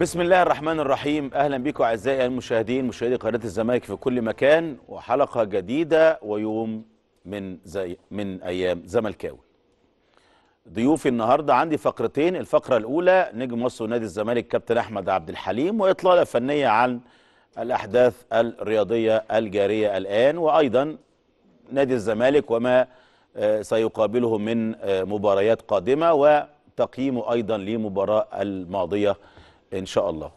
بسم الله الرحمن الرحيم اهلا بكم اعزائي المشاهدين مشاهدي قناه الزمالك في كل مكان وحلقه جديده ويوم من زي من ايام زملكاوي ضيوفي النهارده عندي فقرتين الفقره الاولى نجم مصر ونادي الزمالك كابتن احمد عبد الحليم واطلاله فنيه عن الاحداث الرياضيه الجاريه الان وايضا نادي الزمالك وما آه، سيقابله من آه، مباريات قادمه وتقييمه ايضا لمباراه الماضيه ان شاء الله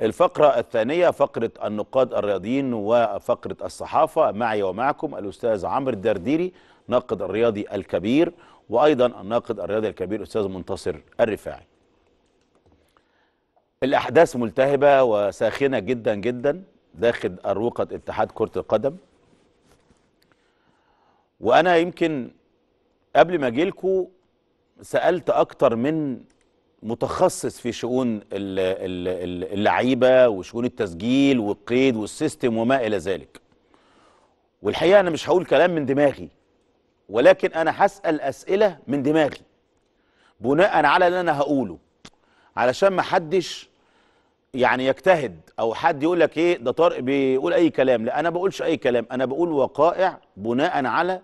الفقرة الثانية فقرة النقاد الرياضيين وفقرة الصحافة معي ومعكم الأستاذ عمرو الدرديري ناقد الرياضي الكبير وأيضا الناقد الرياضي الكبير أستاذ منتصر الرفاعي الأحداث ملتهبة وساخنة جدا جدا داخل أروقة اتحاد كرة القدم وأنا يمكن قبل ما أجيلكوا سألت أكتر من متخصص في شؤون اللعيبه وشؤون التسجيل والقيد والسيستم وما الى ذلك والحقيقه انا مش هقول كلام من دماغي ولكن انا هسال اسئله من دماغي بناء على اللي انا هقوله علشان ما حدش يعني يجتهد او حد يقول لك ايه ده طارق بيقول اي كلام لا انا بقولش اي كلام انا بقول وقائع بناء على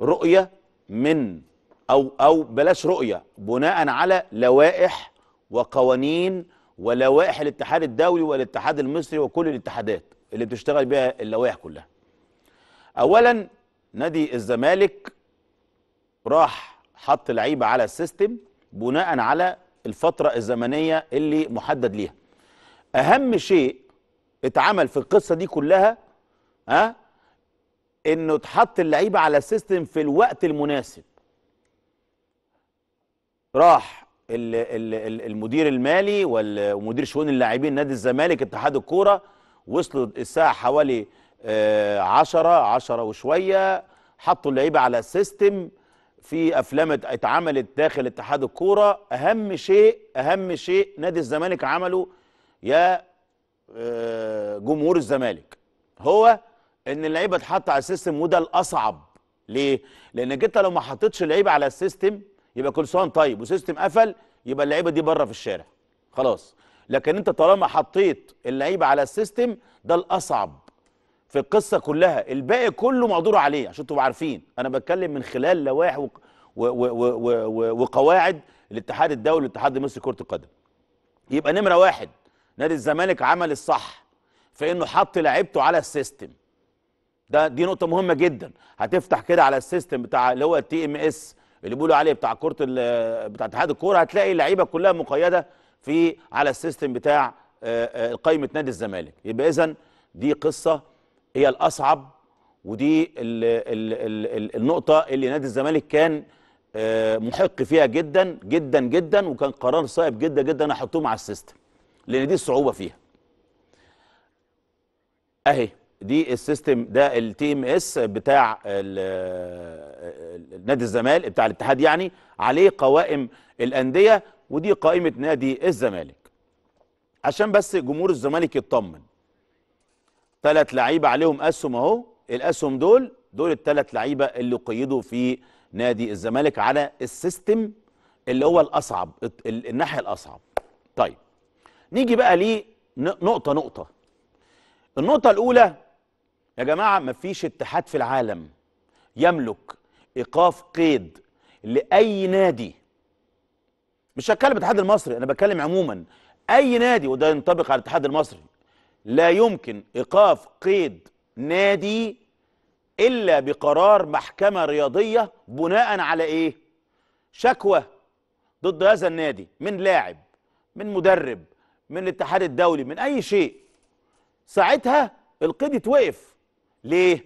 رؤيه من او او بلاش رؤيه بناء على لوائح وقوانين ولوائح الاتحاد الدولي والاتحاد المصري وكل الاتحادات اللي بتشتغل بها اللوائح كلها اولا نادي الزمالك راح حط لعيبه على السيستم بناء على الفتره الزمنيه اللي محدد ليها اهم شيء اتعمل في القصه دي كلها ها انه تحط اللعيبه على السيستم في الوقت المناسب راح المدير المالي ومدير شؤون اللاعبين نادي الزمالك اتحاد الكوره وصلوا الساعه حوالي 10 آه، 10 وشويه حطوا اللعيبه على سيستم في افلام اتعملت داخل اتحاد الكوره اهم شيء اهم شيء نادي الزمالك عمله يا آه، جمهور الزمالك هو ان اللعيبه اتحط على السيستم وده الاصعب ليه؟ لانك انت لو ما حطيتش اللعيبه على السيستم يبقى كل سنه طيب وسيستم قفل يبقى اللعيبه دي بره في الشارع خلاص لكن انت طالما حطيت اللعيبه على السيستم ده الاصعب في القصه كلها الباقي كله مقدور عليه عشان تبقوا عارفين انا بتكلم من خلال لوائح و... و... و... و... و... وقواعد الاتحاد الدولي والاتحاد المصري لكره القدم يبقى نمره واحد نادي الزمالك عمل الصح في انه حط لعيبته على السيستم ده دي نقطه مهمه جدا هتفتح كده على السيستم بتاع اللي هو التي ام اس اللي بيقولوا عليه بتاع كره بتاع اتحاد الكوره هتلاقي اللعيبه كلها مقيده في على السيستم بتاع آه، آه، قائمه نادي الزمالك يبقى اذا دي قصه هي الاصعب ودي ال ال ال النقطه اللي نادي الزمالك كان آه، محق فيها جدا جدا جدا وكان قرار صائب جدا جدا احطوه مع السيستم لان دي الصعوبه فيها اهي دي السيستم ده التي ام اس بتاع نادي الزمالك بتاع الاتحاد يعني عليه قوائم الانديه ودي قائمه نادي الزمالك عشان بس جمهور الزمالك يطمن ثلاث لعيبه عليهم اسهم اهو الاسهم دول دول الثلاث لعيبه اللي قيدوا في نادي الزمالك على السيستم اللي هو الاصعب الناحيه الاصعب طيب نيجي بقى ليه نقطه نقطه النقطه الاولى يا جماعة مفيش اتحاد في العالم يملك إيقاف قيد لأي نادي مش هتكلم الاتحاد المصري أنا بتكلم عموما أي نادي وده ينطبق على الاتحاد المصري لا يمكن إيقاف قيد نادي إلا بقرار محكمة رياضية بناء على إيه؟ شكوى ضد هذا النادي من لاعب من مدرب من الاتحاد الدولي من أي شيء ساعتها القيد يتوقف ليه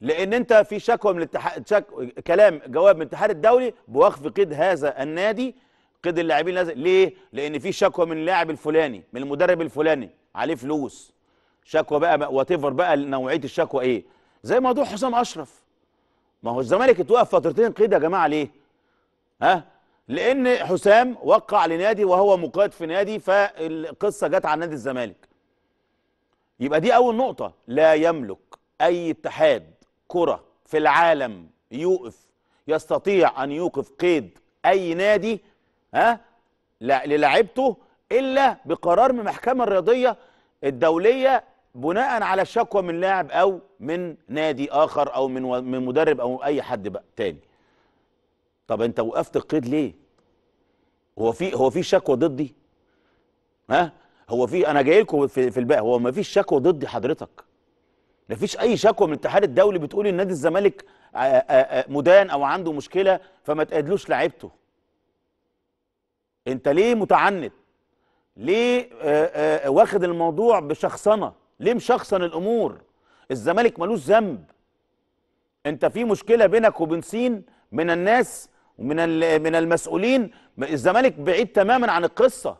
لان انت في شكوى من الاتحاد شك... كلام جواب من الاتحاد الدولي بوقف قيد هذا النادي قيد اللاعبين لازم ليه لان في شكوى من اللاعب الفلاني من المدرب الفلاني عليه فلوس شكوى بقى وات ايفر بقى نوعيه الشكوى ايه زي موضوع حسام اشرف ما هو الزمالك اتوقف فترتين قيد يا جماعه ليه ها لان حسام وقع لنادي وهو مقيد في نادي فالقصه جت على نادي الزمالك يبقى دي أول نقطة لا يملك أي اتحاد كرة في العالم يوقف يستطيع أن يوقف قيد أي نادي ها لا للعبته إلا بقرار من المحكمة الرياضية الدولية بناء على الشكوى من لاعب أو من نادي آخر أو من من مدرب أو أي حد بقى تاني طب أنت وقفت القيد ليه؟ هو في هو في شكوى ضدي؟ ها؟ هو في انا جاي لكم في, في الباقي هو ما فيش شكوى ضدي حضرتك ما فيش اي شكوى من الاتحاد الدولي بتقول ان نادي الزمالك آه، آه، آه، مدان او عنده مشكله فما تقادلوش لعيبته انت ليه متعنت ليه واخد الموضوع بشخصنه ليه مشخصن الامور الزمالك ملوش ذنب انت في مشكله بينك وبين سين من الناس ومن من المسؤولين الزمالك بعيد تماما عن القصه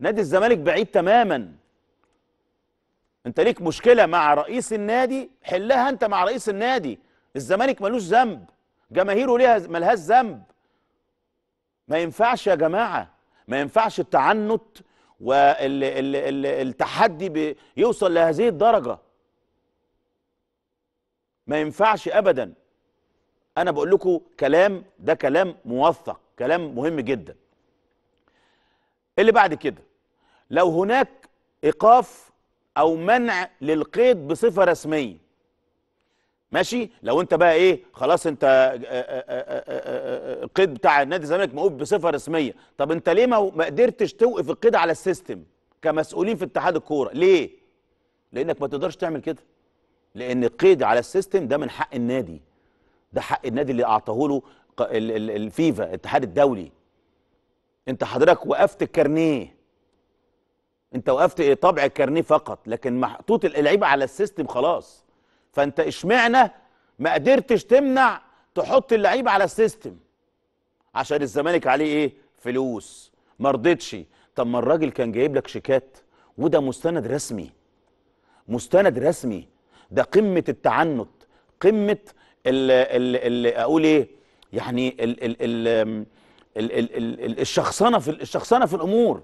نادي الزمالك بعيد تماما انت ليك مشكله مع رئيس النادي حلها انت مع رئيس النادي الزمالك ملوش ذنب جماهيره ليها ملهاش ذنب ما ينفعش يا جماعه ما ينفعش التعنت والتحدي يوصل لهذه الدرجه ما ينفعش ابدا انا بقول لكم كلام ده كلام موثق كلام مهم جدا اللي بعد كده لو هناك ايقاف او منع للقيد بصفه رسميه ماشي لو انت بقى ايه خلاص انت آه، آه، آه، القيد بتاع نادي الزمالك موقوف بصفه رسميه طب انت ليه ما قدرتش توقف القيد على السيستم كمسؤولين في اتحاد الكوره ليه لانك ما تقدرش تعمل كده لان القيد على السيستم ده من حق النادي ده حق النادي اللي اعطاه له الفيفا الاتحاد الدولي انت حضرتك وقفت الكارنيه انت وقفت طبع الكارنيه فقط لكن محطوط اللعيب على السيستم خلاص فانت اشمعنى ما قدرتش تمنع تحط اللعيب على السيستم عشان الزمالك عليه ايه فلوس ما رضيتش طب ما الراجل كان جايب لك شيكات وده مستند رسمي مستند رسمي ده قمه التعنت قمه ال ال ال اقول ايه يعني ال ال ال ال ال ال الشخصنه في الشخصنه في الامور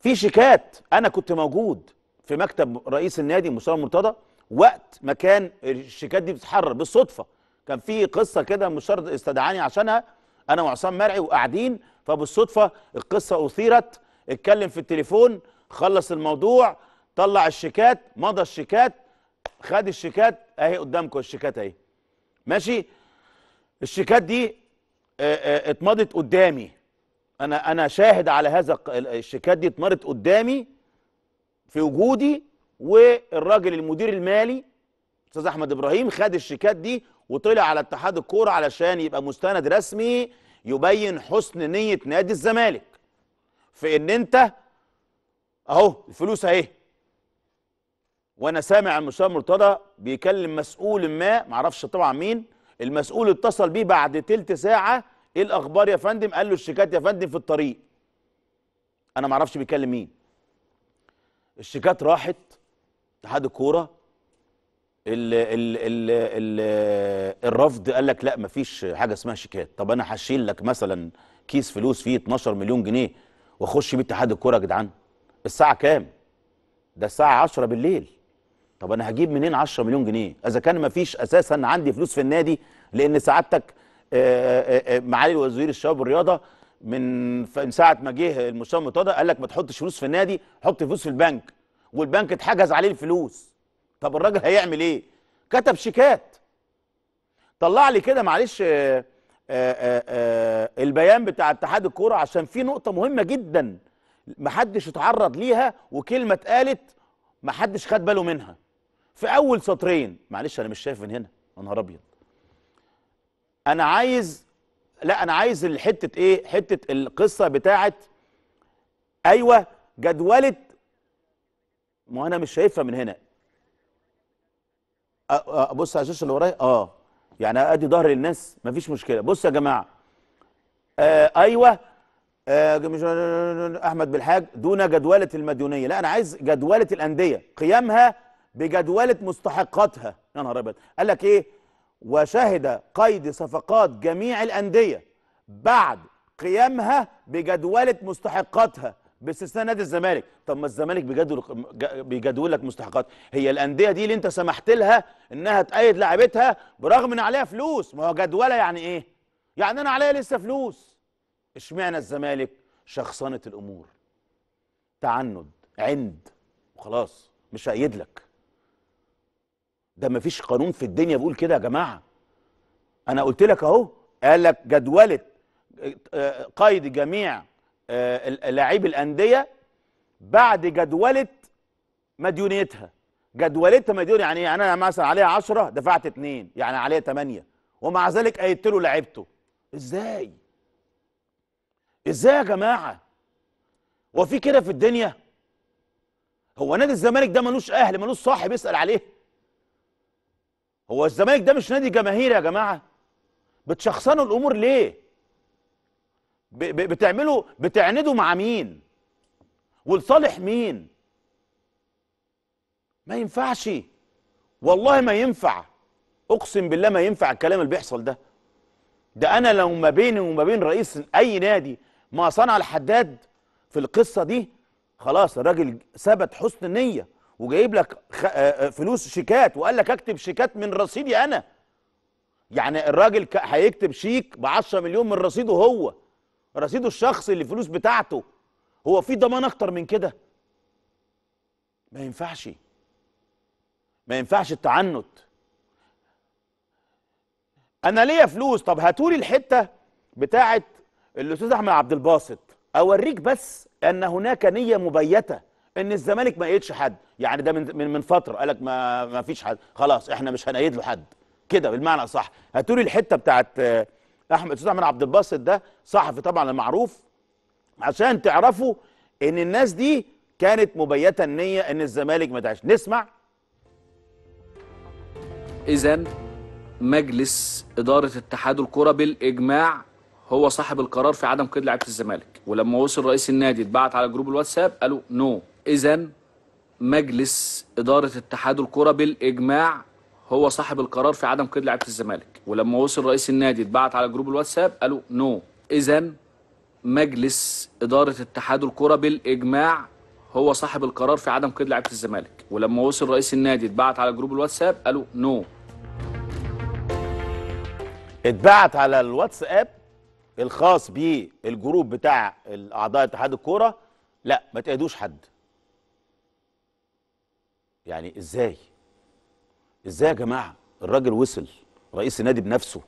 في شيكات انا كنت موجود في مكتب رئيس النادي مصطفى مرتضى وقت ما كان الشيكات دي بتتحرر بالصدفه كان في قصه كده مشتر استدعاني عشانها انا وعصام مرعي وقاعدين فبالصدفه القصه اثيرت اتكلم في التليفون خلص الموضوع طلع الشيكات مضى الشيكات خد الشيكات اهي قدامكم الشيكات اهي ماشي الشيكات دي آه، آه، اتمضت قدامي انا انا شاهد على هذا الشيكات دي اتمرت قدامي في وجودي والراجل المدير المالي استاذ احمد ابراهيم خد الشيكات دي وطلع على اتحاد الكوره علشان يبقى مستند رسمي يبين حسن نيه نادي الزمالك في ان انت اهو الفلوس اهي وانا سامع المستشار مرتضى بيكلم مسؤول ما معرفش طبعا مين المسؤول اتصل بيه بعد تلت ساعه ايه الاخبار يا فندم قال له الشيكات يا فندم في الطريق انا معرفش بيكلم مين الشيكات راحت اتحاد الكوره ال ال ال ال الرفض قال لك لا مفيش حاجه اسمها شيكات طب انا هشيل لك مثلا كيس فلوس فيه 12 مليون جنيه واخش بيه اتحاد الكوره يا جدعان الساعه كام ده الساعه 10 بالليل طب انا هجيب منين 10 مليون جنيه اذا كان ما فيش اساسا عندي فلوس في النادي لان سعادتك آه، آه، آه، معالي وزير الشباب والرياضه من من ساعه ما جه المستشار المتواضع قال لك ما تحطش فلوس في النادي حط فلوس في البنك والبنك اتحجز عليه الفلوس طب الراجل هيعمل ايه كتب شيكات طلع لي كده معلش آآ آآ البيان بتاع اتحاد الكوره عشان في نقطه مهمه جدا محدش اتعرض ليها وكلمه اتقالت محدش خد باله منها في اول سطرين معلش انا مش شايف من هنا يا نهار ابيض انا عايز لا انا عايز الحته ايه حته القصه بتاعه ايوه جدوله ما انا مش شايفها من هنا ابص على الشاشه اللي ورايا اه يعني ادي ظهري للناس مفيش مشكله بصوا يا جماعه آه ايوه آه احمد بالحاج دون جدوله المديونيه لا انا عايز جدوله الانديه قيامها بجدولة مستحقاتها يا نهار ابيض قال لك ايه وشهد قيد صفقات جميع الأندية بعد قيامها بجدولة مستحقاتها باستثناء نادي الزمالك طب ما الزمالك بيجدول بيجدول لك مستحقات هي الانديه دي اللي انت سمحت لها انها تأيد لعيبتها برغم ان عليها فلوس ما هو جدوله يعني ايه يعني انا عليا لسه فلوس اشمعنى الزمالك شخصنه الامور تعند عند وخلاص مش هأيد لك ده مفيش قانون في الدنيا بيقول كده يا جماعه انا قلت لك اهو قال لك جدوله آه، آه، قيد جميع آه، لاعبي الانديه بعد جدوله مديونيتها جدولتها مديون يعني, إيه؟ يعني انا مثلا عليها 10 دفعت 2 يعني عليها 8 ومع ذلك قيدت له لعبته ازاي ازاي يا جماعه وفي كده في الدنيا هو نادي الزمالك ده ملوش اهل ملوش صاحب يسال عليه هو الزمالك ده مش نادي جماهيري يا جماعه بتشخصنوا الامور ليه بتعملوا بتعندوا مع مين ولصالح مين ما ينفعش والله ما ينفع اقسم بالله ما ينفع الكلام اللي بيحصل ده ده انا لو ما بيني وما بين رئيس اي نادي ما صنع الحداد في القصه دي خلاص الراجل ثبت حسن النيه وجايب لك آه، آه، فلوس شيكات وقال لك اكتب شيكات من رصيدي انا يعني الراجل هيكتب شيك ب 10 مليون من رصيده هو رصيده الشخصي اللي فلوس بتاعته هو في ضمان اكتر من كده ما ينفعش ما ينفعش التعنت انا ليا فلوس طب هاتولي الحته بتاعه الاستاذ احمد عبد الباسط اوريك بس ان هناك نيه مبيته ان الزمالك ما يقيدش حد يعني ده من من, من فتره قالك ما ما فيش حد خلاص احنا مش هنأيد له حد كده بالمعنى صح هتقولي الحته بتاعت آه، احمد استاذ احمد عبد الباسط ده صحفي طبعا المعروف عشان تعرفوا ان الناس دي كانت مبيته النيه ان الزمالك ما تعيش نسمع اذا مجلس اداره اتحاد الكره بالاجماع هو صاحب القرار في عدم قيد لعيبه الزمالك ولما وصل رئيس النادي اتبعت على جروب الواتساب قالوا نو no. اذا مجلس اداره اتحاد الكره بالاجماع هو صاحب القرار في عدم قيد لعيبه الزمالك ولما وصل رئيس النادي اتبعت على جروب الواتساب قالوا نو اذا مجلس اداره اتحاد الكره بالاجماع هو صاحب القرار في عدم قيد لعيبه الزمالك ولما وصل رئيس النادي اتبعت على جروب الواتساب قالوا نو اتبعت على الواتساب الخاص بالجروب بتاع اعضاء اتحاد الكوره لا ما تقعدوش حد يعني ازاي ازاي يا جماعه الراجل وصل رئيس النادي بنفسه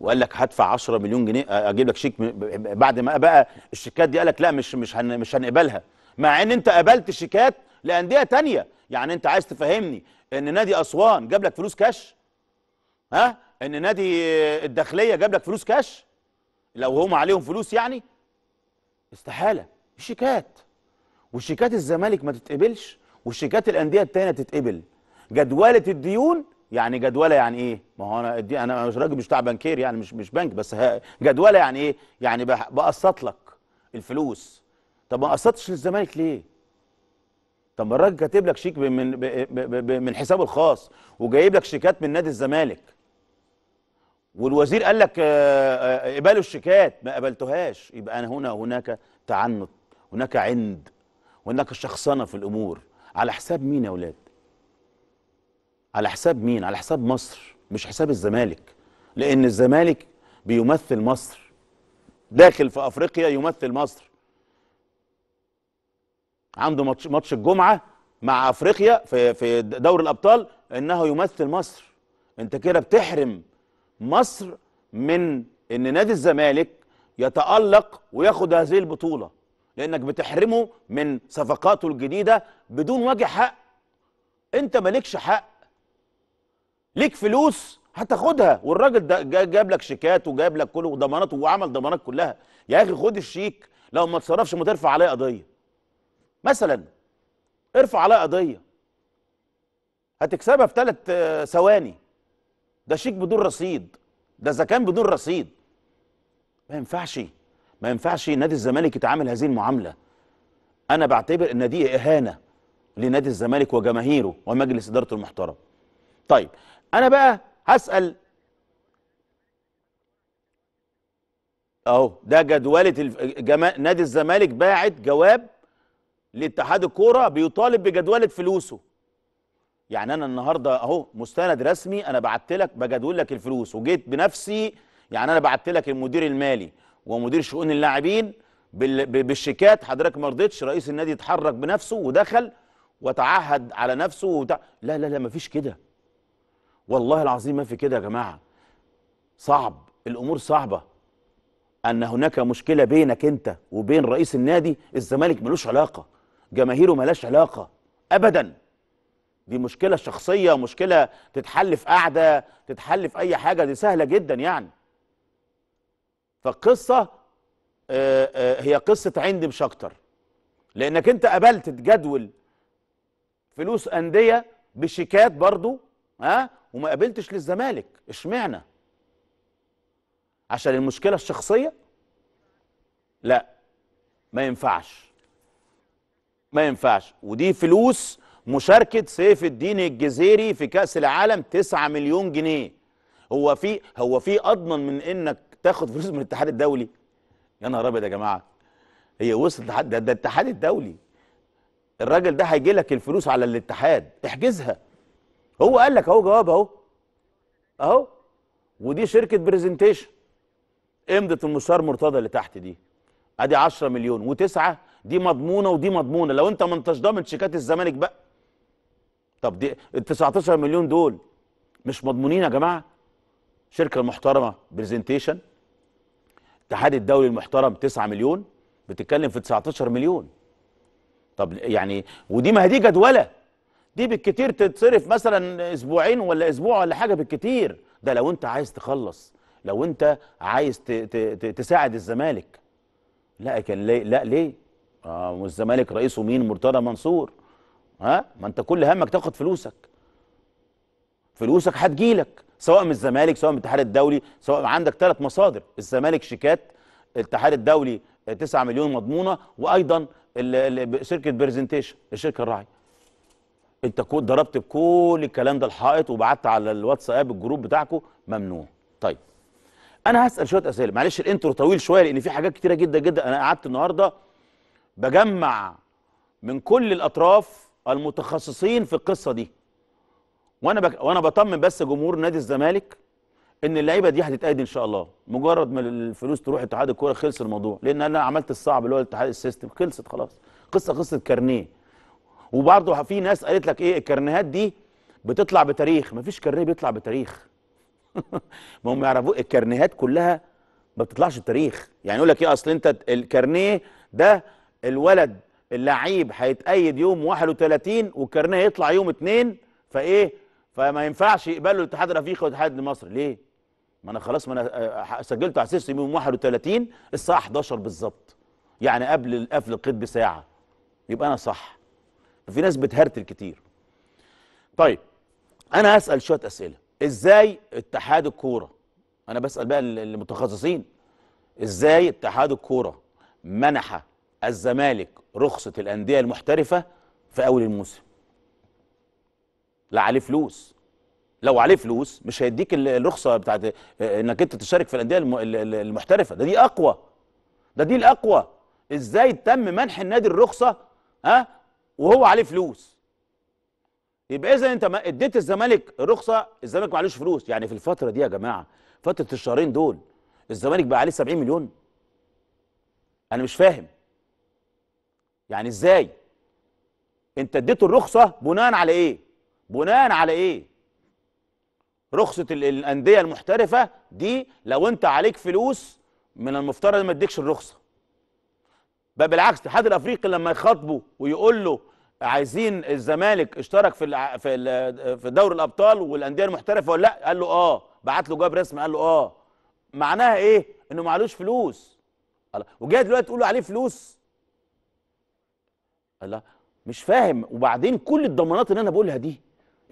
وقال لك هدفع 10 مليون جنيه آه، اجيب لك شيك بعد ما بقى الشيكات دي قال لك لا مش مش هن مش هنقبلها مع ان انت قبلت شيكات لانديه تانية يعني انت عايز تفهمني ان نادي اسوان جاب لك فلوس كاش ها ان نادي الداخليه جاب لك فلوس كاش لو هم عليهم فلوس يعني استحاله شيكات وشيكات الزمالك ما تتقبلش وشيكات الانديه الثانيه تتقبل جدوله الديون يعني جدوله يعني ايه ما هو انا ادي انا مش راجل مش بتاع بنكير يعني مش مش بنك بس جدوله يعني ايه يعني بقسط لك الفلوس طب ما قسطتش للزمالك ليه طب ما الراجل كاتب لك شيك من من حسابه الخاص وجايب لك شيكات من نادي الزمالك والوزير قال لك آه، آه، اقبلوا الشيكات ما قبلتوهاش يبقى انا هنا هناك تعنت هناك عند هناك شخصنه في الامور على حساب مين يا ولاد على حساب مين على حساب مصر مش حساب الزمالك لان الزمالك بيمثل مصر داخل في افريقيا يمثل مصر عنده ماتش ماتش الجمعه مع افريقيا في في دوري الابطال انه يمثل مصر انت كده بتحرم مصر من ان نادي الزمالك يتالق وياخد هذه البطوله لأنك بتحرمه من صفقاته الجديدة بدون وجه حق أنت مالكش حق ليك فلوس هتاخدها والراجل ده جاب لك شيكات وجاب لك كله وضمانات وعمل ضمانات كلها يا اخي خد الشيك لو ما تصرفش ما ترفع عليه قضيه مثلا ارفع عليه قضيه هتكسبها في ثلاث ثواني ده شيك بدون رصيد ده زكان بدون رصيد ما ينفعش ما ينفعش نادي الزمالك يتعامل هذه المعامله انا بعتبر ان دي اهانه لنادي الزمالك وجماهيره ومجلس ادارته المحترم طيب انا بقى هسال اهو ده جدوله الجما... نادي الزمالك باعت جواب لاتحاد الكوره بيطالب بجدوله فلوسه يعني انا النهارده اهو مستند رسمي انا بعت لك بجدول لك الفلوس وجيت بنفسي يعني انا بعت لك المدير المالي ومدير شؤون اللاعبين بالشيكات حضرتك ما رضيتش رئيس النادي اتحرك بنفسه ودخل وتعهد على نفسه وتع... لا لا لا ما فيش كده والله العظيم ما في كده يا جماعه صعب الامور صعبه ان هناك مشكله بينك انت وبين رئيس النادي الزمالك ملوش علاقه جماهيره ملاش علاقه ابدا دي مشكله شخصيه مشكله تتحل في قعده تتحل في اي حاجه دي سهله جدا يعني فالقصه آه، آه، هي قصه عندي مش أكتر لانك انت قبلت تجدول فلوس انديه بشيكات برضو ها وما قابلتش للزمالك اشمعنى عشان المشكله الشخصيه لا ما ينفعش ما ينفعش ودي فلوس مشاركه سيف الدين الجزيري في كاس العالم 9 مليون جنيه هو في هو في اضمن من انك تاخد فلوس من الاتحاد الدولي يا نهار ابيض يا جماعه هي وصلت لحد ده, ده الاتحاد الدولي الراجل ده هيجي لك الفلوس على الاتحاد احجزها هو قال لك اهو جواب اهو اهو ودي شركه برزنتيشن امضه المستشار مرتضى اللي تحت دي ادي 10 مليون وتسعه دي مضمونه ودي مضمونه لو انت ما انتش ضامن شيكات الزمالك بقى طب دي ال 19 مليون دول مش مضمونين يا جماعه شركه محترمه برزنتيشن الاتحاد الدولي المحترم 9 مليون بتتكلم في 19 مليون طب يعني ودي ما دي جدوله دي بالكتير تتصرف مثلا اسبوعين ولا اسبوع ولا حاجه بالكتير ده لو انت عايز تخلص لو انت عايز ت ت ت تساعد الزمالك لا كان لا ليه آه والزمالك رئيسه مين مرتضى منصور ها ما انت كل همك تاخد فلوسك فلوسك هتجيلك سواء من الزمالك سواء من الاتحاد الدولي سواء عندك ثلاث مصادر الزمالك شيكات الاتحاد الدولي 9 مليون مضمونه وايضا شركه برزنتيشن الشركه الراعيه انت ضربت بكل الكلام ده الحائط وبعت على الواتساب الجروب بتاعكم ممنوع طيب انا هسال شويه اسئله معلش الانترو طويل شويه لان في حاجات كتيره جدا جدا انا قعدت النهارده بجمع من كل الاطراف المتخصصين في القصه دي وانا بك... وانا بطمن بس جمهور نادي الزمالك ان اللعيبه دي هتتأدي ان شاء الله مجرد ما الفلوس تروح اتحاد الكوره خلص الموضوع لان انا عملت الصعب اللي هو الاتحاد السيستم خلصت خلاص قصه قصه كارنيه وبرضه في ناس قالت لك ايه الكارنيهات دي بتطلع بتاريخ مفيش كارنيه بيطلع بتاريخ ما هم يعرفوا الكارنيهات كلها ما بتطلعش بتاريخ يعني يقول لك ايه اصل انت الكارنيه ده الولد اللعيب هيتأيد يوم 31 والكارنيه يطلع يوم 2 فايه فما ينفعش يقبلوا الاتحاد الافريقي والاتحاد المصري ليه؟ ما انا خلاص ما انا آه، آه، سجلته على سيستم يوم 31 الساعه 11 بالظبط يعني قبل قفل القيد بساعه يبقى انا صح ففي ناس بتهرتل كتير طيب انا هسال شويه اسئله ازاي اتحاد الكوره انا بسال بقى المتخصصين ازاي اتحاد الكوره منح الزمالك رخصه الانديه المحترفه في اول الموسم لا عليه فلوس لو عليه فلوس مش هيديك الرخصه بتاعت انك انت تشارك في الانديه المحترفه ده دي اقوى ده دي الاقوى ازاي تم منح النادي الرخصه ها وهو عليه فلوس يبقى اذا انت ما اديت الزمالك رخصه الزمالك ما عليهوش فلوس يعني في الفتره دي يا جماعه فتره الشهرين دول الزمالك بقى عليه 70 مليون انا مش فاهم يعني ازاي انت اديته الرخصه بناء على ايه بناء على ايه رخصه الانديه المحترفه دي لو انت عليك فلوس من المفترض ما تديكش الرخصه بقى بالعكس الاتحاد الافريقي لما يخاطبه ويقول له عايزين الزمالك اشترك في في في دوري الابطال والانديه المحترفه ولا لا قال له اه بعت له جواب رسمي قال له اه معناها ايه انه معلوش فلوس الله وجاي دلوقتي تقول له عليه فلوس الله مش فاهم وبعدين كل الضمانات اللي انا بقولها دي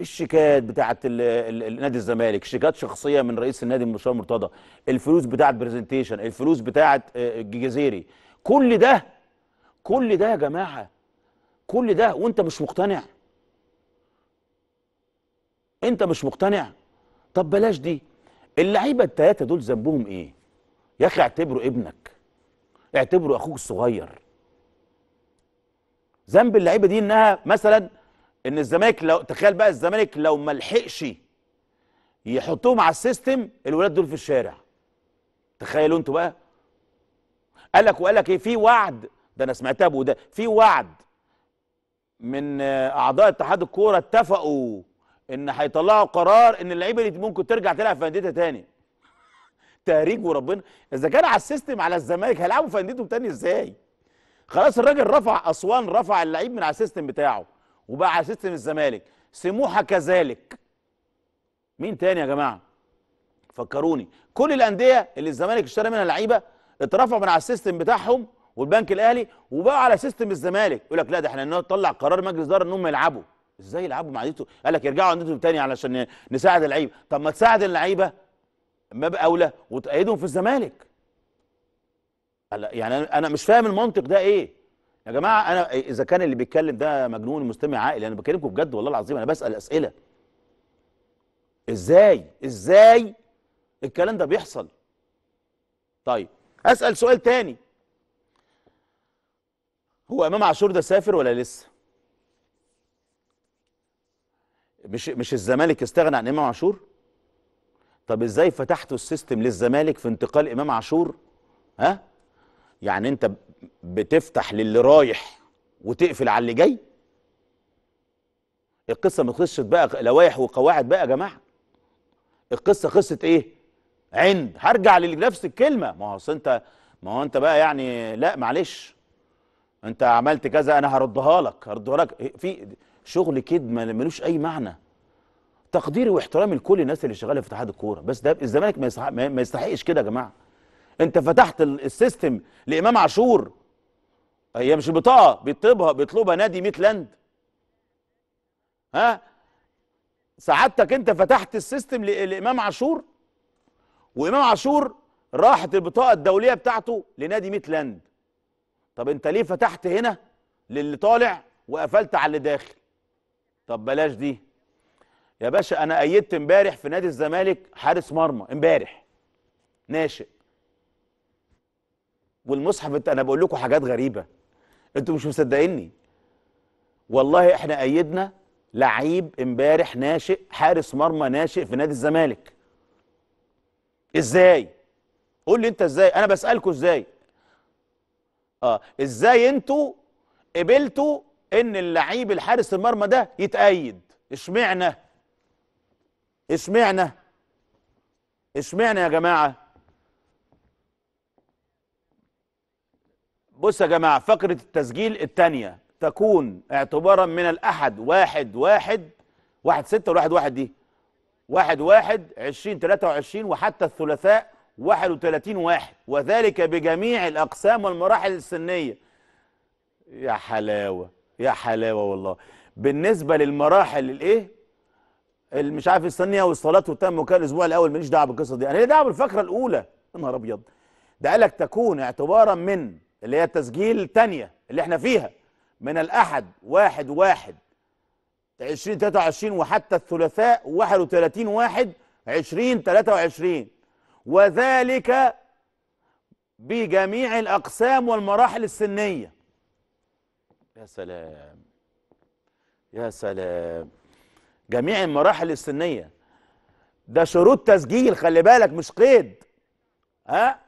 الشيكات بتاعه نادي الزمالك شيكات شخصيه من رئيس النادي المستشار مرتضى الفلوس بتاعه برزنتيشن الفلوس بتاعه آه، الجزيري، كل ده كل ده يا جماعه كل ده وانت مش مقتنع انت مش مقتنع طب بلاش دي اللعيبه التلاته دول ذنبهم ايه يا اخي اعتبره ابنك اعتبره اخوك الصغير ذنب اللعيبه دي انها مثلا ان الزمالك لو تخيل بقى الزمالك لو ما لحقش يحطوهم على السيستم الولاد دول في الشارع تخيلوا انتوا بقى قال لك وقال لك ايه في وعد ده انا سمعتها ابو ده في وعد من اعضاء اتحاد الكوره اتفقوا ان هيطلعوا قرار ان اللعيبه اللي ممكن ترجع تلعب في انديتها تاني تهريج وربنا اذا كان على السيستم على الزمالك هيلعبوا في انديتهم تاني ازاي خلاص الراجل رفع اسوان رفع اللعيب من على السيستم بتاعه وبقى على سيستم الزمالك سموحه كذلك مين تاني يا جماعه فكروني كل الانديه اللي الزمالك اشترى منها لعيبه اترفعوا من على السيستم بتاعهم والبنك الاهلي وبقى على سيستم الزمالك يقول لك لا ده احنا نطلع قرار مجلس اداره ان هم يلعبوا ازاي يلعبوا مع عدتهم قال لك يرجعوا عندهم تاني علشان نساعد اللعيبه طب ما تساعد اللعيبه ما أولى وتأيدهم في الزمالك يعني انا مش فاهم المنطق ده ايه يا جماعه انا اذا كان اللي بيتكلم ده مجنون مستمع عاقل انا بكلمكم بجد والله العظيم انا بسال اسئله ازاي ازاي الكلام ده بيحصل طيب اسال سؤال تاني هو امام عاشور ده سافر ولا لسه مش مش الزمالك استغنى عن امام عاشور طب ازاي فتحتوا السيستم للزمالك في انتقال امام عاشور ها يعني انت بتفتح للي رايح وتقفل على اللي جاي القصه ما خلصت بقى لوائح وقواعد بقى يا جماعه القصه قصه ايه عند هرجع لنفس الكلمه ما هو انت ما هو انت بقى يعني لا معلش انت عملت كذا انا هردها لك هردها لك في شغل كده ملوش اي معنى تقديري واحترامي لكل الناس اللي شغاله في اتحاد الكوره بس ده الزمالك ما يستحقش كده يا جماعه انت فتحت السيستم لامام عاشور هي مش بطاقه بيطلبها بيطلبها نادي ميتلاند ها سعادتك انت فتحت السيستم لامام عاشور وامام عاشور راحت البطاقه الدوليه بتاعته لنادي ميتلاند طب انت ليه فتحت هنا للي طالع وقفلت على اللي داخل طب بلاش دي يا باشا انا ايدت امبارح في نادي الزمالك حارس مرمى امبارح ناشئ والمصحف انت انا بقول لكم حاجات غريبه انتوا مش مصدقيني والله احنا ايدنا لعيب امبارح ناشئ حارس مرمى ناشئ في نادي الزمالك ازاي قول لي انت ازاي انا بسالكوا ازاي اه ازاي انتوا قبلتوا ان اللعيب الحارس المرمى ده يتأيد اشمعنى اشمعنى اشمعنى يا جماعه بص يا جماعة فقرة التسجيل الثانية تكون اعتبارا من الأحد واحد واحد واحد ستة والواحد واحد دي واحد واحد عشرين تلاتة وعشرين وحتى الثلاثاء واحد وتلاتين واحد وذلك بجميع الأقسام والمراحل السنية يا حلاوة يا حلاوة والله بالنسبة للمراحل الإيه مش عارف السنية والصلاة والتام وكان الأسبوع الأول ماليش دعوة بالقصة دي أنا يعني ليه دعوة بالفقرة الأولى يا نهار أبيض ده قالك تكون اعتبارا من اللي هي التسجيل الثانيه اللي احنا فيها من الاحد واحد واحد تلاتة وعشرين وحتى الثلاثاء 31 واحد تلاتة وعشرين وذلك بجميع الأقسام والمراحل السنية يا سلام يا سلام جميع المراحل السنية ده شروط تسجيل خلي بالك مش قيد ها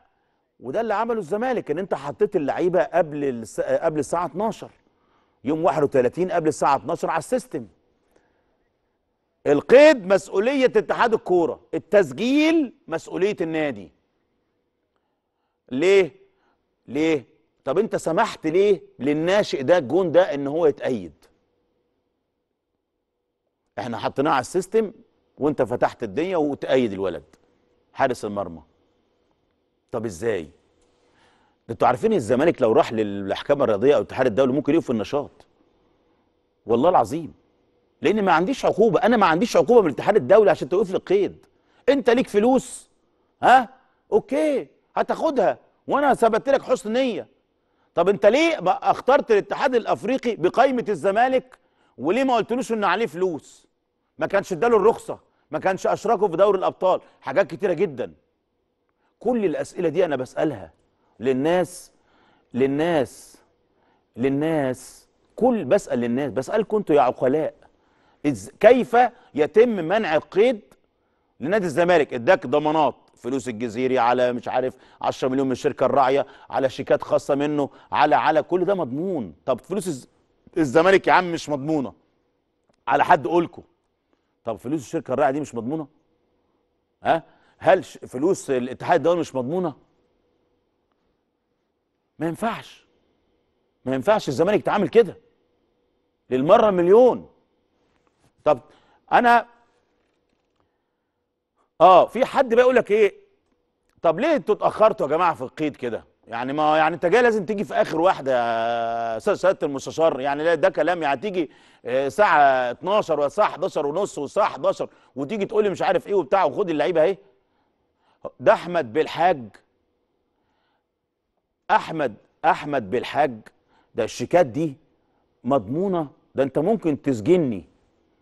وده اللي عمله الزمالك ان انت حطيت اللعيبه قبل قبل الساعه 12 يوم 31 قبل الساعه 12 على السيستم القيد مسؤوليه اتحاد الكوره التسجيل مسؤوليه النادي ليه ليه طب انت سمحت ليه للناشئ ده الجون ده ان هو يتأيد احنا حطيناه على السيستم وانت فتحت الدنيا وتأيد الولد حارس المرمى طب ازاي انتوا عارفين الزمالك لو راح للاحكام الرياضيه او الاتحاد الدولي ممكن يقف النشاط والله العظيم لان ما عنديش عقوبه انا ما عنديش عقوبه من الاتحاد الدولي عشان توقف لي القيد انت ليك فلوس ها اوكي هتاخدها وانا ثبت لك حسن نيه طب انت ليه ما اخترت الاتحاد الافريقي بقائمه الزمالك وليه ما قلتلوش ان عليه فلوس ما كانش اداله الرخصه ما كانش اشركه في دوري الابطال حاجات كتيره جدا كل الأسئلة دي أنا بسألها للناس للناس للناس كل بسأل للناس بسألكم انتوا يا عقلاء إز كيف يتم منع القيد لنادي الزمالك اداك ضمانات فلوس الجزيري على مش عارف 10 مليون من الشركه الراعيه على شيكات خاصه منه على على كل ده مضمون طب فلوس الزمالك يا عم مش مضمونه على حد قولكم طب فلوس الشركه الراعيه دي مش مضمونه ها هل فلوس الاتحاد الدولي مش مضمونه ما ينفعش ما ينفعش الزمالك يتعامل كده للمره مليون طب انا اه في حد بقى يقول لك ايه طب ليه انتوا اتاخرتوا يا جماعه في القيد كده يعني ما يعني انت جاي لازم تيجي في اخر واحده يا استاذ سياده المستشار يعني لا ده كلام يعني تيجي آه، الساعه 12 ولا الساعه 11 ونص والساعه 11 وتيجي تقول لي مش عارف ايه وبتاع وخد اللعيبه اهي ده احمد بالحاج احمد احمد بالحاج ده الشيكات دي مضمونه ده انت ممكن تسجني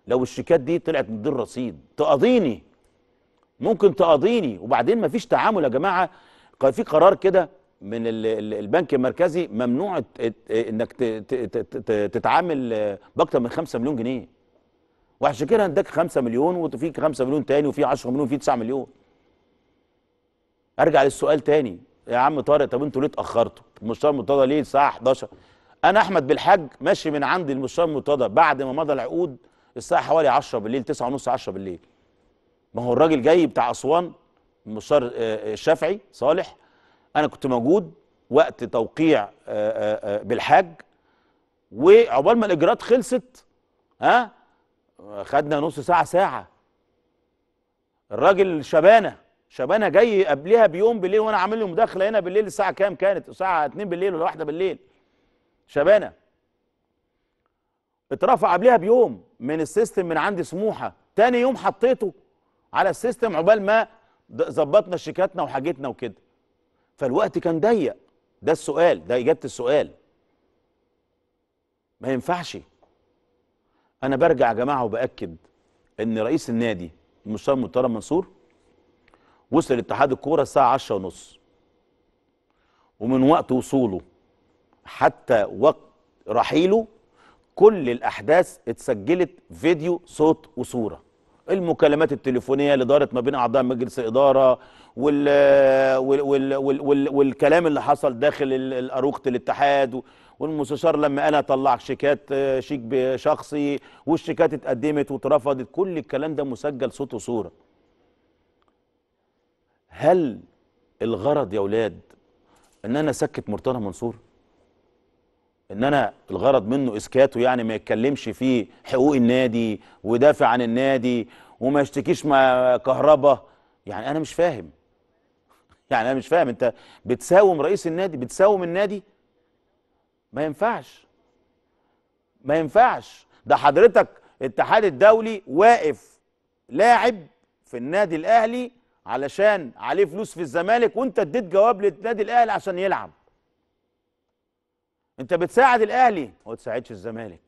لو الشيكات دي طلعت من دير رصيد تقاضيني ممكن تقاضيني وبعدين مفيش تعامل يا جماعه في قرار كده من البنك المركزي ممنوع انك تتعامل آه، باكتر من 5 مليون جنيه وعشان كده اداك 5 مليون وفيك 5 مليون تاني وفي 10 مليون وفي 9 مليون ارجع للسؤال تاني يا عم طارق طب انتوا ليه اتاخرتوا المستشار المرتضى ليه الساعه 11 انا احمد بالحاج ماشي من عند المستشار المرتضى بعد ما مضى العقود الساعه حوالي 10 بالليل 9 ونص 10 بالليل ما هو الراجل جاي بتاع اسوان المستشار الشافعي آه، آه، صالح انا كنت موجود وقت توقيع آه، بالحاج وعقبال ما الاجراءات خلصت ها خدنا نص ساعه ساعه الراجل شبانه شباب انا جاي قبلها بيوم بالليل وانا عامل له مداخله هنا بالليل الساعه كام كانت الساعه 2 بالليل ولا 1 بالليل شبانه اترفع قبلها بيوم من السيستم من عندي سموحه تاني يوم حطيته على السيستم عقبال ما ظبطنا شيكاتنا وحاجتنا وكده فالوقت كان ضيق ده السؤال ده اجابه السؤال ما ينفعش انا برجع يا جماعه وباكد ان رئيس النادي المستشار المحترم منصور وصل اتحاد الكوره الساعه عشرة ونص ومن وقت وصوله حتى وقت رحيله كل الاحداث اتسجلت فيديو صوت وصوره المكالمات التليفونيه اللي دارت ما بين اعضاء مجلس اداره وال... وال... وال... وال... وال... والكلام اللي حصل داخل اروقه الاتحاد والمستشار لما قال طلع شيكات شيك شخصي والشيكات اتقدمت واترفضت كل الكلام ده مسجل صوت وصوره هل الغرض يا ولاد ان انا سكت مرتضى منصور ان انا الغرض منه اسكاته يعني ما يتكلمش في حقوق النادي ودافع عن النادي وما يشتكيش مع كهربا يعني انا مش فاهم يعني انا مش فاهم انت بتساوم رئيس النادي بتساوم النادي ما ينفعش ما ينفعش ده حضرتك الاتحاد الدولي واقف لاعب في النادي الاهلي علشان عليه فلوس في الزمالك وانت اديت جواب للنادي الاهلي عشان يلعب انت بتساعد الاهلي وما تساعدش الزمالك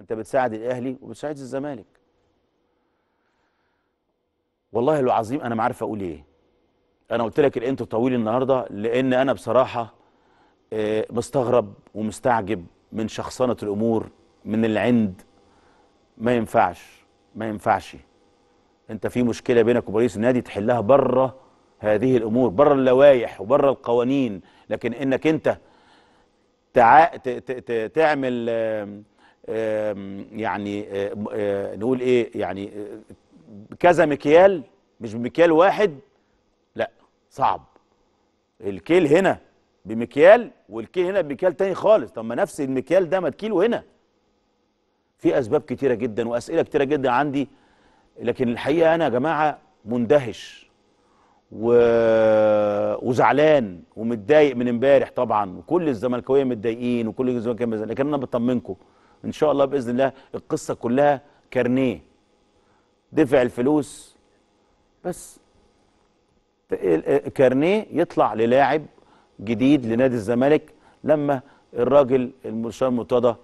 انت بتساعد الاهلي وبتساعد الزمالك والله العظيم انا ما عارف اقول ايه انا قلت لك الانترو طويل النهارده لان انا بصراحه آه، مستغرب ومستعجب من شخصنه الامور من العند ما ينفعش ما ينفعش انت في مشكله بينك وبين رئيس النادي تحلها بره هذه الامور بره اللوائح وبره القوانين لكن انك انت تع... ت... ت... تعمل يعني نقول ايه يعني كذا مكيال مش بمكيال واحد لا صعب الكيل هنا بمكيال والكيل هنا بمكيال تاني خالص طب ما نفس المكيال ده ما تكيله هنا في اسباب كتيره جدا واسئله كتيره جدا عندي لكن الحقيقه انا يا جماعه مندهش و... وزعلان ومتضايق من امبارح طبعا وكل الزملكاويه متضايقين وكل الزملكاويه متضايقين لكن انا بطمنكم ان شاء الله باذن الله القصه كلها كارنيه دفع الفلوس بس كارنيه يطلع للاعب جديد لنادي الزمالك لما الراجل المستشار المرتضى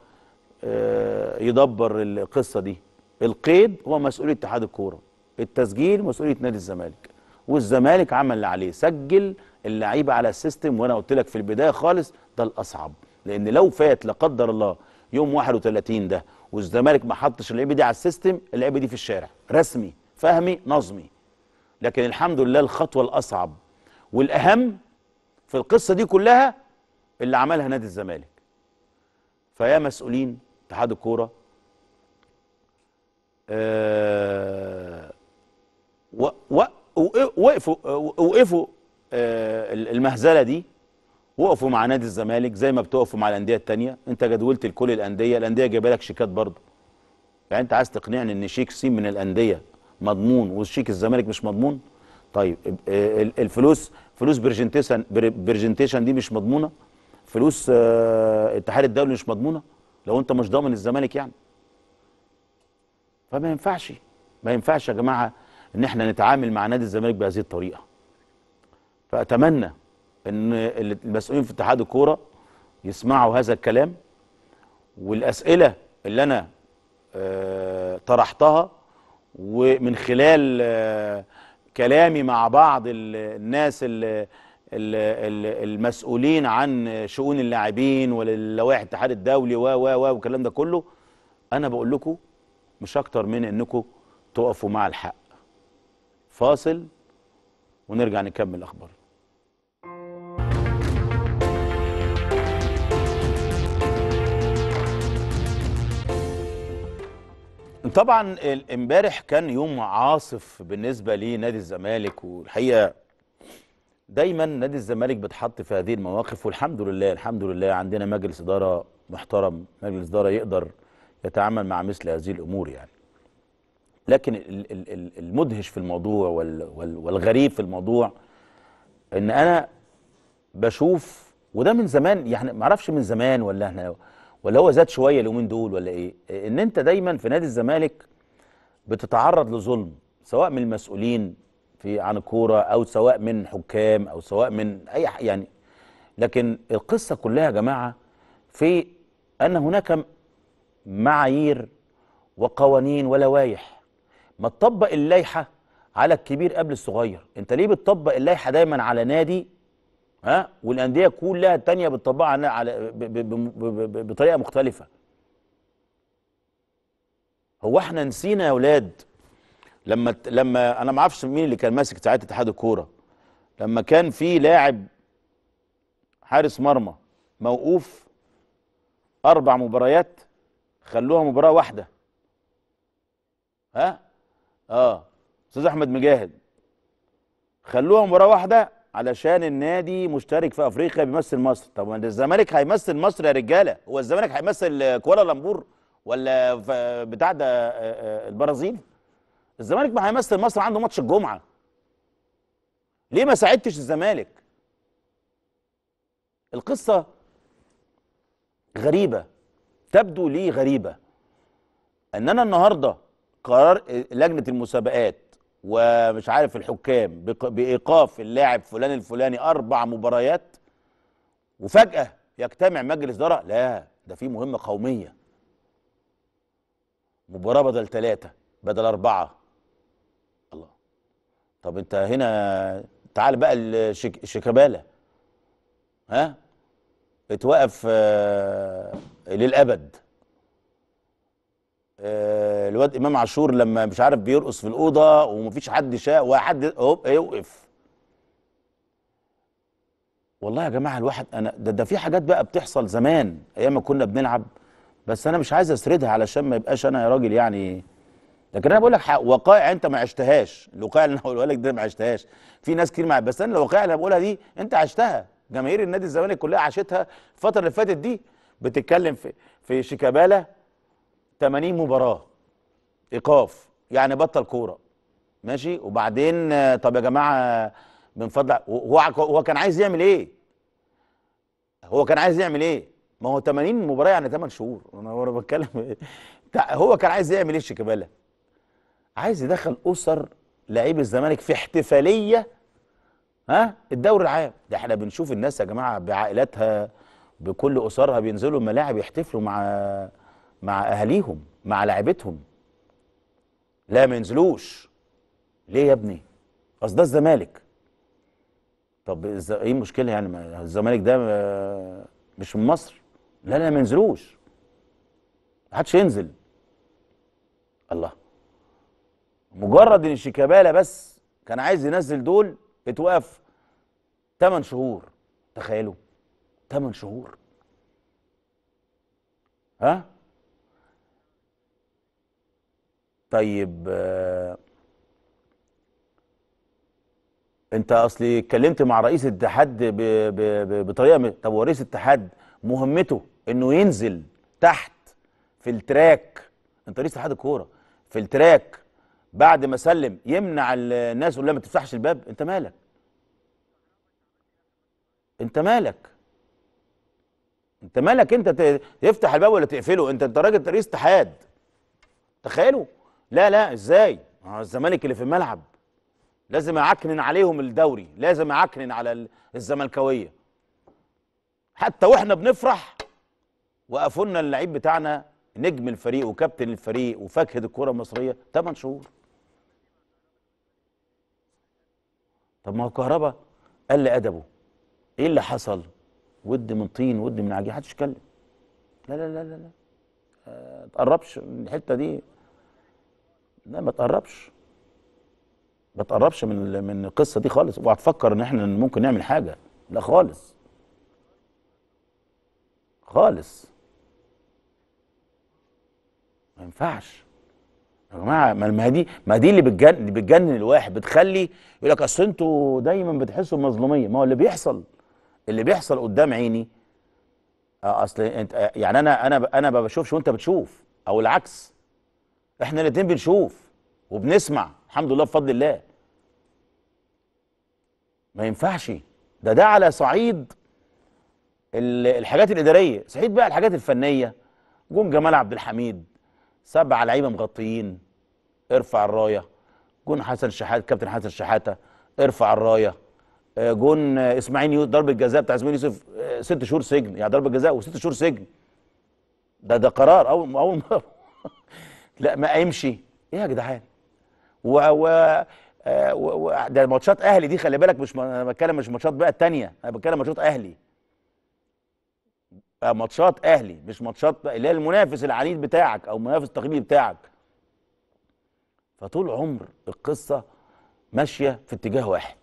آه، يدبر القصه دي القيد هو مسؤوليه اتحاد الكوره التسجيل مسؤوليه نادي الزمالك والزمالك عمل اللي عليه سجل اللعيبه على السيستم وانا قلت لك في البدايه خالص ده الاصعب لان لو فات لا قدر الله يوم 31 ده والزمالك ما حطش اللعيبه دي على السيستم اللعيبه دي في الشارع رسمي فهمي نظمي لكن الحمد لله الخطوه الاصعب والاهم في القصه دي كلها اللي عملها نادي الزمالك فيا مسؤولين اتحاد الكوره آه، وقفوا وقفوا آه، المهزله دي وقفوا مع نادي الزمالك زي ما بتقفوا مع الانديه الثانيه انت جدولت لكل الانديه الانديه جايبه لك شيكات برضه يعني انت عايز تقنعني ان شيك سين من الانديه مضمون وشيك الزمالك مش مضمون طيب آه، الفلوس فلوس برجنتيشن برجنتيشن دي مش مضمونه فلوس الاتحاد الدولي مش مضمونه لو انت مش ضامن الزمالك يعني فما ينفعش ما ينفعش يا جماعه ان احنا نتعامل مع نادي الزمالك بهذه الطريقه فاتمنى ان المسؤولين في اتحاد الكوره يسمعوا هذا الكلام والاسئله اللي انا آه، طرحتها ومن خلال آه، كلامي مع بعض الناس المسؤولين عن شؤون اللاعبين ولوائح الاتحاد الدولي و و و والكلام ده كله انا بقول لكم مش اكتر من انكم تقفوا مع الحق فاصل ونرجع نكمل الاخبار طبعا امبارح كان يوم عاصف بالنسبه لنادي الزمالك والحقيقه دايما نادي الزمالك بتحط في هذه المواقف والحمد لله الحمد لله عندنا مجلس اداره محترم مجلس اداره يقدر يتعامل مع مثل هذه الامور يعني لكن المدهش في الموضوع والغريب في الموضوع ان انا بشوف وده من زمان يعني ما اعرفش من زمان ولا احنا ولا هو زاد شويه اليومين دول ولا ايه ان انت دايما في نادي الزمالك بتتعرض لظلم سواء من المسؤولين في عن الكوره او سواء من حكام او سواء من اي يعني لكن القصه كلها يا جماعه في ان هناك معايير وقوانين ولوائح ما تطبق اللائحه على الكبير قبل الصغير انت ليه بتطبق اللائحه دايما على نادي ها والانديه كلها التانيه بتطبقها على بطريقه مختلفه هو احنا نسينا يا اولاد لما لما انا ما اعرفش مين اللي كان ماسك ساعات اتحاد الكوره لما كان في لاعب حارس مرمى موقوف اربع مباريات خلوها مباراه واحده ها اه استاذ احمد مجاهد خلوها مباراه واحده علشان النادي مشترك في افريقيا بيمثل مصر طب الزمالك هيمثل مصر يا رجاله هو الزمالك هيمثل كوالالمبور ولا بتاع ده آه، آه، البرازيل الزمالك ما هيمثل مصر عنده ماتش الجمعه ليه ما ساعدتش الزمالك القصه غريبه تبدو لي غريبة أننا النهاردة قرار لجنة المسابقات ومش عارف الحكام بإيقاف اللاعب فلان الفلاني أربع مباريات وفجأة يجتمع مجلس إدارة لا ده في مهمة قومية مباراة بدل ثلاثة بدل أربعة الله طب أنت هنا تعال بقى الشيكابالا ها اتوقف آه للابد آه، الواد امام عاشور لما مش عارف بيرقص في الاوضه ومفيش حد شاء وحد هوب يوقف والله يا جماعه الواحد انا ده ده في حاجات بقى بتحصل زمان ايام ما كنا بنلعب بس انا مش عايز اسردها علشان ما يبقاش انا يا راجل يعني لكن انا بقول لك وقائع انت ما عشتهاش الوقائع اللي انا هقولها لك دي ما عشتهاش في ناس كتير ما بس انا الوقائع اللي بقولها دي انت عشتها جماهير النادي الزمالك كلها عاشتها الفتره اللي فاتت دي بتتكلم في في شيكابالا 80 مباراه ايقاف يعني بطل كوره ماشي وبعدين طب يا جماعه من فضل هو هو كان عايز يعمل ايه؟ هو كان عايز يعمل ايه؟ ما هو 80 مباراه يعني 8 شهور انا بتكلم إيه؟ هو كان عايز يعمل ايه شيكابالا؟ عايز يدخل اسر لعيب الزمالك في احتفاليه ها الدوري العام ده احنا بنشوف الناس يا جماعه بعائلاتها بكل اسرها بينزلوا الملاعب يحتفلوا مع مع اهاليهم مع لعبتهم لا ما ينزلوش ليه يا ابني اصل ده الزمالك طب ايه المشكله يعني الزمالك ده آه، مش من مصر لا لا ما ينزلوش محدش ينزل الله مجرد ان شيكابالا بس كان عايز ينزل دول اتوقف 8 شهور تخيلوا ثمان شهور ها طيب آه، انت اصلي اتكلمت مع رئيس الاتحاد بطريقه طب هو رئيس الاتحاد مهمته انه ينزل تحت في التراك انت رئيس اتحاد الكوره في التراك بعد ما سلم يمنع الناس يقول لها ما تفتحش الباب انت مالك انت مالك انت مالك انت تفتح الباب ولا تقفله انت انت راجل رئيس اتحاد تخيلوا لا لا ازاي الزمالك اللي في الملعب لازم اعكنن عليهم الدوري لازم اعكنن على الزملكاويه حتى واحنا بنفرح وقفولنا اللعيب بتاعنا نجم الفريق وكابتن الفريق وفاكهه الكره المصريه 8 شهور طب ما هو كهربا قل ادبه ايه اللي حصل ود من طين ود من عجين محدش يتكلم لا لا لا لا لا آه، تقربش من الحته دي لا ما تقربش ما تقربش من من القصه دي خالص اوعى تفكر ان احنا ممكن نعمل حاجه لا خالص خالص ما ينفعش يا جماعه ما دي ما دي اللي بتجنن اللي بتجنن الواحد بتخلي يقول لك اصل انتوا دايما بتحسوا بمظلوميه ما هو اللي بيحصل اللي بيحصل قدام عيني آه، اصل انت آه، يعني انا انا انا ما بشوفش وانت بتشوف او العكس احنا الاثنين بنشوف وبنسمع الحمد لله بفضل الله ما ينفعش ده ده على صعيد الحاجات الاداريه صعيد بقى الحاجات الفنيه جون جمال عبد الحميد سبع لعيبه مغطيين ارفع الرايه جون حسن شحاته كابتن حسن شحاته ارفع الرايه جون اسماعيل ضربه جزاء بتاع اسماعيل يوسف آه، ست شهور سجن يعني ضربه جزاء وست شهور سجن ده ده قرار اول اول مره لا ما امشي ايه يا جدعان آه، و و ده ماتشات اهلي دي خلي بالك مش انا بتكلم مش ماتشات بقى الثانيه انا بتكلم ماتشات اهلي آه، ماتشات اهلي مش ماتشات اللي هي المنافس العنيد بتاعك او المنافس التقليدي بتاعك فطول عمر القصه ماشيه في اتجاه واحد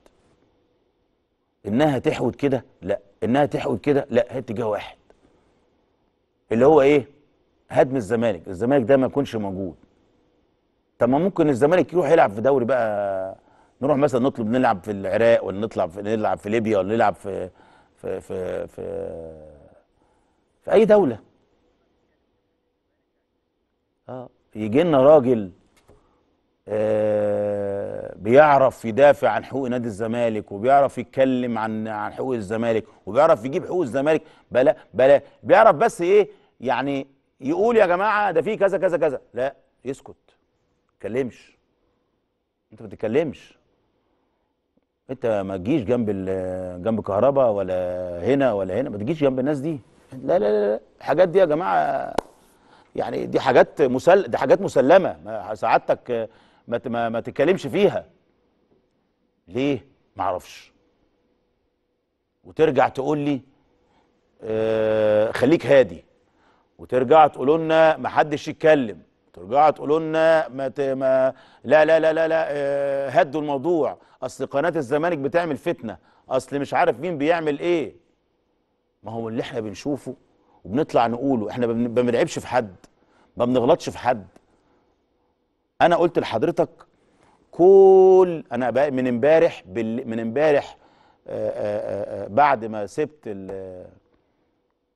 انها تحود كده لا انها تحود كده لا هي اتجاه واحد اللي هو ايه هدم الزمالك الزمالك ده ما يكونش موجود طب ما ممكن الزمالك يروح يلعب في دوري بقى نروح مثلا نطلب نلعب في العراق ولا نطلع في نلعب في ليبيا ولا نلعب في في في في, في اي دوله اه يجي لنا راجل آه، بيعرف يدافع عن حقوق نادي الزمالك وبيعرف يتكلم عن عن حقوق الزمالك وبيعرف يجيب حقوق الزمالك بلا بلا بيعرف بس ايه يعني يقول يا جماعه ده في كذا كذا كذا لا يسكت تكلمش انت ما تتكلمش انت ما تجيش جنب جنب كهرباء ولا هنا ولا هنا ما تجيش جنب الناس دي لا لا لا الحاجات دي يا جماعه يعني دي حاجات مسل دي حاجات مسلمه سعادتك ما ما, ما تتكلمش فيها ليه معرفش وترجع تقول لي آه، خليك هادي وترجع تقول لنا ما حدش يتكلم ترجع تقولوا لنا ما, ما لا لا لا لا, آه، هدوا الموضوع اصل قناه الزمالك بتعمل فتنه اصل مش عارف مين بيعمل ايه ما هو اللي احنا بنشوفه وبنطلع نقوله احنا ما بنلعبش في حد ما بنغلطش في حد انا قلت لحضرتك كل انا بقى من امبارح بال... من امبارح آه، آه، آه، بعد ما سبت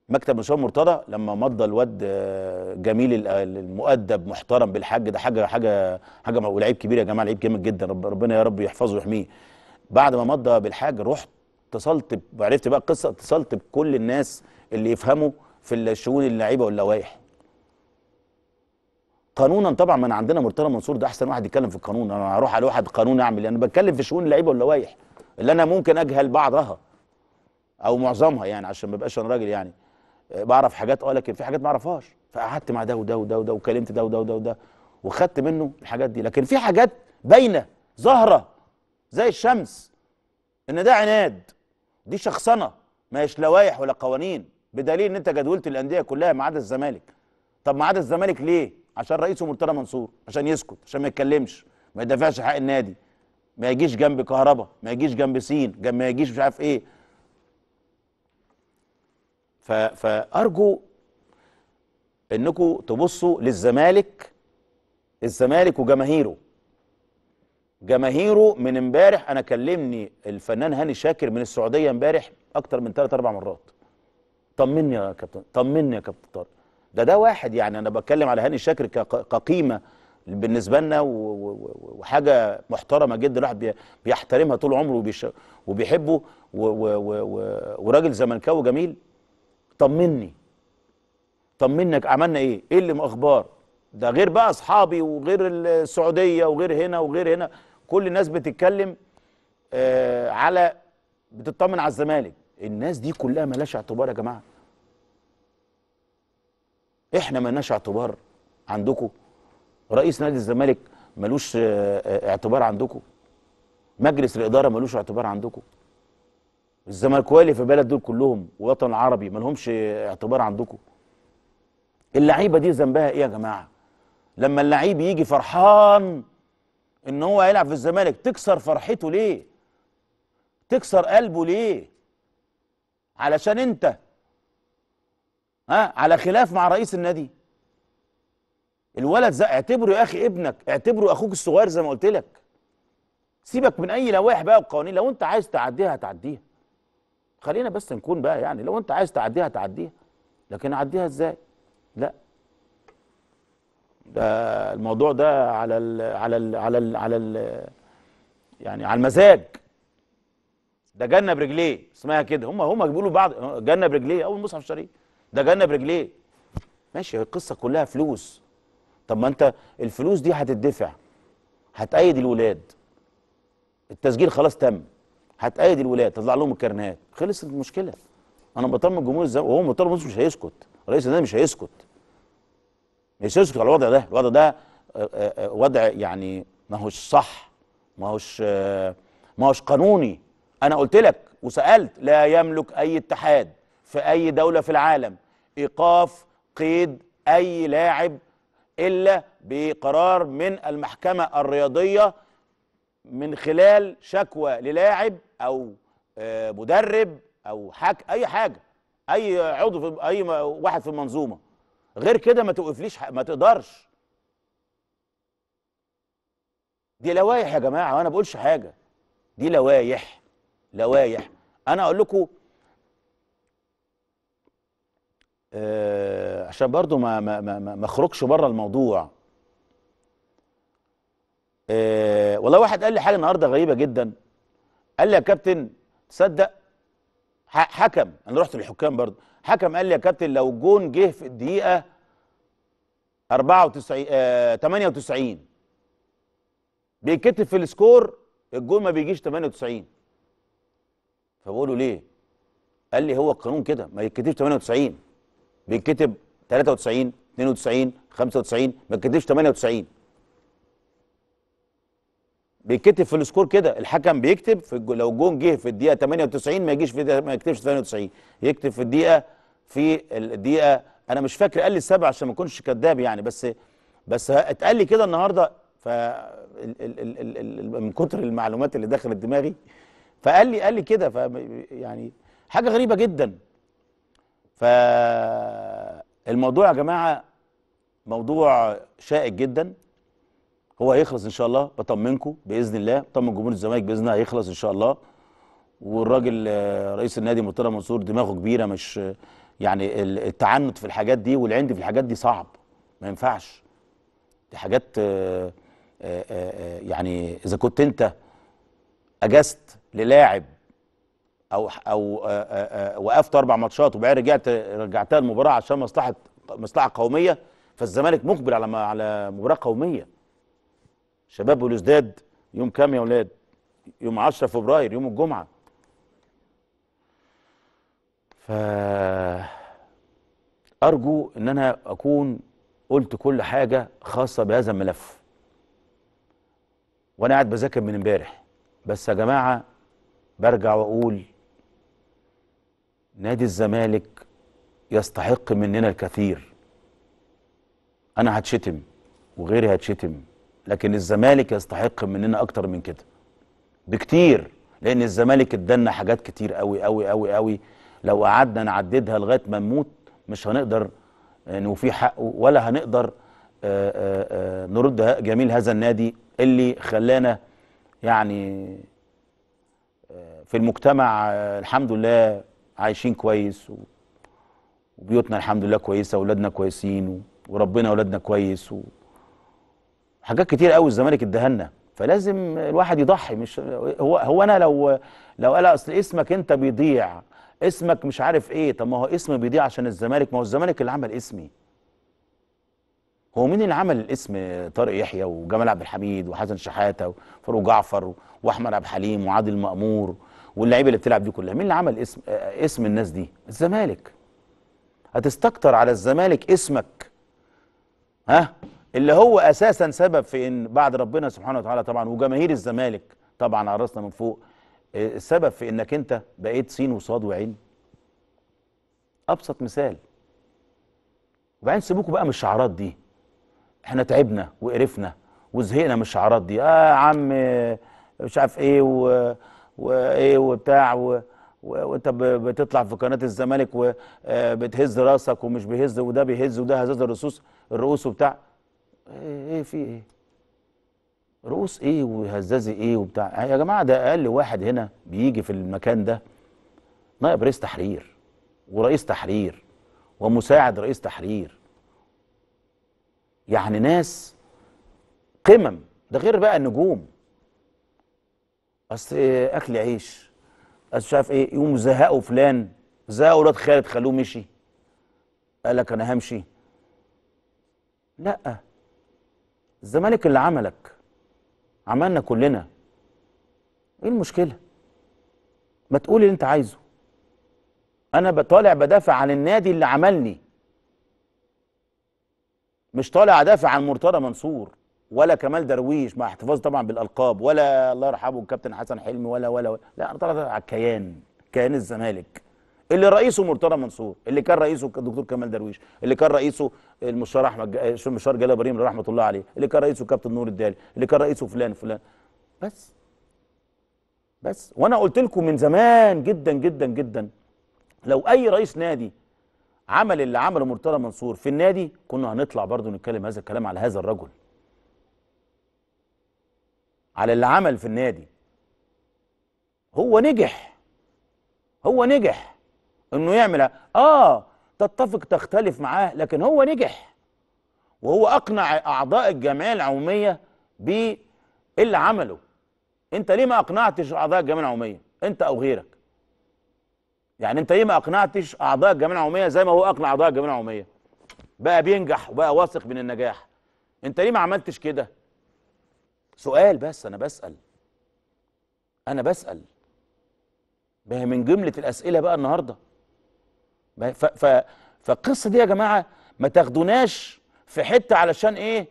مكتب مشاور مرتضى لما مضى الواد جميل المؤدب محترم بالحاج ده حاجه حاجه حاجه ولعيب كبير يا جماعه لعيب جامد جدا رب ربنا يا رب يحفظه ويحميه بعد ما مضى بالحاج رحت اتصلت وعرفت بقى القصه اتصلت بكل الناس اللي يفهموا في الشؤون اللعيبه واللوائح قانونا طبعا ما من عندنا مرتضى منصور ده احسن واحد يتكلم في القانون انا هروح على واحد قانون اعمل إيه؟ انا بتكلم في شؤون اللعيبه واللوائح اللي انا ممكن اجهل بعضها او معظمها يعني عشان ما ابقاش انا راجل يعني آه، بعرف حاجات اه لكن في حاجات ما اعرفهاش فقعدت مع ده وده وده وده وكلمت ده وده وده وده وخدت منه الحاجات دي لكن في حاجات باينه ظاهره زي الشمس ان ده عناد دي شخصنه ما هيش لوائح ولا قوانين بدليل ان انت جدولت الانديه كلها ما عدا الزمالك طب ما عدا الزمالك ليه عشان رئيسه مرتضى منصور عشان يسكت عشان ما يتكلمش ما يدافعش حق النادي ما يجيش جنب كهربا ما يجيش جنب سين جنب ما يجيش مش عارف ايه ف... فارجو انكم تبصوا للزمالك الزمالك وجماهيره جماهيره من امبارح انا كلمني الفنان هاني شاكر من السعوديه امبارح اكتر من 3 4 مرات طمني يا كابتن طمني يا كابتن طارق ده ده واحد يعني انا بتكلم على هاني شاكر كقيمه بالنسبه لنا وحاجه محترمه جدا الواحد بيحترمها طول عمره وبيحبه وراجل زملكاوي جميل طمني طمنك عملنا ايه ايه اللي اخبار ده غير بقى اصحابي وغير السعوديه وغير هنا وغير هنا كل الناس بتتكلم آه على بتطمن على الزمالك الناس دي كلها ملاش اعتبار يا جماعه احنا مالناش اعتبار عندكم رئيس نادي الزمالك ملوش آه، آه، اعتبار عندكم مجلس الاداره ملوش اعتبار عندكم الزمالكوالي في البلد دول كلهم وطن عربي مالهمش اعتبار عندكم اللعيبه دي ذنبها ايه يا جماعه لما اللعيب يجي فرحان ان هو هيلعب في الزمالك تكسر فرحته ليه تكسر قلبه ليه علشان انت ها على خلاف مع رئيس النادي الولد اعتبره يا اخي ابنك اعتبره اخوك الصغير زي ما قلت لك سيبك من اي لوائح بقى وقوانين لو انت عايز تعديها هتعديها خلينا بس نكون بقى يعني لو انت عايز تعديها هتعديها لكن اعديها ازاي لا ده الموضوع ده على الـ على الـ على الـ على الـ يعني على المزاج ده جنه برجليه اسمها كده هم هم بيقولوا بعض جنه برجليه اول مصحف شريف ده جنة برجليه ماشي القصة كلها فلوس طب ما انت الفلوس دي هتدفع هتأيد الولاد التسجيل خلاص تم هتأيد الولاد تطلع لهم الكرنات خلصت المشكلة انا بطمن الجمهور ازاي وهو مطالب مش هيسكت رئيس النادي مش هيسكت مش هيسكت على الوضع ده الوضع ده آه، آه، آه، وضع يعني ما هوش صح ما هوش ما هوش قانوني انا قلت لك وسالت لا يملك اي اتحاد في أي دولة في العالم إيقاف قيد أي لاعب إلا بقرار من المحكمة الرياضية من خلال شكوى للاعب أو آه، مدرب أو حك أي حاجة أي عضو في أي واحد في المنظومة غير كده ما توقفليش ما تقدرش دي لوايح يا جماعة وأنا بقولش حاجة دي لوايح لوايح أنا أقول لكم آه، عشان برضو ما ما ما ما اخرجش بره الموضوع آه، والله واحد قال لي حاجه النهارده غريبه جدا قال لي يا كابتن تصدق حكم انا رحت للحكام برضو حكم قال لي يا كابتن لو جون جه في الدقيقه 94 آه 98 بيتكتب في السكور الجون ما بيجيش 98 فبقول له ليه؟ قال لي هو القانون كده ما يتكتبش 98 بيتكتب 93 92 95 ما بيتكتبش 98 بيتكتب في السكور كده الحكم بيكتب في الجو لو جون جه في الدقيقه 98 ما يجيش في ما يكتبش 98 يكتب في الدقيقه في الدقيقه انا مش فاكر قال لي السبع عشان ما اكونش كذاب يعني بس بس اتقال لي كده النهارده ف من كتر المعلومات اللي دخلت دماغي فقال لي قال لي كده ف يعني حاجه غريبه جدا فالموضوع يا جماعة موضوع شائك جدا هو هيخلص ان شاء الله بطمنكم باذن الله بطمن جمهور الزمالك باذن الله هيخلص ان شاء الله والراجل آه، رئيس النادي مرتضى منصور دماغه كبيره مش يعني التعنت في الحاجات دي والعند في الحاجات دي صعب ما ينفعش دي حاجات آه، آه، يعني اذا كنت انت اجزت للاعب او او وقفت اربع ماتشات وبعدين رجعت رجعتها المباراه عشان مصلحه مصلحه قوميه فالزمالك مقبل على على مباراه قوميه شباب والازداد يوم كام يا اولاد يوم 10 فبراير يوم الجمعه ف ارجو ان انا اكون قلت كل حاجه خاصه بهذا الملف وانا قاعد بذاكر من امبارح بس يا جماعه برجع واقول نادي الزمالك يستحق مننا الكثير انا هتشتم وغيري هتشتم لكن الزمالك يستحق مننا اكتر من كده بكتير لان الزمالك ادانا حاجات كتير قوي قوي قوي قوي لو قعدنا نعددها لغايه ما نموت مش هنقدر آه، نوفي حقه ولا هنقدر آه، آه، نرد جميل هذا النادي اللي خلانا يعني في المجتمع الحمد لله عايشين كويس وبيوتنا الحمد لله كويسه واولادنا كويسين وربنا اولادنا كويس وحاجات كتير قوي الزمالك ادهنا فلازم الواحد يضحي مش هو هو انا لو لو قال اصل اسمك انت بيضيع اسمك مش عارف ايه طب ما هو اسمي بيضيع عشان الزمالك ما هو الزمالك اللي عمل اسمي هو مين اللي عمل الاسم طارق يحيى وجمال عبد الحميد وحسن شحاته وفاروق جعفر واحمد عبد الحليم وعادل مأمور واللعيبه اللي بتلعب دي كلها مين اللي عمل اسم اسم الناس دي الزمالك هتستكتر على الزمالك اسمك ها اللي هو اساسا سبب في ان بعد ربنا سبحانه وتعالى طبعا وجماهير الزمالك طبعا على راسنا من فوق السبب آه، في انك انت بقيت سين وصاد وعين ابسط مثال وبعدين سيبوكوا بقى من الشعارات دي احنا تعبنا وقرفنا وزهقنا من الشعارات دي اه يا عم آه، مش عارف ايه و وايه وبتاع و... وانت بتطلع في قناه الزمالك وبتهز آه، راسك ومش بيهز وده بيهز وده هزاز الرؤوس الرؤوس وبتاع ايه،, ايه في ايه رؤوس ايه وهزازي ايه وبتاع آه، يا جماعه ده اقل واحد هنا بيجي في المكان ده نائب رئيس تحرير ورئيس تحرير ومساعد رئيس تحرير يعني ناس قمم ده غير بقى النجوم اصل اكل عيش اصل مش عارف ايه يقوم زهقوا فلان زهقوا ولاد خالد خلوه مشي قال لك انا همشي لا الزمالك اللي عملك عملنا كلنا ايه المشكله ما تقول اللي انت عايزه انا بطالع بدافع عن النادي اللي عملني مش طالع ادافع عن مرتضى منصور ولا كمال درويش مع احتفاظ طبعا بالالقاب ولا الله يرحمه الكابتن حسن حلمي ولا ولا, ولا. لا انا طلعت على الكيان كيان الزمالك اللي رئيسه مرتضى منصور اللي كان رئيسه الدكتور كمال درويش اللي كان رئيسه المستشار احمد المستشار جلال ابراهيم رحمه الله عليه اللي كان رئيسه كابتن نور الدالي اللي كان رئيسه فلان فلان بس بس وانا قلت لكم من زمان جدا جدا جدا لو اي رئيس نادي عمل اللي عمله مرتضى منصور في النادي كنا هنطلع برضه نتكلم هذا الكلام على هذا الرجل على اللي عمل في النادي هو نجح هو نجح انه يعمل اه تتفق تختلف معاه لكن هو نجح وهو اقنع اعضاء الجمعيه العموميه باللي عمله انت ليه ما اقنعتش اعضاء الجمعيه العموميه انت او غيرك يعني انت ليه ما اقنعتش اعضاء الجمعيه العموميه زي ما هو اقنع اعضاء الجمعيه العموميه بقى بينجح وبقى واثق من النجاح انت ليه ما عملتش كده سؤال بس أنا بسأل أنا بسأل ما هي من جملة الأسئلة بقى النهاردة ف فالقصة دي يا جماعة ما تاخدوناش في حتة علشان إيه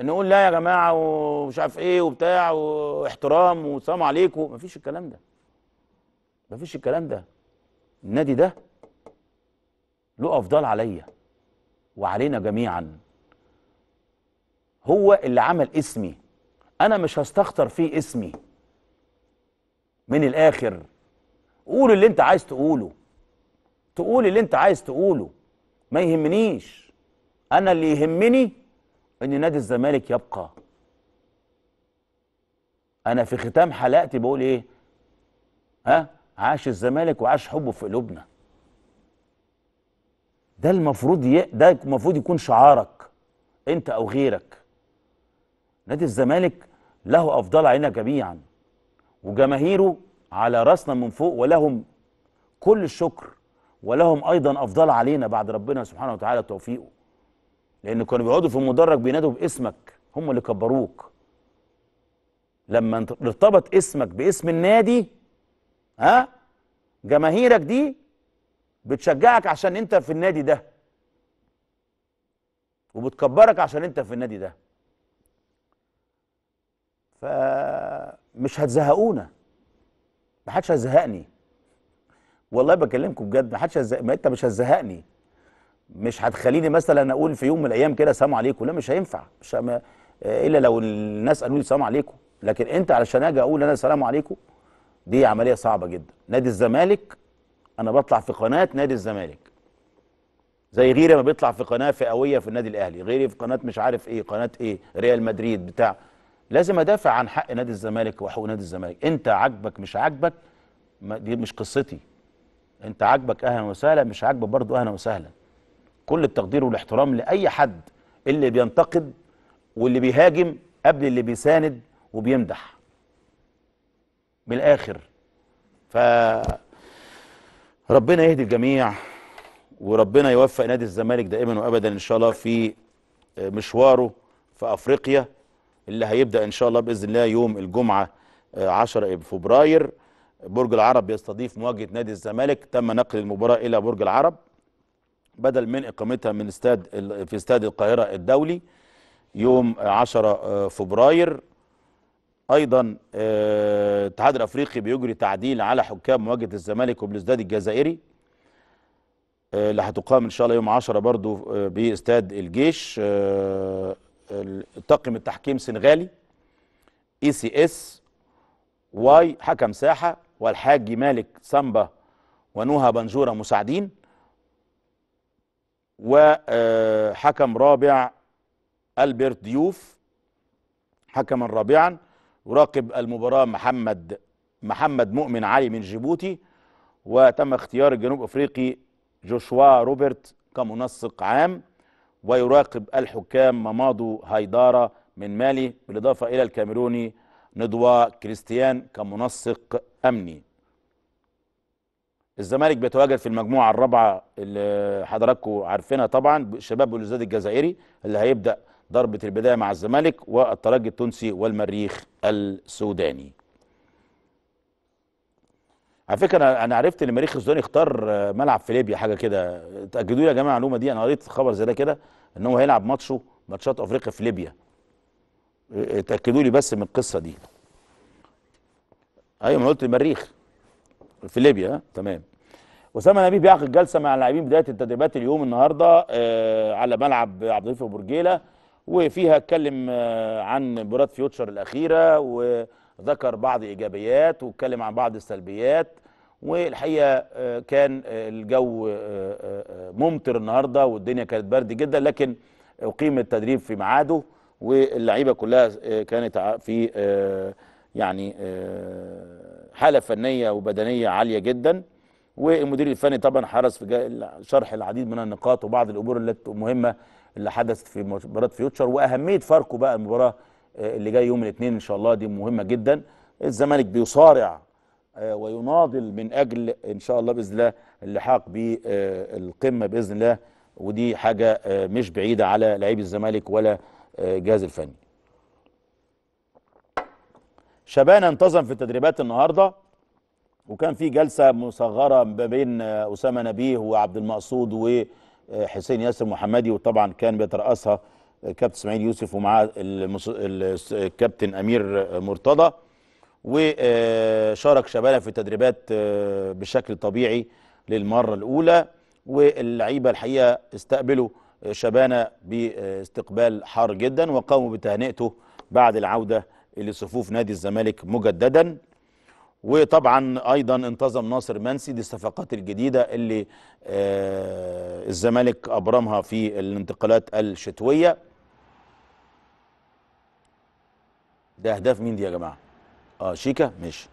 نقول لا يا جماعة ومش عارف إيه وبتاع واحترام وسلام عليكم مفيش الكلام ده مفيش الكلام ده النادي ده له أفضال عليا وعلينا جميعا هو اللي عمل اسمي انا مش هستخطر فيه اسمي من الاخر قول اللي انت عايز تقوله تقول اللي انت عايز تقوله ما يهمنيش انا اللي يهمني ان نادي الزمالك يبقى انا في ختام حلقتي بقول ايه ها عاش الزمالك وعاش حبه في قلوبنا ده المفروض ي... ده المفروض يكون شعارك انت او غيرك نادي الزمالك له أفضل علينا جميعا وجماهيره على راسنا من فوق ولهم كل الشكر ولهم أيضا أفضل علينا بعد ربنا سبحانه وتعالى توفيقه لأن كانوا بيقعدوا في المدرج بينادوا باسمك هم اللي كبروك لما ارتبط اسمك باسم النادي ها جماهيرك دي بتشجعك عشان انت في النادي ده وبتكبرك عشان انت في النادي ده فمش هتزهقونا ما حدش هيزهقني والله بكلمكم بجد ما حدش ما انت مش هتزهقني مش هتخليني مثلا اقول في يوم من الايام كده سلام عليكم لا مش هينفع مش هم... الا لو الناس قالوا لي سلام عليكم لكن انت علشان اجي اقول انا سلام عليكم دي عمليه صعبه جدا نادي الزمالك انا بطلع في قناه نادي الزمالك زي غيري ما بيطلع في قناه فئويه في النادي الاهلي غيري في قناه مش عارف ايه قناه ايه ريال مدريد بتاع لازم ادافع عن حق نادي الزمالك وحقوق نادي الزمالك انت عاجبك مش عاجبك دي مش قصتي انت عاجبك اهلا وسهلا مش عاجبك برضه اهلا وسهلا كل التقدير والاحترام لاي حد اللي بينتقد واللي بيهاجم قبل اللي بيساند وبيمدح من الاخر ف ربنا يهدي الجميع وربنا يوفق نادي الزمالك دائما وابدا ان شاء الله في مشواره في افريقيا اللي هيبدأ إن شاء الله بإذن الله يوم الجمعة 10 آه، فبراير برج العرب يستضيف مواجهة نادي الزمالك تم نقل المباراة إلى برج العرب بدل من إقامتها من استاد في استاد القاهرة الدولي يوم 10 آه، فبراير ايضا الاتحاد آه، الافريقي بيجري تعديل على حكام مواجهه الزمالك وبالاستاد الجزائري اللي هتقام ان شاء الله يوم 10 برضو باستاد الجيش طاقم التحكيم سنغالي اي سي اس واي حكم ساحه والحاج مالك سامبا ونوها بنجوره مساعدين وحكم آه، رابع البرت ديوف حكما رابعا يراقب المباراه محمد محمد مؤمن علي من جيبوتي وتم اختيار الجنوب افريقي جوشوا روبرت كمنسق عام ويراقب الحكام مماضو هايدارا من مالي بالإضافة إلى الكاميروني ندوى كريستيان كمنسق أمني الزمالك بيتواجد في المجموعة الرابعة اللي حضراتكم عارفينها طبعا شباب الوزاد الجزائري اللي هيبدأ ضربة البداية مع الزمالك والترجي التونسي والمريخ السوداني على فكره انا انا عرفت ان مريخ الزوني اختار آه، ملعب في ليبيا حاجه كده تاكدوا لي يا جماعه المعلومه دي انا قريت خبر زي ده كده ان هو هيلعب ماتشه ماتشات افريقيا في ليبيا آه، آه، تاكدوا لي بس من القصه دي ايوه ما قلت المريخ في ليبيا تمام وسام نبيه بيعقد جلسه مع اللاعبين بدايه التدريبات اليوم النهارده على ملعب عبد اللطيف برجيله وفيها اتكلم عن مباراه فيوتشر الاخيره وذكر بعض ايجابيات واتكلم عن بعض السلبيات والحقيقه آه، كان آه، الجو آه، ممطر النهارده والدنيا كانت برد جدا لكن اقيم التدريب في ميعاده واللعيبه كلها كانت في يعني حاله فنيه وبدنيه عاليه جدا والمدير الفني طبعا حرص في شرح العديد من النقاط وبعض الامور المهمه اللي حدثت في مباراه فيوتشر واهميه فاركو بقى المباراه اللي جاي يوم الاثنين ان شاء الله دي مهمه جدا الزمالك بيصارع آه، ويناضل من اجل ان شاء الله باذن الله اللحاق بالقمه باذن الله ودي حاجه آه، مش بعيده على لعيب الزمالك ولا آه، الجهاز الفني. شبانه انتظم في التدريبات النهارده وكان في جلسه مصغره ما بين اسامه نبيه وعبد المقصود وحسين ياسر محمدي وطبعا كان بيترأسها كابتن اسماعيل يوسف ومعاه الكابتن امير مرتضى وشارك شبانه في التدريبات آه، بشكل طبيعي للمره الاولى واللعيبه الحقيقه استقبلوا آه، شبانه باستقبال حار جدا وقاموا بتهنئته بعد العوده لصفوف نادي الزمالك مجددا وطبعا ايضا انتظم ناصر منسي دي الصفقات الجديده اللي آه الزمالك ابرمها في الانتقالات الشتويه ده اهداف مين دي يا جماعه اه شيكا ماشي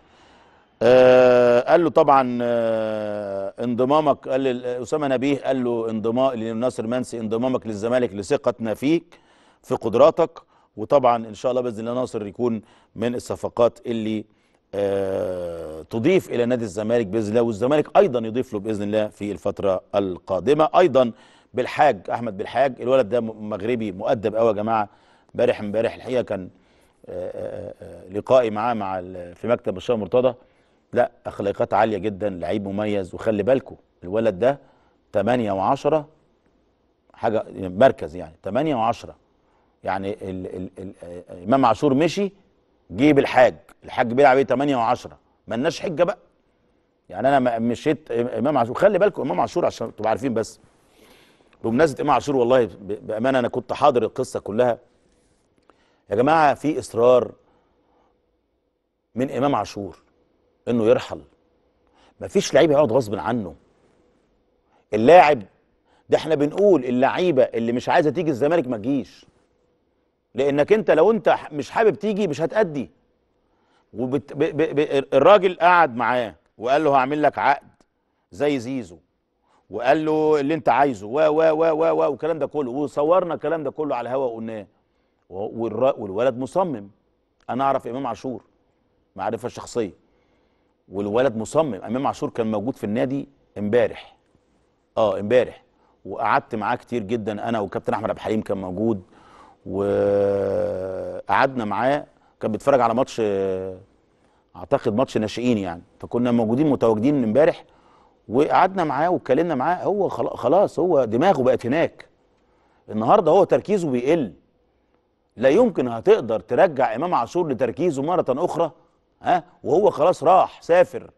آه قال له طبعا آه انضمامك قال اسامه نبيه قال له انضمام لناصر منسي انضمامك للزمالك لثقتنا فيك في قدراتك وطبعا ان شاء الله باذن الله ناصر يكون من الصفقات اللي آه تضيف الى نادي الزمالك باذن الله والزمالك ايضا يضيف له باذن الله في الفتره القادمه ايضا بالحاج احمد بالحاج الولد ده مغربي مؤدب قوي يا جماعه امبارح امبارح الحقيقه كان آه، آه، آه، لقائي معاه مع في مكتب بشار مرتضى لا اخلاقيات عاليه جدا لعيب مميز وخلي بالكم الولد ده 8 و10 حاجه مركز يعني 8 و10 يعني ال ال ال امام عاشور مشي جيب الحاج الحاج بيلعب ايه 8 و10 مالناش حجه بقى يعني انا مشيت امام عاشور خلي بالكم امام عاشور عشان تبقوا عارفين بس بمناسبه امام عاشور والله بامانه انا كنت حاضر القصه كلها يا جماعة في إصرار من إمام عاشور إنه يرحل مفيش لعيب هيقعد غصب عنه اللاعب ده احنا بنقول اللعيبة اللي مش عايزة تيجي الزمالك ما تجيش لأنك أنت لو أنت مش حابب تيجي مش هتأدي وبت... ب... ب... ب... الراجل قعد معاه وقال له هعمل لك عقد زي زيزو وقال له اللي انت عايزه و و و و والكلام ده كله وصورنا الكلام ده كله على الهواء وقلناه والولد مصمم انا اعرف امام عاشور معرفه شخصيه والولد مصمم امام عاشور كان موجود في النادي امبارح اه امبارح وقعدت معاه كتير جدا انا وكابتن احمد عبد الحليم كان موجود وقعدنا معاه كان بيتفرج على ماتش اعتقد ماتش ناشئين يعني فكنا موجودين متواجدين امبارح وقعدنا معاه واتكلمنا معاه هو خلاص هو دماغه بقت هناك النهارده هو تركيزه بيقل لا يمكن هتقدر ترجع امام عاشور لتركيزه مره اخرى ها وهو خلاص راح سافر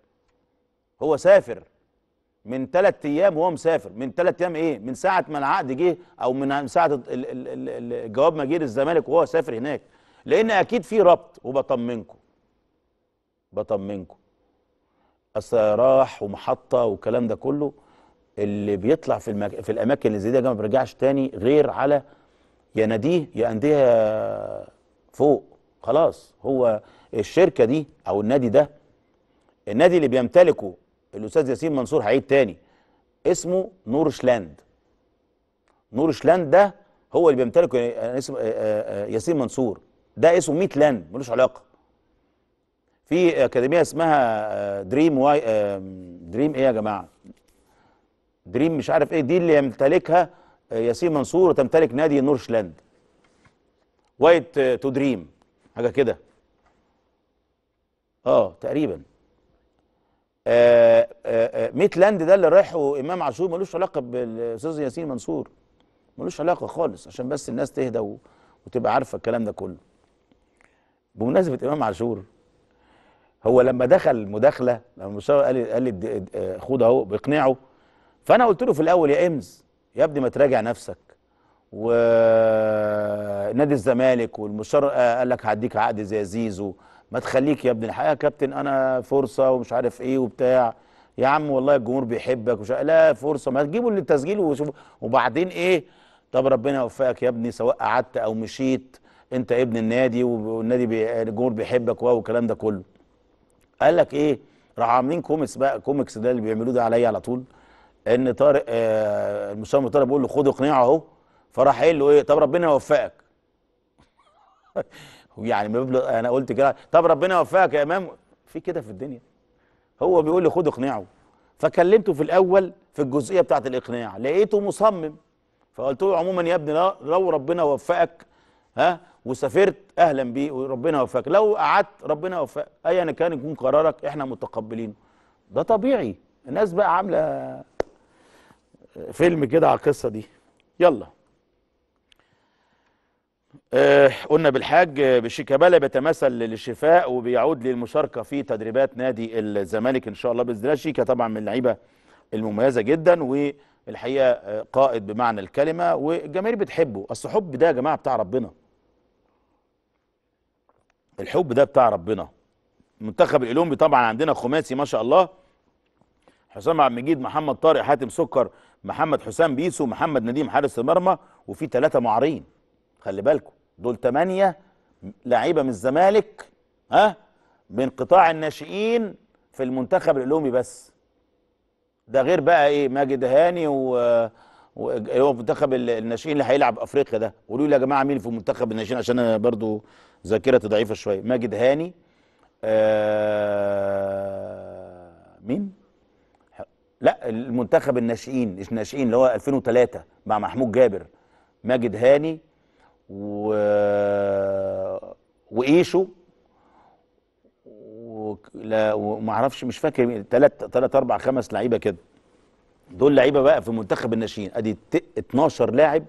هو سافر من ثلاث ايام وهو مسافر من ثلاث ايام ايه من ساعه ما العقد جه او من ساعه الجواب ما جه للزمالك وهو سافر هناك لان اكيد في ربط وبطمنكم بطمنكم اصل راح ومحطه والكلام ده كله اللي بيطلع في المك... في الاماكن اللي زي دي ما بيرجعش تاني غير على يا ناديه يا أندية فوق خلاص هو الشركة دي أو النادي ده النادي اللي بيمتلكه الأستاذ ياسين منصور هعيد تاني اسمه نورشلاند نورشلاند ده هو اللي بيمتلكه آه، آه، اسم آه، ياسين منصور ده اسمه ميت لاند ملوش علاقة في أكاديمية اسمها دريم واي دريم إيه يا جماعة دريم مش عارف إيه دي اللي يمتلكها ياسين منصور وتمتلك نادي نورشلاند وايت تو دريم حاجه كده اه تقريبا آه آه آه ميت لاند ده اللي رايحه امام عاشور ملوش علاقه بالاستاذ ياسين منصور ملوش علاقه خالص عشان بس الناس تهدى وتبقى عارفه الكلام ده كله بمناسبه امام عاشور هو لما دخل مداخله لما لي قال لي آه، خد اهو باقناعه فانا قلت له في الاول يا امز يا ابني ما تراجع نفسك ونادي الزمالك والمشار آه، قال لك هديك عقد زي زيزو ما تخليك يا ابني الحقيقه يا كابتن انا فرصه ومش عارف ايه وبتاع يا عم والله الجمهور بيحبك ومش لا فرصه ما تجيبه للتسجيل وشوف وبعدين ايه طب ربنا يوفقك يا ابني سواء قعدت او مشيت انت ابن النادي والنادي بي... الجمهور بيحبك والكلام ده كله قال لك ايه راح عاملين كوميكس بقى كوميكس ده اللي بيعملوه ده عليا على طول ان طارق آه المساوي طارق بيقول له خد اقنعه اهو فراح قايل له ايه طب ربنا يوفقك يعني انا قلت كده طب ربنا يوفقك يا امام في كده في الدنيا هو بيقول لي خد اقنعه فكلمته في الاول في الجزئيه بتاعه الاقناع لقيته مصمم فقلت له عموما يا ابني لو ربنا وفقك ها وسافرت اهلا بيه وربنا يوفقك لو قعدت ربنا يوفقك ايا كان يكون قرارك احنا متقبلينه ده طبيعي الناس بقى عامله فيلم كده على القصه دي يلا آه قلنا بالحاج بشيكابالا بيتمثل للشفاء وبيعود للمشاركه في تدريبات نادي الزمالك ان شاء الله باذن الله شيكا طبعا من اللعيبه المميزه جدا والحقيقه قائد بمعنى الكلمه والجماهير بتحبه اصل حب ده يا جماعه بتاع ربنا الحب ده بتاع ربنا منتخب الاولمبي طبعا عندنا خماسي ما شاء الله حسام عبد المجيد محمد طارق حاتم سكر محمد حسام بيسو ومحمد نديم حارس المرمى وفي ثلاثه معارين خلي بالكم دول ثمانيه لعيبه من الزمالك ها من قطاع الناشئين في المنتخب الأولمبي بس ده غير بقى ايه ماجد هاني و هو منتخب الناشئين اللي هيلعب افريقيا ده قولوا لي يا جماعه مين في منتخب الناشئين عشان انا برضو ذاكرتي ضعيفه شويه ماجد هاني آه مين المنتخب الناشئين الناشئين اللي هو 2003 مع محمود جابر ماجد هاني و وايشو و... لا وما اعرفش مش فاكر ثلاث ثلاث اربع خمس لعيبه كده دول لعيبه بقى في منتخب الناشئين ادي 12 لاعب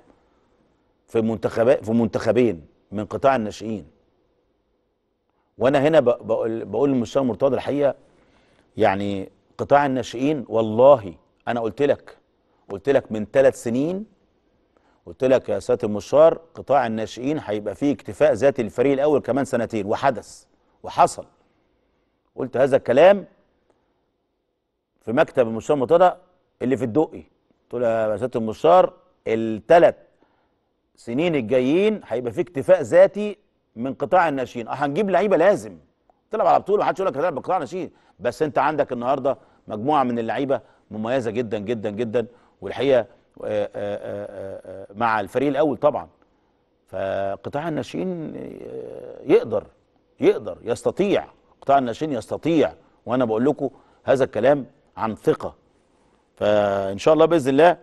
في منتخبات في منتخبين من قطاع الناشئين وانا هنا بقول بقول للمستشار مرتضى الحقيقه يعني قطاع الناشئين والله انا قلت لك قلت لك من ثلاث سنين قلت لك يا سياده المشار قطاع الناشئين هيبقى فيه اكتفاء ذاتي للفريق الاول كمان سنتين وحدث وحصل قلت هذا الكلام في مكتب المشار مرتضى اللي في الدقي قلت له يا سياده المشار الثلاث سنين الجايين هيبقى فيه اكتفاء ذاتي من قطاع الناشئين اه هنجيب لعيبه لازم تلعب على طول ما حدش يقول لك هتلعب بقطاع ناشئين بس انت عندك النهارده مجموعه من اللعيبه مميزه جدا جدا جدا والحقيقه آه، آه، آه، مع الفريق الاول طبعا فقطاع الناشئين يقدر يقدر يستطيع قطاع الناشئين يستطيع وانا بقول لكم هذا الكلام عن ثقه فان شاء الله باذن الله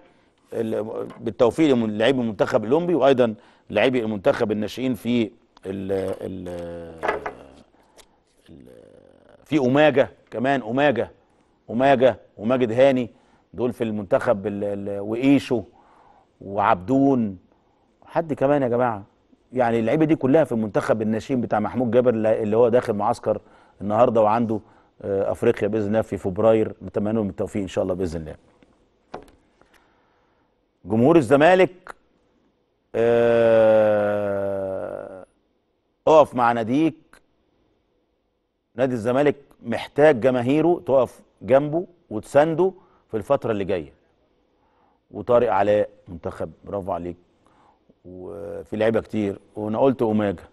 بالتوفيق للاعبي المنتخب الاولمبي وايضا لاعبي المنتخب الناشئين في الـ الـ في اوماجا كمان اوماجا وماجا وماجد هاني دول في المنتخب وإيشو وعبدون حد كمان يا جماعه يعني اللعيبه دي كلها في المنتخب الناشئين بتاع محمود جابر اللي هو داخل معسكر النهارده وعنده آه، افريقيا باذن الله في فبراير نتمنى لهم التوفيق ان شاء الله باذن الله. جمهور الزمالك ااا آه، اقف مع ناديك نادي الزمالك محتاج جماهيره تقف جنبه وتسانده في الفترة اللي جاية وطارق علاء منتخب برافو عليك وفي لعيبة كتير وانا قلت اوماجا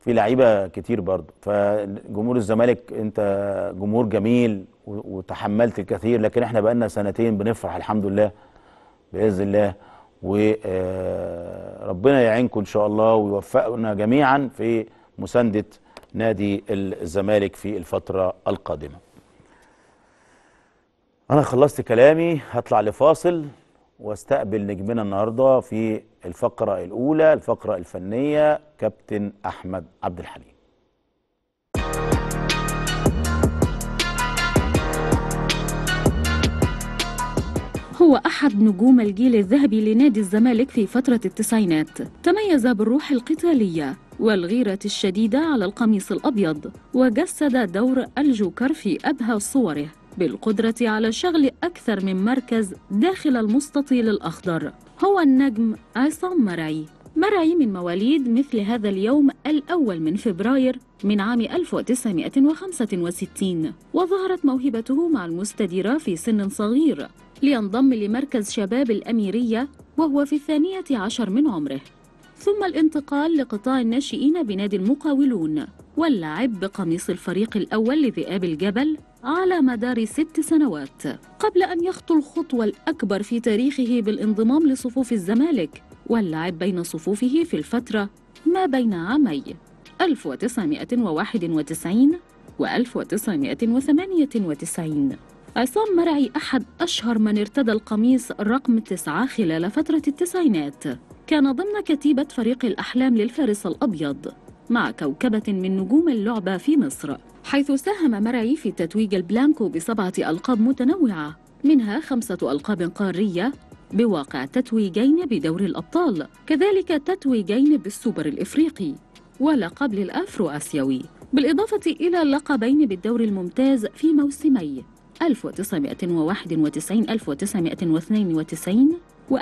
في لعيبة كتير برضه فجمهور الزمالك انت جمهور جميل وتحملت الكثير لكن احنا بقالنا سنتين بنفرح الحمد لله باذن الله وربنا آه، يعينكم ان شاء الله ويوفقنا جميعا في مسانده نادي الزمالك في الفتره القادمه أنا خلصت كلامي هطلع لفاصل واستقبل نجمنا النهارده في الفقرة الأولى الفقرة الفنية كابتن أحمد عبد الحليم هو أحد نجوم الجيل الذهبي لنادي الزمالك في فترة التسعينات تميز بالروح القتالية والغيرة الشديدة على القميص الأبيض وجسد دور الجوكر في أبهى صوره بالقدرة على شغل أكثر من مركز داخل المستطيل الأخضر هو النجم عصام مرعي مرعي من مواليد مثل هذا اليوم الأول من فبراير من عام 1965 وظهرت موهبته مع المستديرة في سن صغير لينضم لمركز شباب الأميرية وهو في الثانية عشر من عمره ثم الانتقال لقطاع الناشئين بنادي المقاولون واللعب بقميص الفريق الأول لذئاب الجبل على مدار ست سنوات قبل أن يخطو الخطوة الأكبر في تاريخه بالانضمام لصفوف الزمالك واللعب بين صفوفه في الفترة ما بين عامي 1991 و 1998 عصام مرعي أحد أشهر من ارتدى القميص رقم تسعة خلال فترة التسعينات كان ضمن كتيبة فريق الأحلام للفارس الأبيض مع كوكبة من نجوم اللعبة في مصر حيث ساهم مرعي في تتويج البلانكو بسبعة ألقاب متنوعة منها خمسة ألقاب قارية بواقع تتويجين بدور الأبطال كذلك تتويجين بالسوبر الإفريقي ولقب للأفرو آسيوي بالإضافة إلى لقبين بالدور الممتاز في موسمي 1991 1992 و1992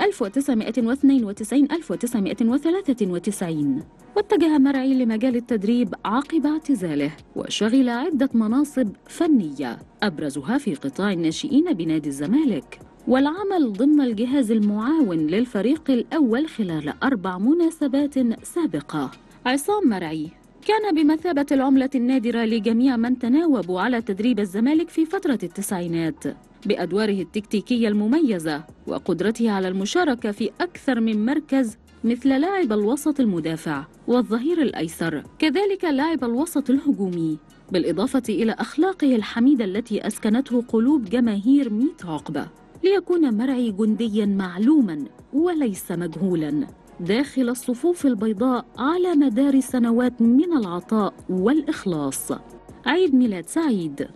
1993 واتجه مرعي لمجال التدريب عقب اعتزاله وشغل عدة مناصب فنية أبرزها في قطاع الناشئين بنادي الزمالك والعمل ضمن الجهاز المعاون للفريق الأول خلال أربع مناسبات سابقة عصام مرعي كان بمثابة العملة النادرة لجميع من تناوبوا على تدريب الزمالك في فترة التسعينات بأدواره التكتيكية المميزة وقدرته على المشاركة في أكثر من مركز مثل لاعب الوسط المدافع والظهير الأيسر كذلك لاعب الوسط الهجومي بالإضافة إلى أخلاقه الحميدة التي أسكنته قلوب جماهير ميت عقبة ليكون مرعي جندياً معلوماً وليس مجهولاً داخل الصفوف البيضاء على مدار سنوات من العطاء والإخلاص عيد ميلاد سعيد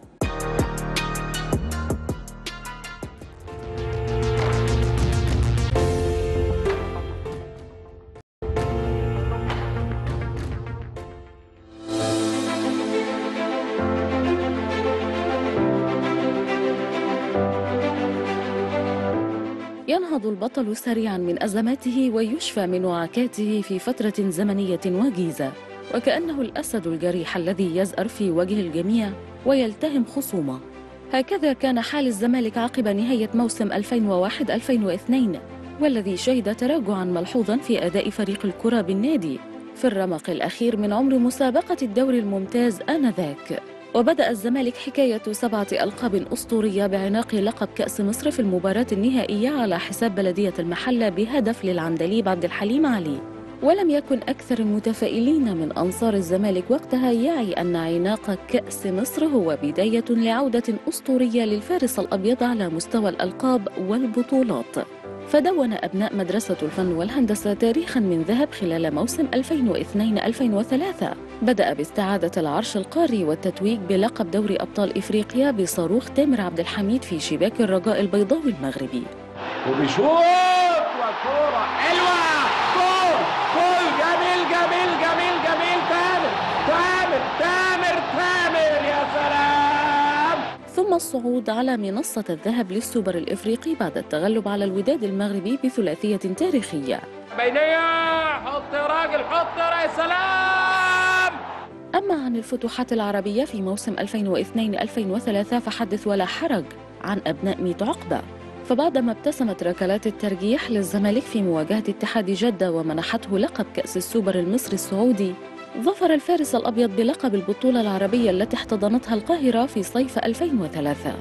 ينهض البطل سريعا من أزماته ويشفى من وعكاته في فترة زمنية وجيزة وكأنه الأسد الجريح الذي يزأر في وجه الجميع ويلتهم خصومه هكذا كان حال الزمالك عقب نهاية موسم 2001-2002 والذي شهد تراجعا ملحوظا في أداء فريق الكرة بالنادي في الرمق الأخير من عمر مسابقة الدوري الممتاز آنذاك وبدأ الزمالك حكاية سبعة ألقاب أسطورية بعناق لقب كأس مصر في المباراة النهائية على حساب بلدية المحلة بهدف للعندليب عبد الحليم علي ولم يكن أكثر المتفائلين من أنصار الزمالك وقتها يعي أن عناق كأس مصر هو بداية لعودة أسطورية للفارس الأبيض على مستوى الألقاب والبطولات فدون أبناء مدرسة الفن والهندسة تاريخا من ذهب خلال موسم 2002-2003 بدأ باستعادة العرش القاري والتتويج بلقب دوري أبطال إفريقيا بصاروخ تامر عبد الحميد في شباك الرجاء البيضاوي المغربي وبيشوط وكورة حلوة الصعود على منصة الذهب للسوبر الإفريقي بعد التغلب على الوداد المغربي بثلاثية تاريخية بينية حط يا راجل حط يا سلام أما عن الفتوحات العربية في موسم 2002-2003 فحدث ولا حرج عن أبناء ميت عقبة فبعدما ابتسمت ركلات الترجيح للزمالك في مواجهة اتحاد جدة ومنحته لقب كأس السوبر المصري السعودي ظفر الفارس الأبيض بلقب البطولة العربية التي احتضنتها القاهرة في صيف 2003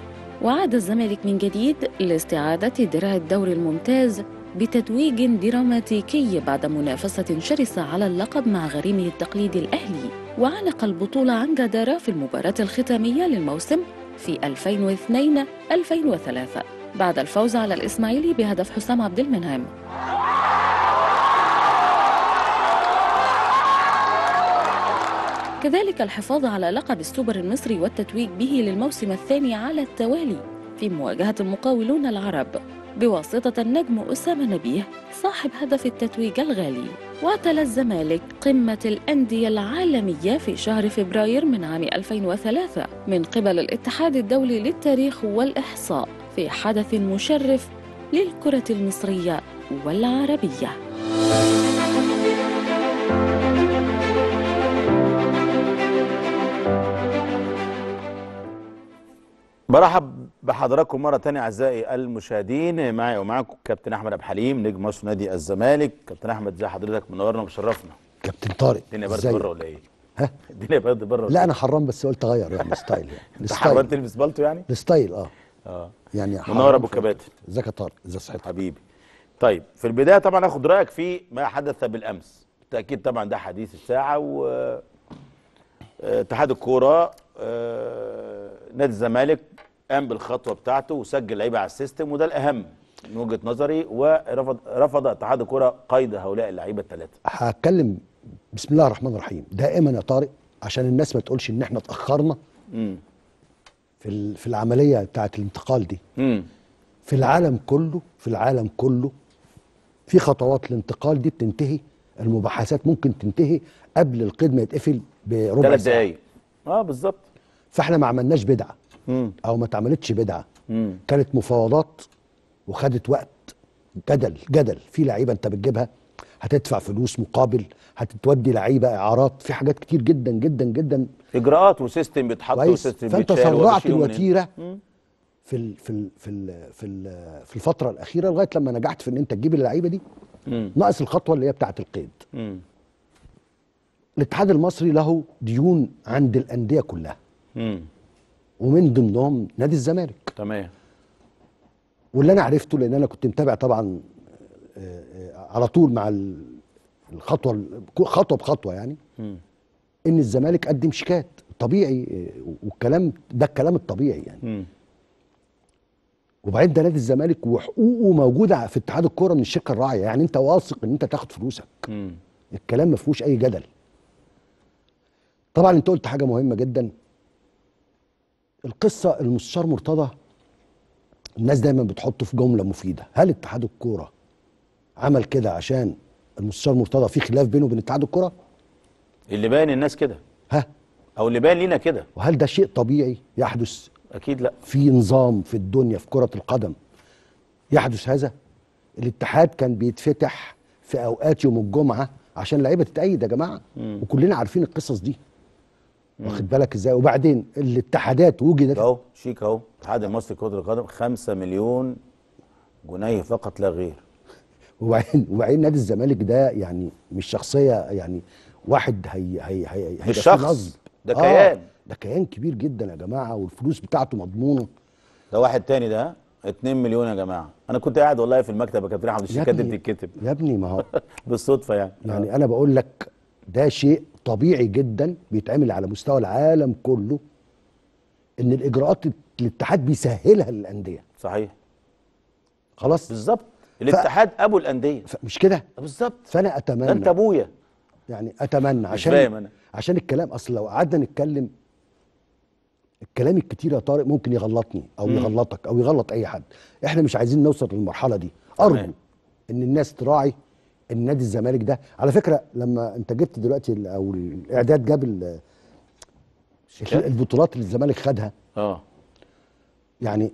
وعاد الزمالك من جديد لاستعادة درع الدوري الممتاز بتتويج دراماتيكي بعد منافسة شرسة على اللقب مع غريمه التقليدي الأهلي وعلق البطولة عن جدارة في المباراة الختامية للموسم في 2002-2003 بعد الفوز على الإسماعيلي بهدف حسام عبد المنعم كذلك الحفاظ على لقب السوبر المصري والتتويج به للموسم الثاني على التوالي في مواجهة المقاولون العرب بواسطة النجم أسامة نبيه صاحب هدف التتويج الغالي واعتلى الزمالك قمة الأندية العالمية في شهر فبراير من عام 2003 من قبل الاتحاد الدولي للتاريخ والإحصاء في حدث مشرف للكرة المصرية والعربية برحب بحضراتكم مرة تانية أعزائي المشاهدين معي ومعاكم كابتن أحمد ابو حليم نجم مصر نادي الزمالك كابتن أحمد ازي حضرتك منورنا ومشرفنا كابتن طارق الدنيا برد بره ولا إيه؟ ها؟ الدنيا برد بره لا إيه؟ أنا حرام بس قلت أغير يعني ستايل يعني أنت حرام تلبس بالطو يعني؟ الستايل أه أه يعني منور أبو كباتن ازيك يا طارق إزي صحتك حبيبي طيب في البداية طبعا أخد رأيك في ما حدث بالأمس بالتأكيد طبعا ده حديث الساعة و آه، اتحاد الكورة أه نادي الزمالك قام بالخطوه بتاعته وسجل لعيبه على السيستم وده الاهم من وجهه نظري ورفض رفض اتحاد الكره قيد هؤلاء اللعيبه الثلاثه. هتكلم بسم الله الرحمن الرحيم دائما يا طارق عشان الناس ما تقولش ان احنا اتاخرنا في في العمليه بتاعه الانتقال دي. م. في العالم كله في العالم كله في خطوات الانتقال دي بتنتهي المباحثات ممكن تنتهي قبل القيد ما يتقفل بربع ساعه. ثلاث دقائق. اه بالظبط. فاحنا ما عملناش بدعه مم. او ما اتعملتش بدعه مم. كانت مفاوضات وخدت وقت جدل جدل في لعيبه انت بتجيبها هتدفع فلوس مقابل هتتودي لعيبه اعارات في حاجات كتير جدا جدا جدا اجراءات وسيستم بيتحط وسيستم فانت سرعت الوتيره في الـ في الـ في الـ في, الـ في الفتره الاخيره لغايه لما نجحت في ان انت تجيب اللعيبه دي مم. ناقص الخطوه اللي هي بتاعه القيد مم. الاتحاد المصري له ديون عند الانديه كلها ومن ضمنهم نادي الزمالك تمام واللي انا عرفته لان انا كنت متابع طبعا آه، آه، على طول مع الخطوه خطوه بخطوه يعني م. ان الزمالك قدم شيكات طبيعي آه، والكلام ده الكلام الطبيعي يعني وبعدين ده نادي الزمالك وحقوقه موجوده في اتحاد الكوره من الشركه الراعيه يعني انت واثق ان انت تاخد فلوسك م. الكلام ما فيهوش اي جدل طبعا انت قلت حاجه مهمه جدا القصه المستشار مرتضى الناس دايما بتحطه في جمله مفيده هل اتحاد الكوره عمل كده عشان المستشار مرتضى في خلاف بينه وبين اتحاد الكوره اللي باين الناس كده ها او اللي باين لينا كده وهل ده شيء طبيعي يحدث اكيد لا في نظام في الدنيا في كره القدم يحدث هذا الاتحاد كان بيتفتح في اوقات يوم الجمعه عشان لعيبه تتأيد يا جماعه مم. وكلنا عارفين القصص دي واخد بالك ازاي وبعدين الاتحادات وجدت اهو شيك اهو الاتحاد المصري لكره القدم 5 مليون جنيه فقط لا غير وبعدين وبعدين نادي الزمالك ده يعني مش شخصيه يعني واحد هي هي هي مش شخص ده آه، كيان ده كيان كبير جدا يا جماعه والفلوس بتاعته مضمونه ده واحد تاني ده 2 مليون يا جماعه انا كنت قاعد والله في المكتب يا كابتن احمد الشيكات دي بيتكتب يا ابني ما هو بالصدفه يعني يعني انا بقول لك ده شيء طبيعي جدا بيتعمل على مستوى العالم كله ان الاجراءات الاتحاد بيسهلها للانديه صحيح خلاص بالظبط الاتحاد ف... ابو الانديه ف... مش كده بالظبط فانا اتمنى انت ابويا يعني اتمنى عشان أنا. عشان الكلام اصل لو قعدنا نتكلم الكلام الكتير يا طارق ممكن يغلطني او م. يغلطك او يغلط اي حد احنا مش عايزين نوصل للمرحله دي ارجو ان الناس تراعي النادي الزمالك ده على فكره لما انت جبت دلوقتي او الاعداد جاب البطولات اللي الزمالك خدها اه يعني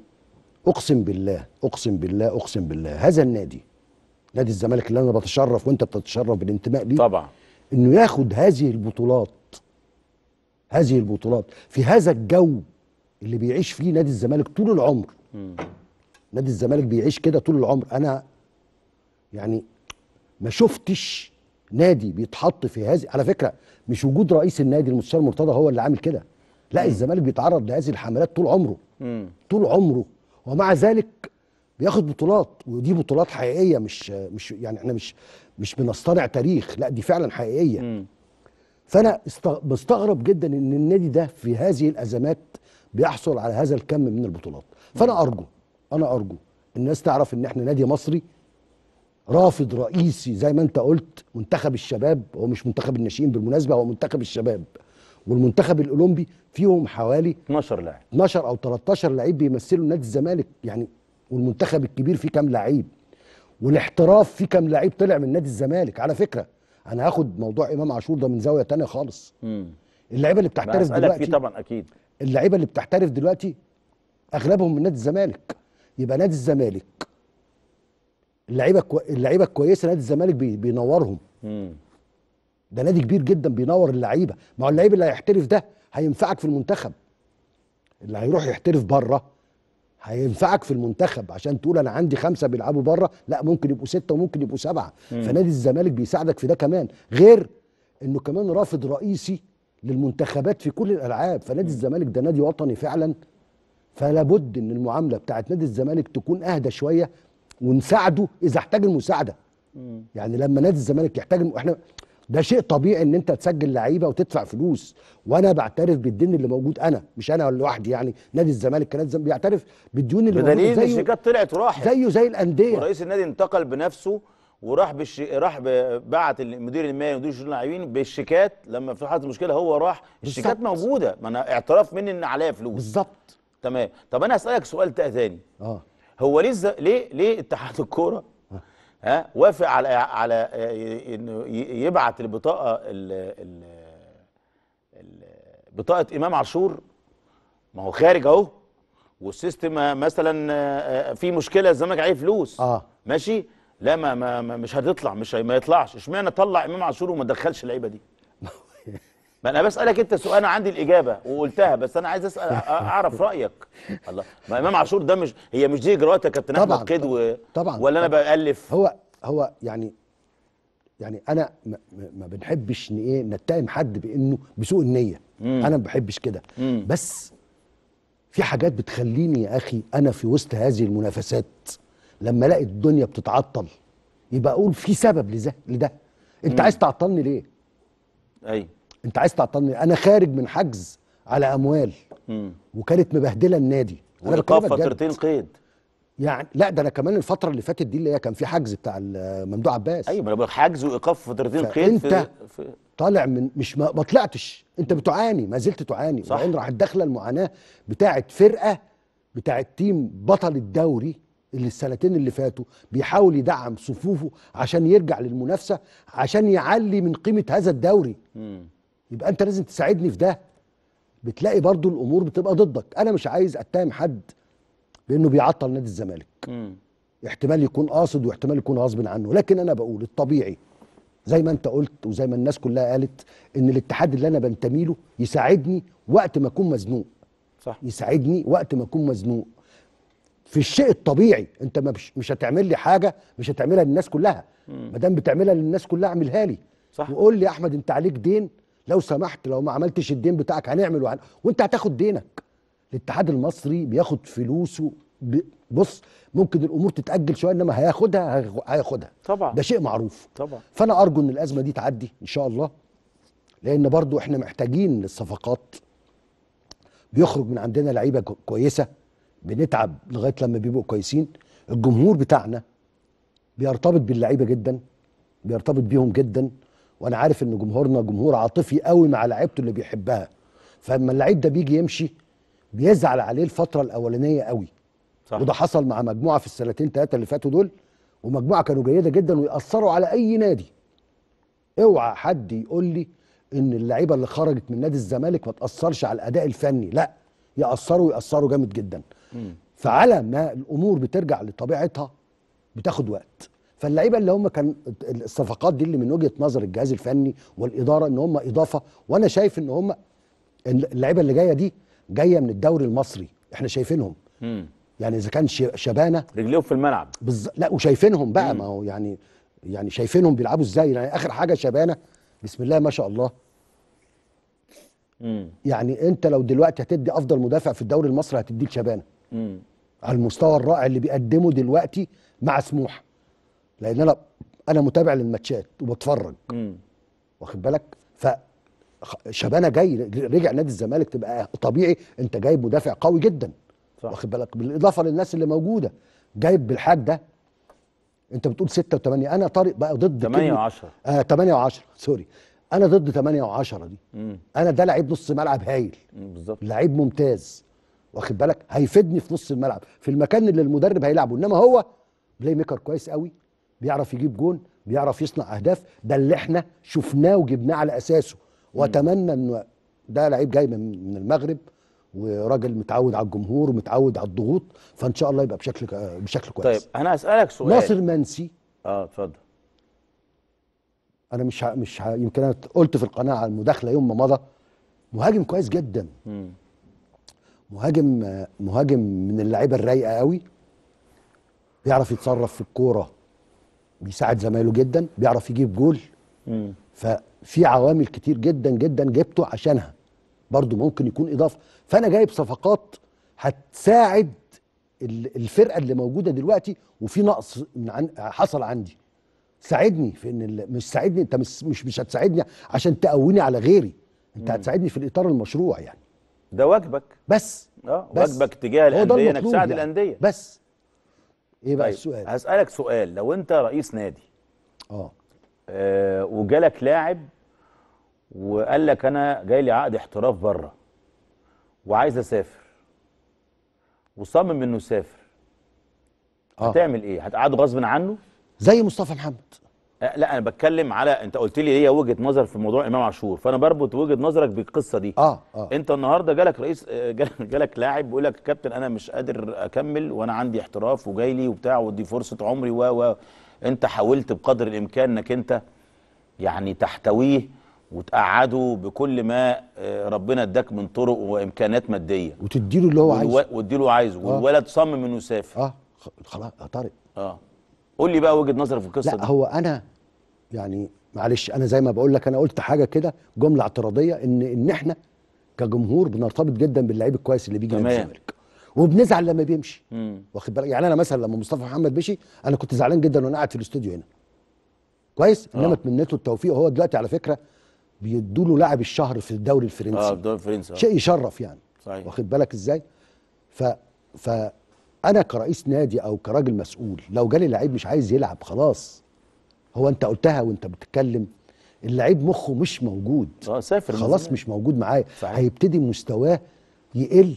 اقسم بالله اقسم بالله اقسم بالله هذا النادي نادي الزمالك اللي انا بتشرف وانت بتتشرف بالانتماء ليه طبعا انه ياخد هذه البطولات هذه البطولات في هذا الجو اللي بيعيش فيه نادي الزمالك طول العمر م. نادي الزمالك بيعيش كده طول العمر انا يعني ما شفتش نادي بيتحط في هذه على فكره مش وجود رئيس النادي المستشار مرتضى هو اللي عامل كده لا مم. الزمالك بيتعرض لهذه الحملات طول عمره مم. طول عمره ومع ذلك بياخد بطولات ودي بطولات حقيقيه مش مش يعني احنا مش مش بنصطنع تاريخ لا دي فعلا حقيقيه مم. فانا مستغرب جدا ان النادي ده في هذه الازمات بيحصل على هذا الكم من البطولات فانا ارجو انا ارجو الناس تعرف ان احنا نادي مصري رافض رئيسي زي ما انت قلت منتخب الشباب هو مش منتخب الناشئين بالمناسبه هو منتخب الشباب والمنتخب الاولمبي فيهم حوالي 12 لاعب 12 او 13 لعيب بيمثلوا نادي الزمالك يعني والمنتخب الكبير فيه كام لعيب والاحتراف فيه كام لعيب طلع من نادي الزمالك على فكره انا هاخد موضوع امام عاشور ده من زاويه تانية خالص اللعيبه اللي بتحترف دلوقتي فيه طبعا اكيد اللعيبه اللي بتحترف دلوقتي اغلبهم من نادي الزمالك يبقى نادي الزمالك اللعيبه كو... اللعيبه الكويسه نادي الزمالك بي... بينورهم مم. ده نادي كبير جدا بينور اللعيبه ما هو اللعيب اللي هيحترف ده هينفعك في المنتخب اللي هيروح يحترف بره هينفعك في المنتخب عشان تقول انا عندي خمسه بيلعبوا بره لا ممكن يبقوا سته وممكن يبقوا سبعه مم. فنادي الزمالك بيساعدك في ده كمان غير انه كمان رافض رئيسي للمنتخبات في كل الالعاب فنادي الزمالك ده نادي وطني فعلا فلا بد ان المعامله بتاعت نادي الزمالك تكون اهدى شويه ونساعده اذا احتاج المساعده مم. يعني لما نادي الزمالك يحتاج الم... احنا ده شيء طبيعي ان انت تسجل لعيبه وتدفع فلوس وانا بعترف بالدين اللي موجود انا مش انا لوحدي يعني نادي الزمالك كنادي الزمالك بيعترف بالديون اللي موجوده زيه الشيكات طلعت وراحت زيه زي الانديه ورئيس النادي انتقل بنفسه وراح بالش... راح بعت المدير المالي ومدير شؤون اللاعبين بالشيكات لما في حاله المشكله هو راح الشيكات موجوده ما انا اعتراف مني ان عليا فلوس بالظبط تمام طب انا اسالك سؤال تاني اه هو ليه ليه ليه اتحاد الكوره ها وافق على على انه يبعت البطاقه ال ال ال بطاقه امام عاشور ما هو خارج اهو والسيستم مثلا في مشكله الزمالك عليه فلوس اه ماشي لا ما, ما مش هتطلع مش ما يطلعش اشمعنى طلع امام عاشور وما دخلش اللعيبه دي ما انا بسالك انت سؤال انا عندي الاجابه وقلتها بس انا عايز اسال اعرف رايك الله ما امام عاشور ده مش هي مش دي اجراءات يا كابتن احمد قدو طبعا ولا انا بالف هو هو يعني يعني انا ما, ما بنحبش ان ايه نتهم حد بانه بسوء النيه مم. انا ما بحبش كده بس في حاجات بتخليني يا اخي انا في وسط هذه المنافسات لما الاقي الدنيا بتتعطل يبقى اقول في سبب لده لده انت مم. عايز تعطلني ليه ايوه انت عايز تعطلني انا خارج من حجز على اموال وكانت مبهدله النادي انا فترتين قيد يعني لا ده انا كمان الفتره اللي فاتت دي اللي هي كان في حجز بتاع ممدوح عباس ايوه ما بقول حجز وايقاف فترتين قيد انت في... طالع من مش ما, ما طلعتش انت بتعاني ما زلت تعاني صح وبعدين راحت داخله المعاناه بتاعه فرقه بتاعه تيم بطل الدوري اللي السنتين اللي فاتوا بيحاول يدعم صفوفه عشان يرجع للمنافسه عشان يعلي من قيمه هذا الدوري يبقى انت لازم تساعدني في ده بتلاقي برضو الامور بتبقى ضدك انا مش عايز اتهم حد بانه بيعطل نادي الزمالك م. احتمال يكون قاصد واحتمال يكون غصب عنه لكن انا بقول الطبيعي زي ما انت قلت وزي ما الناس كلها قالت ان الاتحاد اللي انا بنتمي له يساعدني وقت ما اكون مزنوق صح يساعدني وقت ما اكون مزنوق في الشيء الطبيعي انت مش, مش هتعمل لي حاجه مش هتعملها للناس كلها ما دام بتعملها للناس كلها اعملها لي صح وقول لي يا احمد انت عليك دين لو سمحت لو ما عملتش الدين بتاعك هنعمل وعن... وانت هتاخد دينك الاتحاد المصري بياخد فلوسه ب... بص ممكن الامور تتاجل شويه انما هياخدها هياخدها طبعا ده شيء معروف طبعا فانا ارجو ان الازمه دي تعدي ان شاء الله لان برضو احنا محتاجين للصفقات بيخرج من عندنا لعيبه كويسه بنتعب لغايه لما بيبقوا كويسين الجمهور بتاعنا بيرتبط باللعيبه جدا بيرتبط بيهم جدا وانا عارف ان جمهورنا جمهور عاطفي قوي مع لعيبته اللي بيحبها فلما اللعيب ده بيجي يمشي بيزعل عليه الفتره الاولانيه قوي صح. وده حصل مع مجموعه في السنتين ثلاثه اللي فاتوا دول ومجموعه كانوا جيده جدا ويأثروا على اي نادي اوعى حد يقول لي ان اللعيبه اللي خرجت من نادي الزمالك ما تاثرش على الاداء الفني لا ياثروا ياثروا جامد جدا م. فعلى ما الامور بترجع لطبيعتها بتاخد وقت فاللعيبه اللي هم كان الصفقات دي اللي من وجهه نظر الجهاز الفني والاداره ان هم اضافه وانا شايف ان هم اللعيبه اللي جايه دي جايه من الدوري المصري احنا شايفينهم مم. يعني اذا كان شبانه رجليهم في الملعب بز... لا وشايفينهم بقى ما هو يعني يعني شايفينهم بيلعبوا ازاي يعني اخر حاجه شبانه بسم الله ما شاء الله مم. يعني انت لو دلوقتي هتدي افضل مدافع في الدوري المصري هتديك شبانه على المستوى الرائع اللي بيقدمه دلوقتي مع سموحه لان انا انا متابع للماتشات وبتفرج واخد بالك ف شبانه جاي رجع نادي الزمالك تبقى طبيعي انت جايب مدافع قوي جدا صح. واخد بالك بالاضافه للناس اللي موجوده جايب بالحاج ده انت بتقول 6 و8 انا طارق بقى ضد 8 و10 آه 8 و10 سوري انا ضد 8 و10 دي مم. انا ده لعيب نص ملعب هايل بالظبط لعيب ممتاز واخد بالك هيفيدني في نص الملعب في المكان اللي المدرب هيلعبه انما هو بلاي ميكر كويس قوي بيعرف يجيب جون بيعرف يصنع اهداف ده اللي احنا شفناه وجبناه على اساسه واتمنى ان ده لعيب جاي من المغرب وراجل متعود على الجمهور ومتعود على الضغوط فان شاء الله يبقى بشكل بشكل كويس طيب انا اسالك سؤال ناصر منسي اه اتفضل انا مش ها مش ها يمكن انا قلت في القناه على المداخله يوم ما مضى مهاجم كويس جدا مم. مهاجم مهاجم من اللعيبه الرايقه قوي بيعرف يتصرف في الكوره بيساعد زمايله جدا بيعرف يجيب جول مم. ففي عوامل كتير جدا جدا جبته عشانها برضو ممكن يكون اضافه فانا جايب صفقات هتساعد الفرقه اللي موجوده دلوقتي وفي نقص حصل عندي ساعدني في ان مش ساعدني انت مش مش, هتساعدني عشان تقويني على غيري انت هتساعدني في الاطار المشروع يعني ده واجبك بس اه واجبك تجاه الانديه انك تساعد يعني. الانديه بس ايه بقى طيب. السؤال هسالك سؤال لو انت رئيس نادي اه, آه وجالك لاعب وقال لك انا جاي لي عقد احتراف بره وعايز اسافر وصمم انه يسافر آه. هتعمل ايه هتقعده غصب عنه زي مصطفى محمد أه، لا انا بتكلم على انت قلت لي هي وجهه نظر في موضوع امام عاشور فانا بربط وجهه نظرك بالقصه دي اه, آه. انت النهارده جالك رئيس أه، جالك, لاعب بيقول لك كابتن انا مش قادر اكمل وانا عندي احتراف وجاي لي وبتاع ودي فرصه عمري و و انت حاولت بقدر الامكان انك انت يعني تحتويه وتقعده بكل ما أه، ربنا اداك من طرق وامكانات ماديه وتديله اللي هو عايزه وتديله عايزه والولد صمم انه يسافر اه خلاص طارق اه قول لي بقى وجهه نظرك في القصه لا دي. هو انا يعني معلش انا زي ما بقول لك انا قلت حاجه كده جمله اعتراضيه ان ان احنا كجمهور بنرتبط جدا باللعيب الكويس اللي بيجي من الزمالك وبنزعل لما بيمشي واخد بالك يعني انا مثلا لما مصطفى محمد مشي انا كنت زعلان جدا وانا قاعد في الاستوديو هنا كويس آه. انما تمنيته له التوفيق وهو دلوقتي على فكره بيدوا له لاعب الشهر في الدوري الفرنسي اه الدوري الفرنسي آه. شيء يشرف يعني صحيح. واخد بالك ازاي ف ف انا كرئيس نادي او كراجل مسؤول لو جالي لعيب مش عايز يلعب خلاص هو انت قلتها وانت بتتكلم اللعيب مخه مش موجود اه سافر خلاص مش موجود معايا هيبتدي مستواه يقل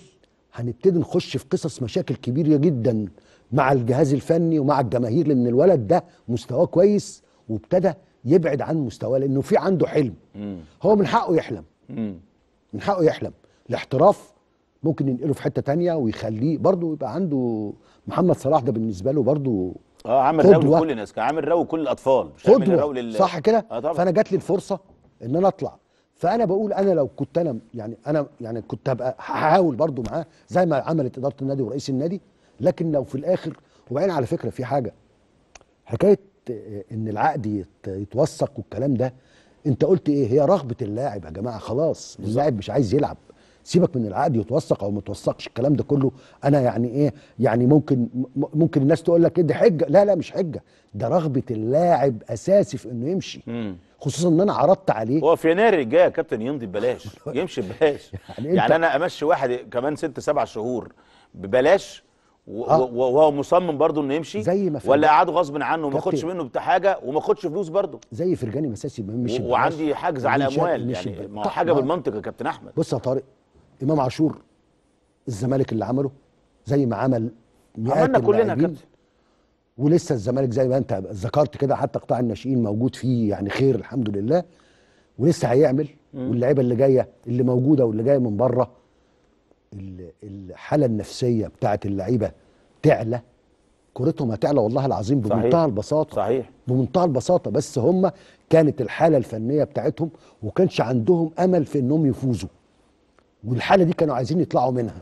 هنبتدي نخش في قصص مشاكل كبيره جدا مع الجهاز الفني ومع الجماهير لان الولد ده مستواه كويس وابتدى يبعد عن مستواه لانه في عنده حلم هو من حقه يحلم من حقه يحلم الاحتراف ممكن ينقله في حته تانية ويخليه برضه يبقى عنده محمد صلاح ده بالنسبه له برضه اه عامل راوي لكل الناس كان عامل راوي لكل الاطفال مش عامل راوي لل... صح كده آه طبعا. فانا جات لي الفرصه ان انا اطلع فانا بقول انا لو كنت انا يعني انا يعني كنت هبقى هحاول برضه معاه زي ما عملت اداره النادي ورئيس النادي لكن لو في الاخر وبعدين على فكره في حاجه حكايه ان العقد يتوثق والكلام ده انت قلت ايه هي رغبه اللاعب يا جماعه خلاص اللاعب مش عايز يلعب سيبك من العقد يتوثق او ما يتوثقش الكلام ده كله انا يعني ايه يعني ممكن ممكن الناس تقول لك ايه دي حجه لا لا مش حجه ده رغبه اللاعب اساسي في انه يمشي خصوصا ان انا عرضت عليه هو في يناير الجاي يا كابتن يمضي ببلاش يمشي ببلاش يعني, يعني انا امشي واحد كمان ست سبع شهور ببلاش آه. وهو آه. مصمم برضه انه يمشي زي ما ولا قعده غصب عنه وما ياخدش منه حاجه وما ياخدش فلوس برضه زي فرجاني مساسي مش وعندي حجز على اموال يعني ما حاجه بالمنطق يا كابتن احمد بص يا طارق امام عاشور الزمالك اللي عمله زي ما عمل عملنا كلنا كابتن ولسه الزمالك زي ما انت ذكرت كده حتى قطاع الناشئين موجود فيه يعني خير الحمد لله ولسه هيعمل واللعيبه اللي جايه اللي موجوده واللي جايه من بره الحاله النفسيه بتاعت اللعيبه تعلى كورتهم هتعلى والله العظيم بمنتهى البساطه صحيح بمنتهى البساطه بس هم كانت الحاله الفنيه بتاعتهم وكانش عندهم امل في انهم يفوزوا والحاله دي كانوا عايزين يطلعوا منها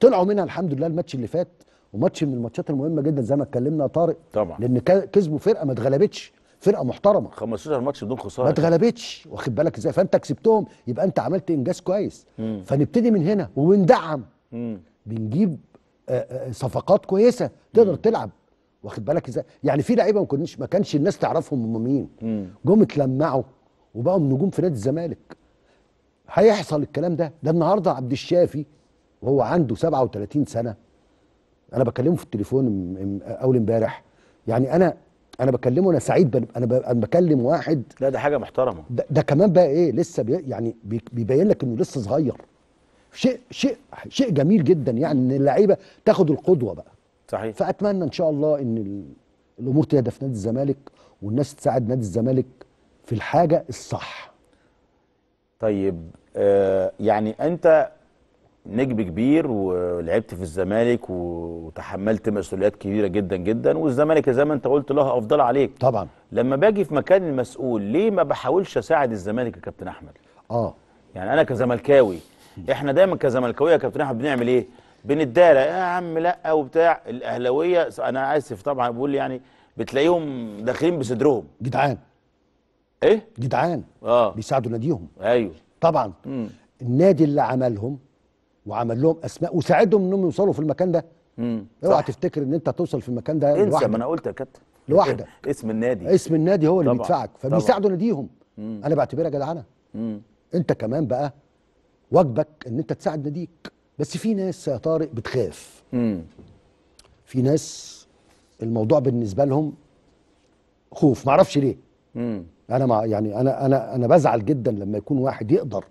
طلعوا منها الحمد لله الماتش اللي فات وماتش من الماتشات المهمه جدا زي ما اتكلمنا طارق طبعا لان كسبوا فرقه ما اتغلبتش فرقه محترمه 15 ماتش بدون خساره ما اتغلبتش واخد بالك ازاي فانت كسبتهم يبقى انت عملت انجاز كويس مم. فنبتدي من هنا وبندعم مم. بنجيب آه، آه، صفقات كويسه تقدر مم. تلعب واخد بالك ازاي يعني في لعيبه ما كناش ما كانش الناس تعرفهم هم مين جم اتلمعوا وبقوا نجوم في نادي الزمالك هيحصل الكلام ده ده النهارده عبد الشافي وهو عنده 37 سنه انا بكلمه في التليفون اول امبارح يعني انا انا بكلمه انا سعيد انا بكلم واحد لا ده حاجه محترمه ده, ده كمان بقى ايه لسه بي يعني بيبين لك انه لسه صغير شيء شيء شيء جميل جدا يعني ان اللعيبه تاخد القدوه بقى صحيح فاتمنى ان شاء الله ان الامور تهدى في نادي الزمالك والناس تساعد نادي الزمالك في الحاجه الصح طيب آه، يعني انت نجم كبير ولعبت في الزمالك وتحملت مسؤوليات كبيره جدا جدا والزمالك زي ما انت قلت له افضل عليك طبعا لما باجي في مكان المسؤول ليه ما بحاولش اساعد الزمالك يا كابتن احمد اه يعني انا كزملكاوي احنا دايما كزملكاويه يا كابتن احمد بنعمل ايه بنتدارى يا عم لا وبتاع الاهلاويه انا اسف طبعا بقول يعني بتلاقيهم داخلين بصدرهم جدعان ايه جدعان اه بيساعدوا ناديهم ايوه طبعا مم. النادي اللي عملهم وعمل لهم اسماء وساعدهم انهم يوصلوا في المكان ده اوعى تفتكر ان انت توصل في المكان ده انسى ما انا قلت يا كابتن لوحدك اسم النادي اسم النادي هو اللي طبعًا. بيدفعك فبيساعدوا ناديهم انا بعتبرها جدعانه انت كمان بقى واجبك ان انت تساعد ناديك بس في ناس يا طارق بتخاف مم. في ناس الموضوع بالنسبه لهم خوف معرفش ليه مم. انا ما يعني انا انا انا بزعل جدا لما يكون واحد يقدر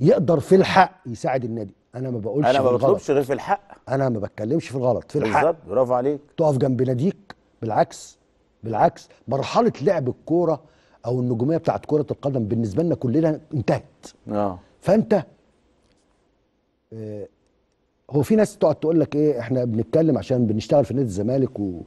يقدر في الحق يساعد النادي انا ما بقولش انا ما بطلبش غير في الحق انا ما بتكلمش في الغلط في الحق بالظبط برافو عليك تقف جنب ناديك بالعكس بالعكس مرحله لعب الكوره او النجوميه بتاعت كره القدم بالنسبه لنا كلنا انتهت اه فانت آه هو في ناس تقعد تقول لك ايه احنا بنتكلم عشان بنشتغل في نادي الزمالك و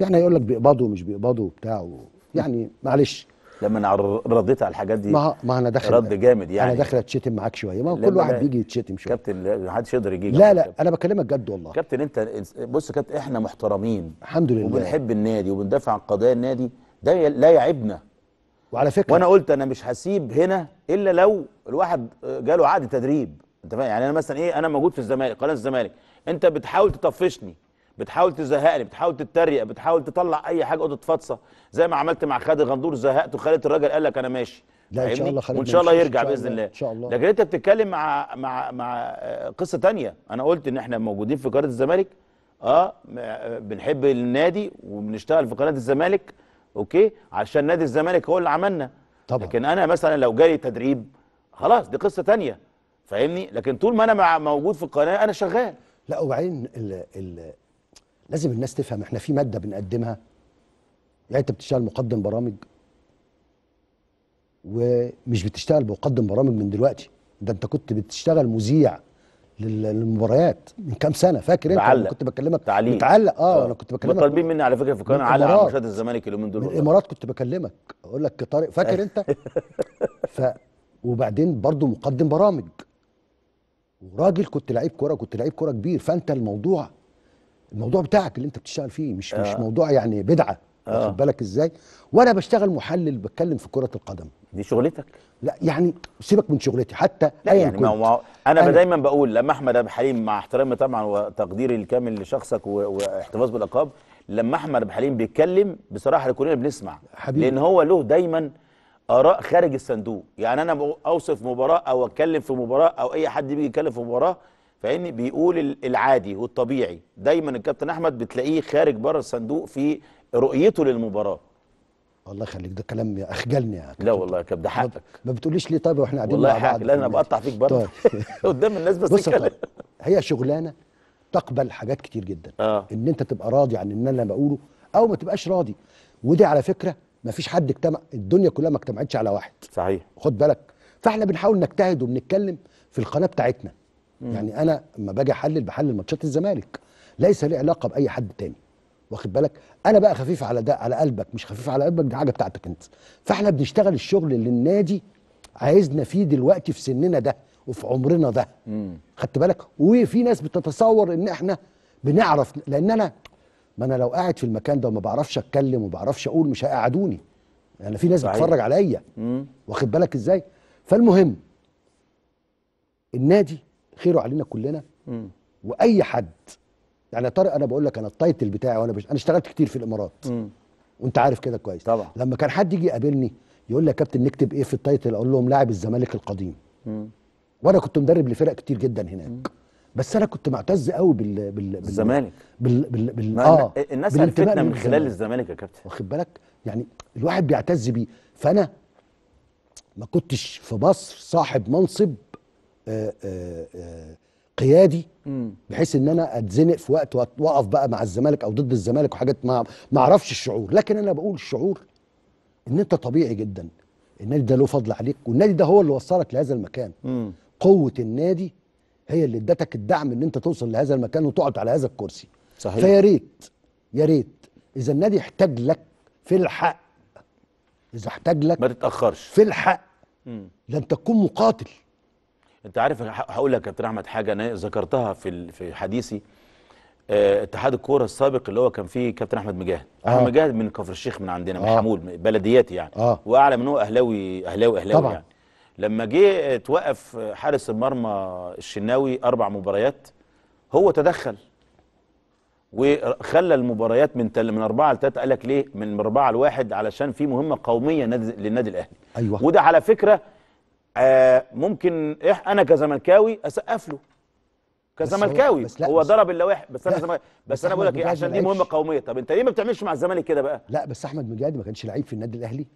يعني هيقول لك بيقبضوا ومش بيقبضوا وبتاع يعني معلش لما انا رديت على الحاجات دي ما ما انا داخل رد جامد يعني انا داخل اتشتم معاك شويه ما كل واحد بيجي يتشتم شويه كابتن ما حدش يقدر يجي لا لا انا بكلمك جد والله كابتن انت بص كابتن احنا محترمين الحمد لله وبنحب النادي وبندافع عن قضايا النادي ده لا يعيبنا وعلى فكره وانا قلت انا مش هسيب هنا الا لو الواحد جاله عقد تدريب انت يعني انا مثلا ايه انا موجود في الزمالك قناه الزمالك انت بتحاول تطفشني بتحاول تزهقني بتحاول تتريق بتحاول تطلع اي حاجه اوضه فاطسه زي ما عملت مع خالد غندور زهقته خالد الراجل قال لك انا ماشي لا ان شاء الله خالد وان شاء الله يرجع باذن الله ان شاء الله لكن انت بتتكلم مع مع مع آه، قصه تانية انا قلت ان احنا موجودين في قناه الزمالك اه, آه، بنحب النادي وبنشتغل في قناه الزمالك اوكي عشان نادي الزمالك هو اللي عملنا طبعا لكن انا مثلا لو جالي تدريب خلاص دي قصه تانية فاهمني لكن طول ما انا موجود في القناه انا شغال لا وبعدين لازم الناس تفهم احنا في ماده بنقدمها يعني انت بتشتغل مقدم برامج ومش بتشتغل مقدم برامج من دلوقتي ده انت كنت بتشتغل مذيع للمباريات من كام سنه فاكر انت أنا كنت بكلمك تعليم متعلق اه،, اه انا كنت بكلمك طالبين مني على فكره في القناه على مشاهد الزمالك اليومين دول الامارات كنت بكلمك اقول لك طارق فاكر انت ف وبعدين برضو مقدم برامج وراجل كنت لعيب كوره كنت لعيب كوره كبير فانت الموضوع الموضوع بتاعك اللي انت بتشتغل فيه مش آه. مش موضوع يعني بدعه آه. واخد بالك ازاي وانا بشتغل محلل بتكلم في كره القدم دي شغلتك لا يعني سيبك من شغلتي حتى لا يعني كنت. ما هو انا, أنا دايما بقول لما احمد ابو حليم مع احترامي طبعا وتقديري الكامل لشخصك واحتفاظ بالالقاب لما احمد ابو حليم بيتكلم بصراحه كلنا بنسمع حبيب. لان هو له دايما اراء خارج الصندوق يعني انا اوصف مباراه او اتكلم في مباراه او اي حد بيجي يتكلم في مباراه فان بيقول العادي والطبيعي دايما الكابتن احمد بتلاقيه خارج بره الصندوق في رؤيته للمباراه الله يخليك ده كلام اخجلني يا كابتن لا والله يا كابتن ده حقك ما بتقوليش ليه طيب واحنا قاعدين والله حقك لا انا بقطع فيك برضه طيب. قدام الناس بس بص طيب هي شغلانه تقبل حاجات كتير جدا آه. ان انت تبقى راضي عن ان انا بقوله او ما تبقاش راضي ودي على فكره ما فيش حد اجتمع الدنيا كلها ما اجتمعتش على واحد صحيح خد بالك فاحنا بنحاول نجتهد وبنتكلم في القناه بتاعتنا مم. يعني انا لما باجي احلل بحلل ماتشات الزمالك ليس لي علاقه باي حد تاني واخد بالك انا بقى خفيف على ده على قلبك مش خفيف على قلبك دي حاجه بتاعتك انت فاحنا بنشتغل الشغل اللي النادي عايزنا فيه دلوقتي في سننا ده وفي عمرنا ده خدت بالك وفي ناس بتتصور ان احنا بنعرف لان انا ما انا لو قاعد في المكان ده وما بعرفش اتكلم وما بعرفش اقول مش هيقعدوني انا يعني في ناس صحيح. بتفرج عليا واخد بالك ازاي فالمهم النادي خيره علينا كلنا مم. واي حد يعني يا طارق انا بقول لك انا التايتل بتاعي وانا بش... انا اشتغلت كتير في الامارات مم. وانت عارف كده كويس طبعا لما كان حد يجي يقابلني يقول لي يا كابتن نكتب ايه في التايتل اقول لهم لاعب الزمالك القديم مم. وانا كنت مدرب لفرق كتير جدا هناك مم. بس انا كنت معتز قوي بال بال بال بال بال بال اه الناس عرفتنا من خلال الزمالك يا كابتن واخد بالك يعني الواحد بيعتز بيه فانا ما كنتش في مصر صاحب منصب آه، آه، آه، قيادي بحيث ان انا اتزنق في وقت واقف بقى مع الزمالك او ضد الزمالك وحاجات ما اعرفش الشعور لكن انا بقول الشعور ان انت طبيعي جدا النادي ده له فضل عليك والنادي ده هو اللي وصلك لهذا المكان مم. قوه النادي هي اللي ادتك الدعم ان انت توصل لهذا المكان وتقعد على هذا الكرسي صحيح فيا ريت يا ريت اذا النادي احتاج لك في الحق اذا احتاج لك ما تتاخرش في الحق لن تكون مقاتل انت عارف هقول لك يا كابتن احمد حاجه انا ذكرتها في في حديثي آه اتحاد الكوره السابق اللي هو كان فيه كابتن احمد مجاهد آه. احمد مجاهد من كفر الشيخ من عندنا من آه. حمول بلدياتي يعني آه. واعلى من هو اهلاوي اهلاوي اهلاوي طبعا. يعني لما جه توقف حارس المرمى الشناوي اربع مباريات هو تدخل وخلى المباريات من تل من اربعه لثلاثه قال لك ليه؟ من اربعه لواحد علشان في مهمه قوميه للنادي الاهلي. ايوه وده على فكره آه، ممكن إح انا كزملكاوي اسقف له كزملكاوي هو ضرب اللوائح بس, بس انا بس, بس انا بقول لك ايه عشان دي مهمه قوميه طب انت ليه ما بتعملش مع الزمالك كده بقى لا بس احمد مجاد ما كانش لعيب في النادي الاهلي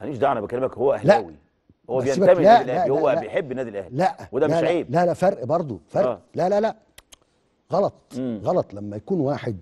ماليش دعوه انا بكلمك هو اهلاوي هو بينتمي للنادي الاهلي هو لا بيحب النادي الاهلي لا وده مش عيب لا لا فرق برضه فرق آه. لا لا لا غلط مم. غلط لما يكون واحد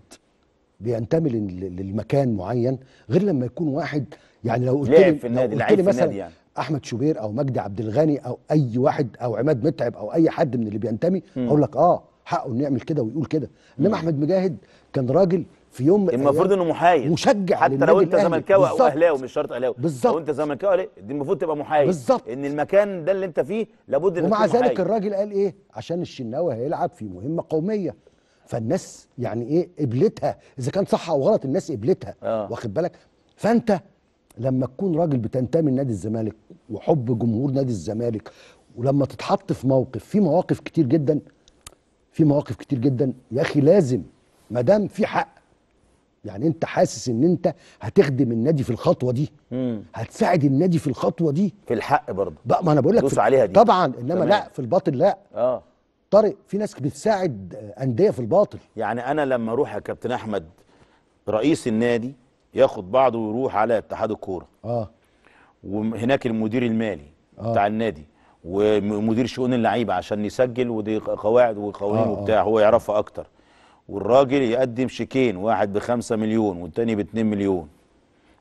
بينتمي للمكان معين غير لما يكون واحد يعني لو قلت لي في النادي لعيب في النادي يعني احمد شوبير او مجدي عبد الغني او اي واحد او عماد متعب او اي حد من اللي بينتمي اقول لك اه حقه انه يعمل كده ويقول كده انما احمد مجاهد كان راجل في يوم المفروض انه محايد مشجع حتى لو انت زملكاوي او اهلاوي مش شرط اهلاوي بالظبط لو انت زملكاوي دي المفروض تبقى محايد بالظبط ان المكان ده اللي انت فيه لابد ان ومع ذلك الراجل قال ايه عشان الشناوي هيلعب في مهمه قوميه فالناس يعني ايه قبلتها اذا كان صح او غلط الناس قبلتها آه. واخد بالك فانت لما تكون راجل بتنتمي لنادي الزمالك وحب جمهور نادي الزمالك ولما تتحط في موقف في مواقف كتير جدا في مواقف كتير جدا يا اخي لازم ما دام في حق يعني انت حاسس ان انت هتخدم النادي في الخطوه دي مم. هتساعد النادي في الخطوه دي في الحق برضه بقى ما انا بقول لك عليها دي طبعا انما تمام. لا في الباطل لا اه طارق في ناس بتساعد انديه في الباطل يعني انا لما اروح يا كابتن احمد رئيس النادي ياخد بعضه ويروح على اتحاد الكوره اه وهناك المدير المالي آه. بتاع النادي ومدير شؤون اللعيبه عشان يسجل ودي قواعد وقوانين آه, آه. وبتاع آه. هو يعرفها اكتر والراجل يقدم شيكين واحد بخمسة مليون والتاني ب مليون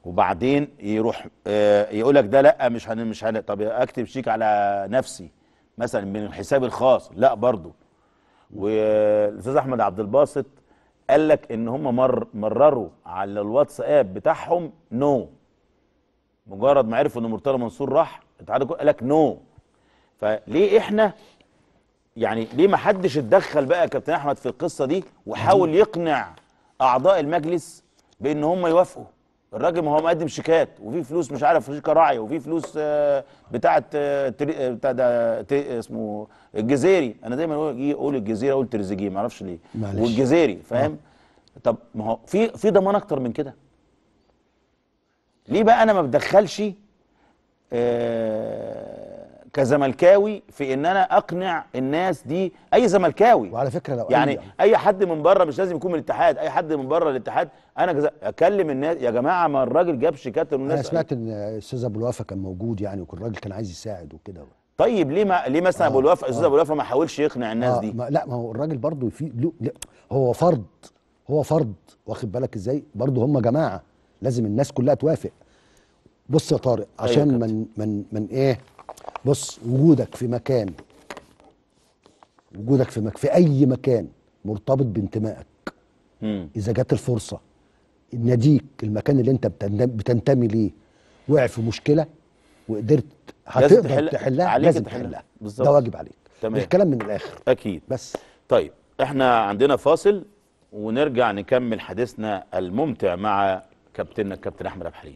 وبعدين يروح آه يقول لك ده لا مش هن مش هن طب اكتب شيك على نفسي مثلا من حسابي الخاص لا برضه والاستاذ احمد عبد الباسط قال لك ان هم مر مرروا على الواتساب بتاعهم نو مجرد ما عرفوا ان مرتضى منصور راح اتعاد قال لك نو فليه احنا يعني ليه ما حدش اتدخل بقى يا كابتن احمد في القصه دي وحاول يقنع اعضاء المجلس بان هم يوافقوا الراجل ما هو مقدم شيكات وفي فلوس مش عارف شيكه راعيه وفي فلوس آه، بتاعه آه، آه، بتاع ده اسمه الجزيري انا دايما اقول اقول الجزيري اقول تريزيجيه ما اعرفش ليه معلش. والجزيري فاهم طب ما هو في في ضمان اكتر من كده ليه بقى انا ما بدخلش آه كزملكاوي في ان انا اقنع الناس دي اي زملكاوي وعلى فكره لو يعني أي, اي حد من بره مش لازم يكون من الاتحاد اي حد من بره الاتحاد انا اكلم الناس يا جماعه ما الراجل جاب شيكات انا سمعت ان الاستاذ ابو الوفا كان موجود يعني وكان الراجل كان عايز يساعد وكده طيب ليه ما ليه مثلا آه، ابو الوفا استاذ ابو آه. الوفا ما حاولش يقنع الناس آه دي ما لا ما هو الراجل برضه في هو فرد هو فرد واخد بالك ازاي برضه هم جماعه لازم الناس كلها توافق بص يا طارق أيوة عشان أيوة من من من ايه بص وجودك في مكان وجودك في مكان في اي مكان مرتبط بانتمائك مم. اذا جت الفرصه ناديك المكان اللي انت بتنتمي ليه وقع في مشكله وقدرت هتقدر تحل... تحلها عليك لازم تحلها بالظبط ده واجب عليك تمام الكلام من الاخر اكيد بس طيب احنا عندنا فاصل ونرجع نكمل حديثنا الممتع مع كابتننا الكابتن احمد ابو حليم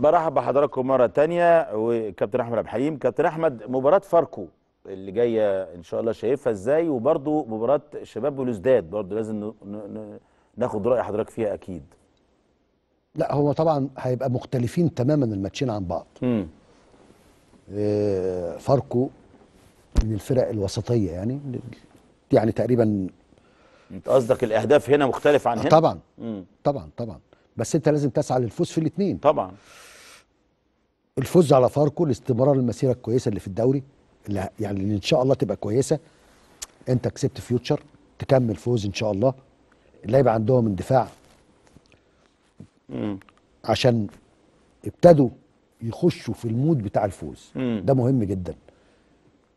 برحب بحضراتكم مره تانية وكابتن احمد عبد الحليم كابتن احمد مباراه فاركو اللي جايه ان شاء الله شايفها ازاي وبرضه مباراه شباب بلوزداد برضه لازم ناخد راي حضرتك فيها اكيد لا هو طبعا هيبقى مختلفين تماما الماتشين عن بعض امم فاركو من الفرق الوسطيه يعني يعني تقريبا انت قصدك الاهداف هنا مختلف عن هنا طبعا مم. طبعا طبعا بس انت لازم تسعى للفوز في الاثنين طبعا الفوز على فاركو الاستمرار المسيره الكويسه اللي في الدوري اللي يعني اللي ان شاء الله تبقى كويسه انت كسبت فيوتشر تكمل فوز ان شاء الله اللعيبه عندهم اندفاع عشان ابتدوا يخشوا في المود بتاع الفوز مم. ده مهم جدا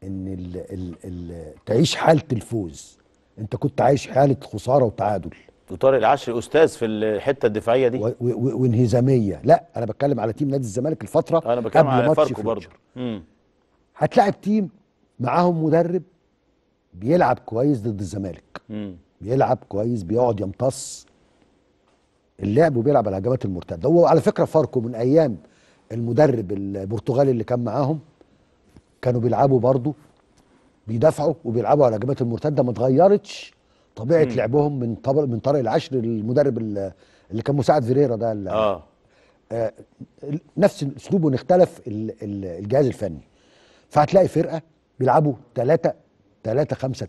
ان الـ الـ الـ تعيش حاله الفوز انت كنت عايش حاله خساره وتعادل وطارق العشري استاذ في الحته الدفاعيه دي و... و... وانهزاميه لا انا بتكلم على تيم نادي الزمالك الفتره انا بتكلم على فاركو برضه هتلاعب تيم معاهم مدرب بيلعب كويس ضد الزمالك مم. بيلعب كويس بيقعد يمتص اللعب وبيلعب على الهجمات المرتده هو على فكره فاركو من ايام المدرب البرتغالي اللي كان معاهم كانوا بيلعبوا برضه بيدافعوا وبيلعبوا على الهجمات المرتده ما اتغيرتش طبيعه مم. لعبهم من طبق من طارق العشر المدرب اللي كان مساعد فيريرا ده آه. آه نفس اسلوبه ان اختلف الجهاز الفني فهتلاقي فرقه بيلعبوا 3 3 5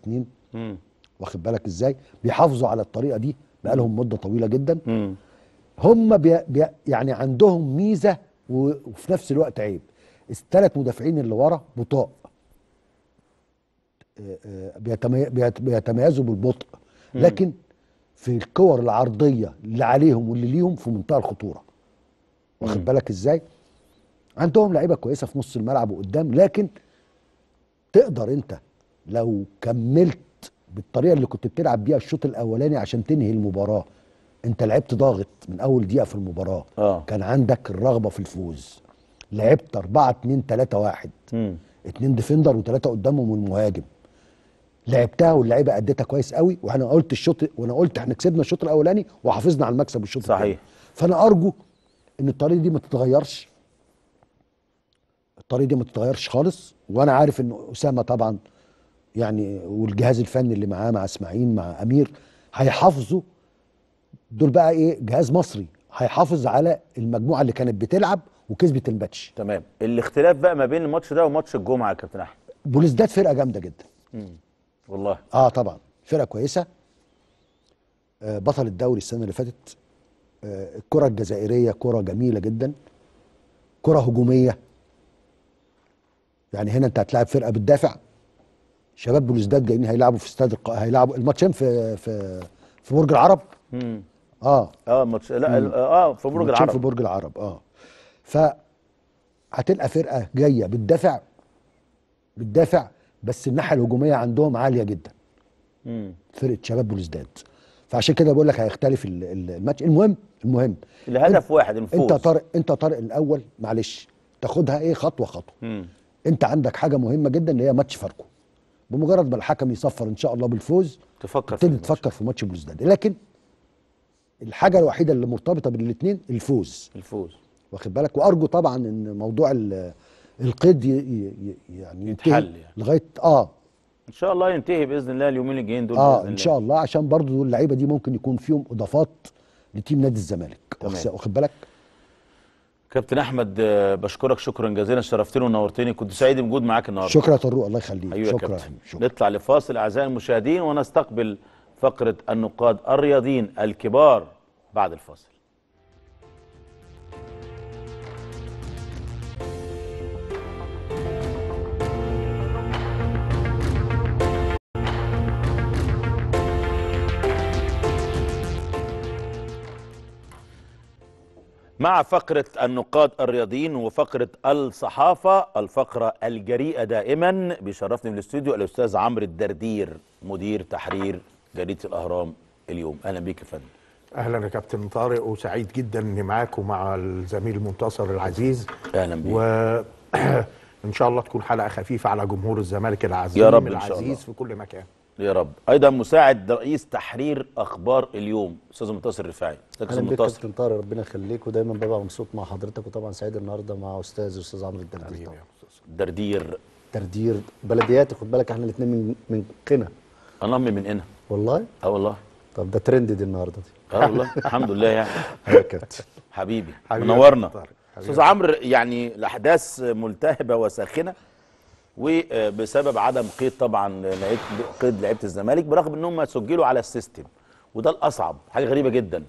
2 واخد بالك ازاي بيحافظوا على الطريقه دي بقالهم مده طويله جدا مم. هم بي بي يعني عندهم ميزه وفي نفس الوقت عيب الثلاث مدافعين اللي ورا بطاء بيتميزوا بالبطء لكن في الكور العرضيه اللي عليهم واللي ليهم في منتهى الخطوره واخد بالك ازاي عندهم لعيبه كويسه في نص الملعب وقدام لكن تقدر انت لو كملت بالطريقه اللي كنت بتلعب بيها الشوط الاولاني عشان تنهي المباراه انت لعبت ضاغط من اول دقيقه في المباراه آه. كان عندك الرغبه في الفوز لعبت 4 2 3 1 2 ديفندر وثلاثه قدامهم والمهاجم لعبتها واللعيبه قدتها كويس قوي وانا قلت الشوط وانا قلت احنا كسبنا الشوط الاولاني وحافظنا على المكسب الشوط الثاني صحيح التاني. فانا ارجو ان الطريقه دي ما تتغيرش الطريقه دي ما تتغيرش خالص وانا عارف ان اسامه طبعا يعني والجهاز الفني اللي معاه مع اسماعيل مع امير هيحافظوا دول بقى ايه جهاز مصري هيحافظ على المجموعه اللي كانت بتلعب وكسبت الماتش تمام الاختلاف بقى ما بين الماتش ده وماتش الجمعه يا كابتن احمد ده فرقه جامده جدا مم. والله اه طبعا فرقه كويسه آه بطل الدوري السنه اللي فاتت آه الكره الجزائريه كره جميله جدا كره هجوميه يعني هنا انت هتلاعب فرقه بتدافع شباب بلوزداد جايين هيلعبوا في استاد الق... هيلعبوا الماتشين في في في برج العرب امم اه اه ماتش لا مم. اه في برج العرب في برج العرب اه ف هتلقى فرقه جايه بتدافع بتدافع بس الناحيه الهجوميه عندهم عاليه جدا مم. فرقه شباب بلوزداد فعشان كده بقول لك هيختلف الماتش المهم المهم الهدف واحد الفوز انت طارق انت طارق الاول معلش تاخدها ايه خطوه خطوه مم. انت عندك حاجه مهمه جدا اللي هي ماتش فاركو بمجرد ما الحكم يصفر ان شاء الله بالفوز تفكر في تفكر في ماتش بلوزداد لكن الحاجه الوحيده اللي مرتبطه بالاثنين الفوز الفوز واخد بالك وارجو طبعا ان موضوع القيد يعني يتحل يعني. لغايه اه ان شاء الله ينتهي باذن الله اليومين الجايين دول اه ان شاء الله عشان برضو اللعيبه دي ممكن يكون فيهم اضافات لتيم نادي الزمالك واخد بالك كابتن احمد آه، بشكرك شكرا جزيلا شرفتني ونورتني كنت سعيد بوجود معاك النهارده شكرا يا طروق الله يخليك أيوة شكرا, شكرا نطلع لفاصل اعزائي المشاهدين ونستقبل فقره النقاد الرياضيين الكبار بعد الفاصل مع فقرة النقاد الرياضيين وفقرة الصحافة الفقرة الجريئة دائما بيشرفني من الاستوديو الأستاذ عمرو الدردير مدير تحرير جريدة الأهرام اليوم أهلا بيك يا فندم اهلا يا كابتن طارق وسعيد جدا اني معاك ومع الزميل منتصر العزيز اهلا بيك و... ان شاء الله تكون حلقه خفيفه على جمهور الزمالك العزيز يا رب العزيز إن شاء الله. في كل مكان يا رب ايضا مساعد رئيس تحرير اخبار اليوم استاذ منتصر رفاعي اهلا منتصر كابتن طارق ربنا يخليك ودايما ببقى مبسوط مع حضرتك وطبعا سعيد النهارده مع استاذ استاذ عمرو الدردير طبعا دردير تردير بلدياتي خد بالك احنا الاثنين من من قنا انا امي من قنا والله اه والله طب ده ترند دي النهارده دي اه والله الحمد لله يعني يا كابتن حبيبي منورنا استاذ عمرو يعني الاحداث ملتهبه وساخنه وبسبب عدم قيد طبعا قيد لعيبه الزمالك برغم ان هم سجلوا على السيستم وده الاصعب حاجه غريبه جدا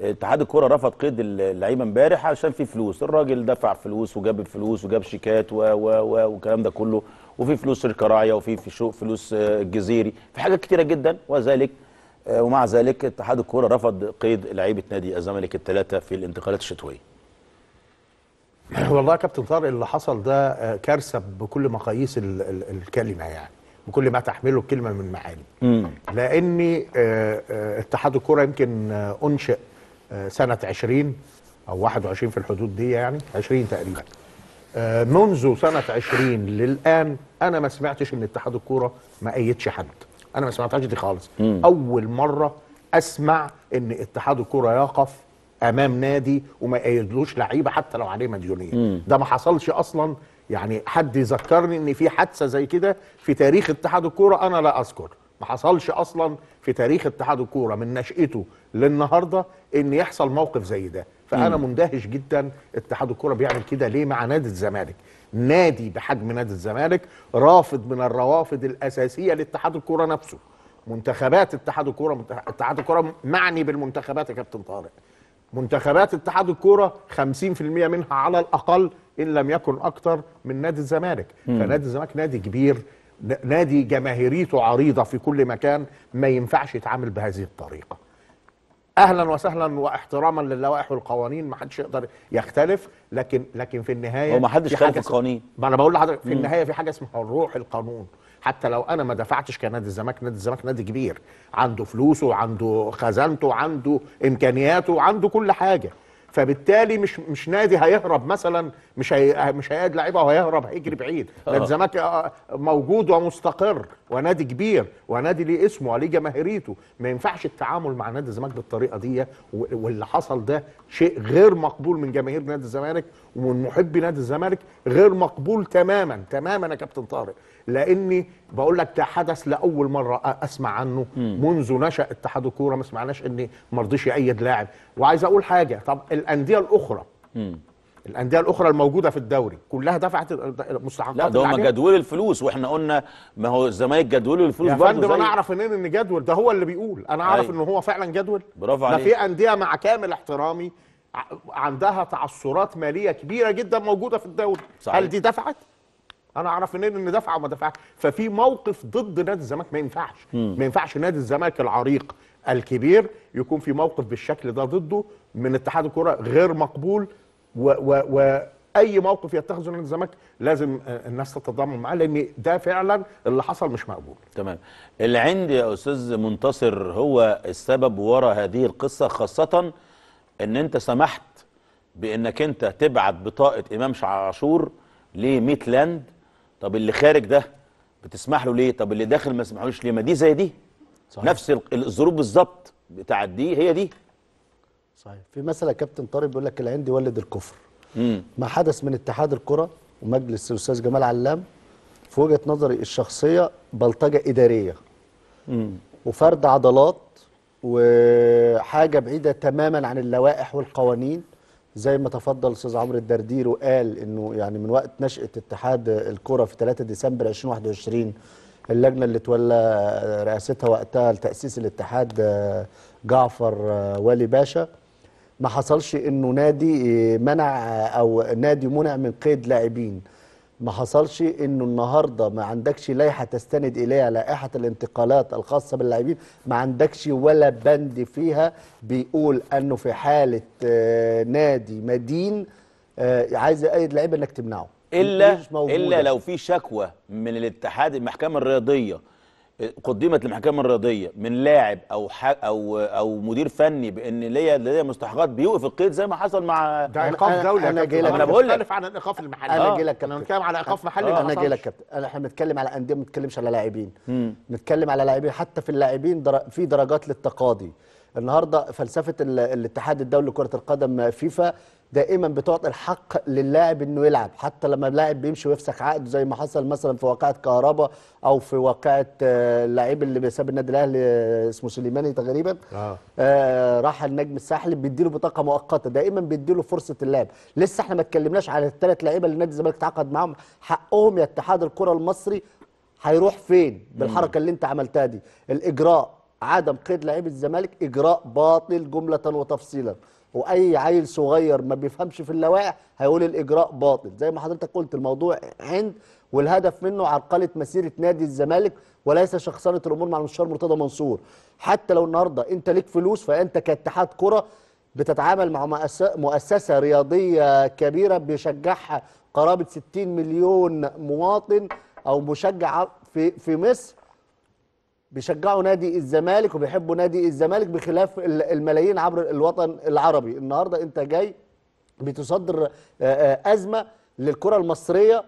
اتحاد الكوره رفض قيد اللعيبه امبارح عشان في فلوس الراجل دفع فلوس وجاب فلوس وجاب شيكات و و و والكلام ده كله وفي فلوس الكرايه وفي في فلوس آه، الجزيري في حاجات كتيره جدا وذلك آه، ومع ذلك اتحاد الكوره رفض قيد لعيبه نادي الزمالك الثلاثه في الانتقالات الشتويه والله يا كابتن طارق اللي حصل ده آه، كارثه بكل مقاييس الكلمه يعني بكل ما تحمله الكلمه من معاني لان آه، آه، اتحاد الكره يمكن انشئ سنه 20 او 21 في الحدود دي يعني 20 تقريبا منذ سنه 20 للان انا ما سمعتش ان اتحاد الكوره ما ايدش حد انا ما سمعتهاش دي خالص مم. اول مره اسمع ان اتحاد الكوره يقف امام نادي وما يقيدلوش لعيبه حتى لو عليه مديونيه ده ما حصلش اصلا يعني حد يذكرني ان في حادثه زي كده في تاريخ اتحاد الكوره انا لا اذكر ما حصلش اصلا في تاريخ اتحاد الكوره من نشأته للنهارده ان يحصل موقف زي ده فانا مم. مندهش جدا اتحاد الكوره بيعمل كده ليه مع نادي الزمالك نادي بحجم نادي الزمالك رافض من الروافد الاساسيه لاتحاد الكوره نفسه منتخبات اتحاد الكوره اتحاد الكوره معني بالمنتخبات يا كابتن طارق منتخبات اتحاد الكوره 50% منها على الاقل ان لم يكن اكتر من نادي الزمالك فنادي الزمالك نادي كبير نادي جماهيريته عريضه في كل مكان ما ينفعش يتعامل بهذه الطريقه اهلا وسهلا واحتراما للوائح والقوانين ما حدش يقدر يختلف لكن لكن في النهايه هو ما حدش خالف القوانين ما انا بقول لحضرتك في النهايه في حاجه اسمها الروح القانون حتى لو انا ما دفعتش كنادي الزمالك نادي الزمالك نادي كبير عنده فلوسه عنده خزانته عنده امكانياته عنده كل حاجه فبالتالي مش مش نادي هيهرب مثلا مش هي مش هيقعد لعيبه وهيهرب هيجري بعيد آه. نادي الزمالك آه، موجود ومستقر ونادي كبير ونادي ليه اسمه وليه جماهيريته ما ينفعش التعامل مع نادي الزمالك بالطريقه دي واللي حصل ده شيء غير مقبول من جماهير نادي الزمالك ومن محبي نادي الزمالك غير مقبول تماما تماما يا كابتن طارق لاني بقول لك ده حدث لاول مره اسمع عنه منذ نشا اتحاد الكوره ما سمعناش ان ما رضيش يأيد لاعب وعايز اقول حاجه طب الانديه الاخرى الانديه الاخرى الموجوده في الدوري كلها دفعت مستحقات لا ده هم جدول الفلوس واحنا قلنا ما هو الزمالك جدول الفلوس يا فندم انا اعرف منين ان جدول ده هو اللي بيقول انا اعرف ان هو فعلا جدول برافو عليك ده في انديه مع كامل احترامي عندها تعثرات ماليه كبيره جدا موجوده في الدوري صحيح. هل دي دفعت انا اعرف منين ان دفع وما دفعش ففي موقف ضد نادي الزمالك ما ينفعش ما ينفعش نادي الزمالك العريق الكبير يكون في موقف بالشكل ده ضده من اتحاد الكره غير مقبول واي موقف يتخذه نادي الزمالك لازم الناس تتضامن معاه لان ده فعلا اللي حصل مش مقبول. تمام. عندي يا استاذ منتصر هو السبب وراء هذه القصه خاصه ان انت سمحت بانك انت تبعت بطاقه امام عاشور لميت لاند طب اللي خارج ده بتسمح له ليه؟ طب اللي داخل ما تسمحلوش ليه؟ ما دي زي دي. صحيح. نفس الظروف بالظبط بتاعت دي هي دي. صحيح في مثلا كابتن طارق بيقول لك دي ولد الكفر مم. ما حدث من اتحاد الكره ومجلس الاستاذ جمال علام في وجهه نظري الشخصيه بلطجه اداريه مم. وفرد عضلات وحاجه بعيده تماما عن اللوائح والقوانين زي ما تفضل الاستاذ عمرو الدردير وقال انه يعني من وقت نشاه اتحاد الكره في 3 ديسمبر 2021 اللجنه اللي تولى رئاستها وقتها لتاسيس الاتحاد آه، جعفر آه، والي باشا ما حصلش انه نادي آه، منع آه، او نادي منع من قيد لاعبين ما حصلش انه النهارده ما عندكش لائحه تستند اليها لائحه الانتقالات الخاصه باللاعبين ما عندكش ولا بند فيها بيقول انه في حاله آه، نادي مدين عايز اي لعيب انك تمنعه الا الا لو في شكوى من الاتحاد المحكمه الرياضيه قدمت للمحكمه الرياضيه من لاعب او او او مدير فني بان ليا ليا مستحقات بيوقف القيد زي ما حصل مع ده ايقاف دولي انا جاي لك انا بقول لك عن الايقاف المحلي انا جاي آه. لك انا بنتكلم على ايقاف محلي آه. انا جاي لك كابتن احنا بنتكلم على انديه ما بنتكلمش على لاعبين بنتكلم على لاعبين حتى في اللاعبين در... في درجات للتقاضي النهارده فلسفه الاتحاد الدولي لكره القدم فيفا دائما بتعطي الحق للاعب انه يلعب حتى لما اللاعب بيمشي ويفسخ عقده زي ما حصل مثلا في واقعه كهربا او في واقعه آه، اللعيب اللي بيساب النادي الاهلي آه، اسمه سليماني تقريبا آه. آه راح النجم الساحلي بيديله بطاقه مؤقته دائما بيديله فرصه اللعب لسه احنا ما اتكلمناش على الثلاث لعيبه اللي نادي الزمالك تعاقد معاهم حقهم يا اتحاد الكره المصري هيروح فين بالحركه اللي انت عملتها دي الاجراء عدم قيد لعيب الزمالك اجراء باطل جمله وتفصيلا واي عيل صغير ما بيفهمش في اللوائح هيقول الاجراء باطل زي ما حضرتك قلت الموضوع هند والهدف منه عرقله مسيره نادي الزمالك وليس شخصنه الامور مع المستشار مرتضى منصور حتى لو النهارده انت ليك فلوس فانت كاتحاد كره بتتعامل مع مؤسسه رياضيه كبيره بيشجعها قرابه 60 مليون مواطن او مشجع في في مصر بيشجعوا نادي الزمالك وبيحبوا نادي الزمالك بخلاف الملايين عبر الوطن العربي النهارده انت جاي بتصدر آه، آه، ازمه للكره المصريه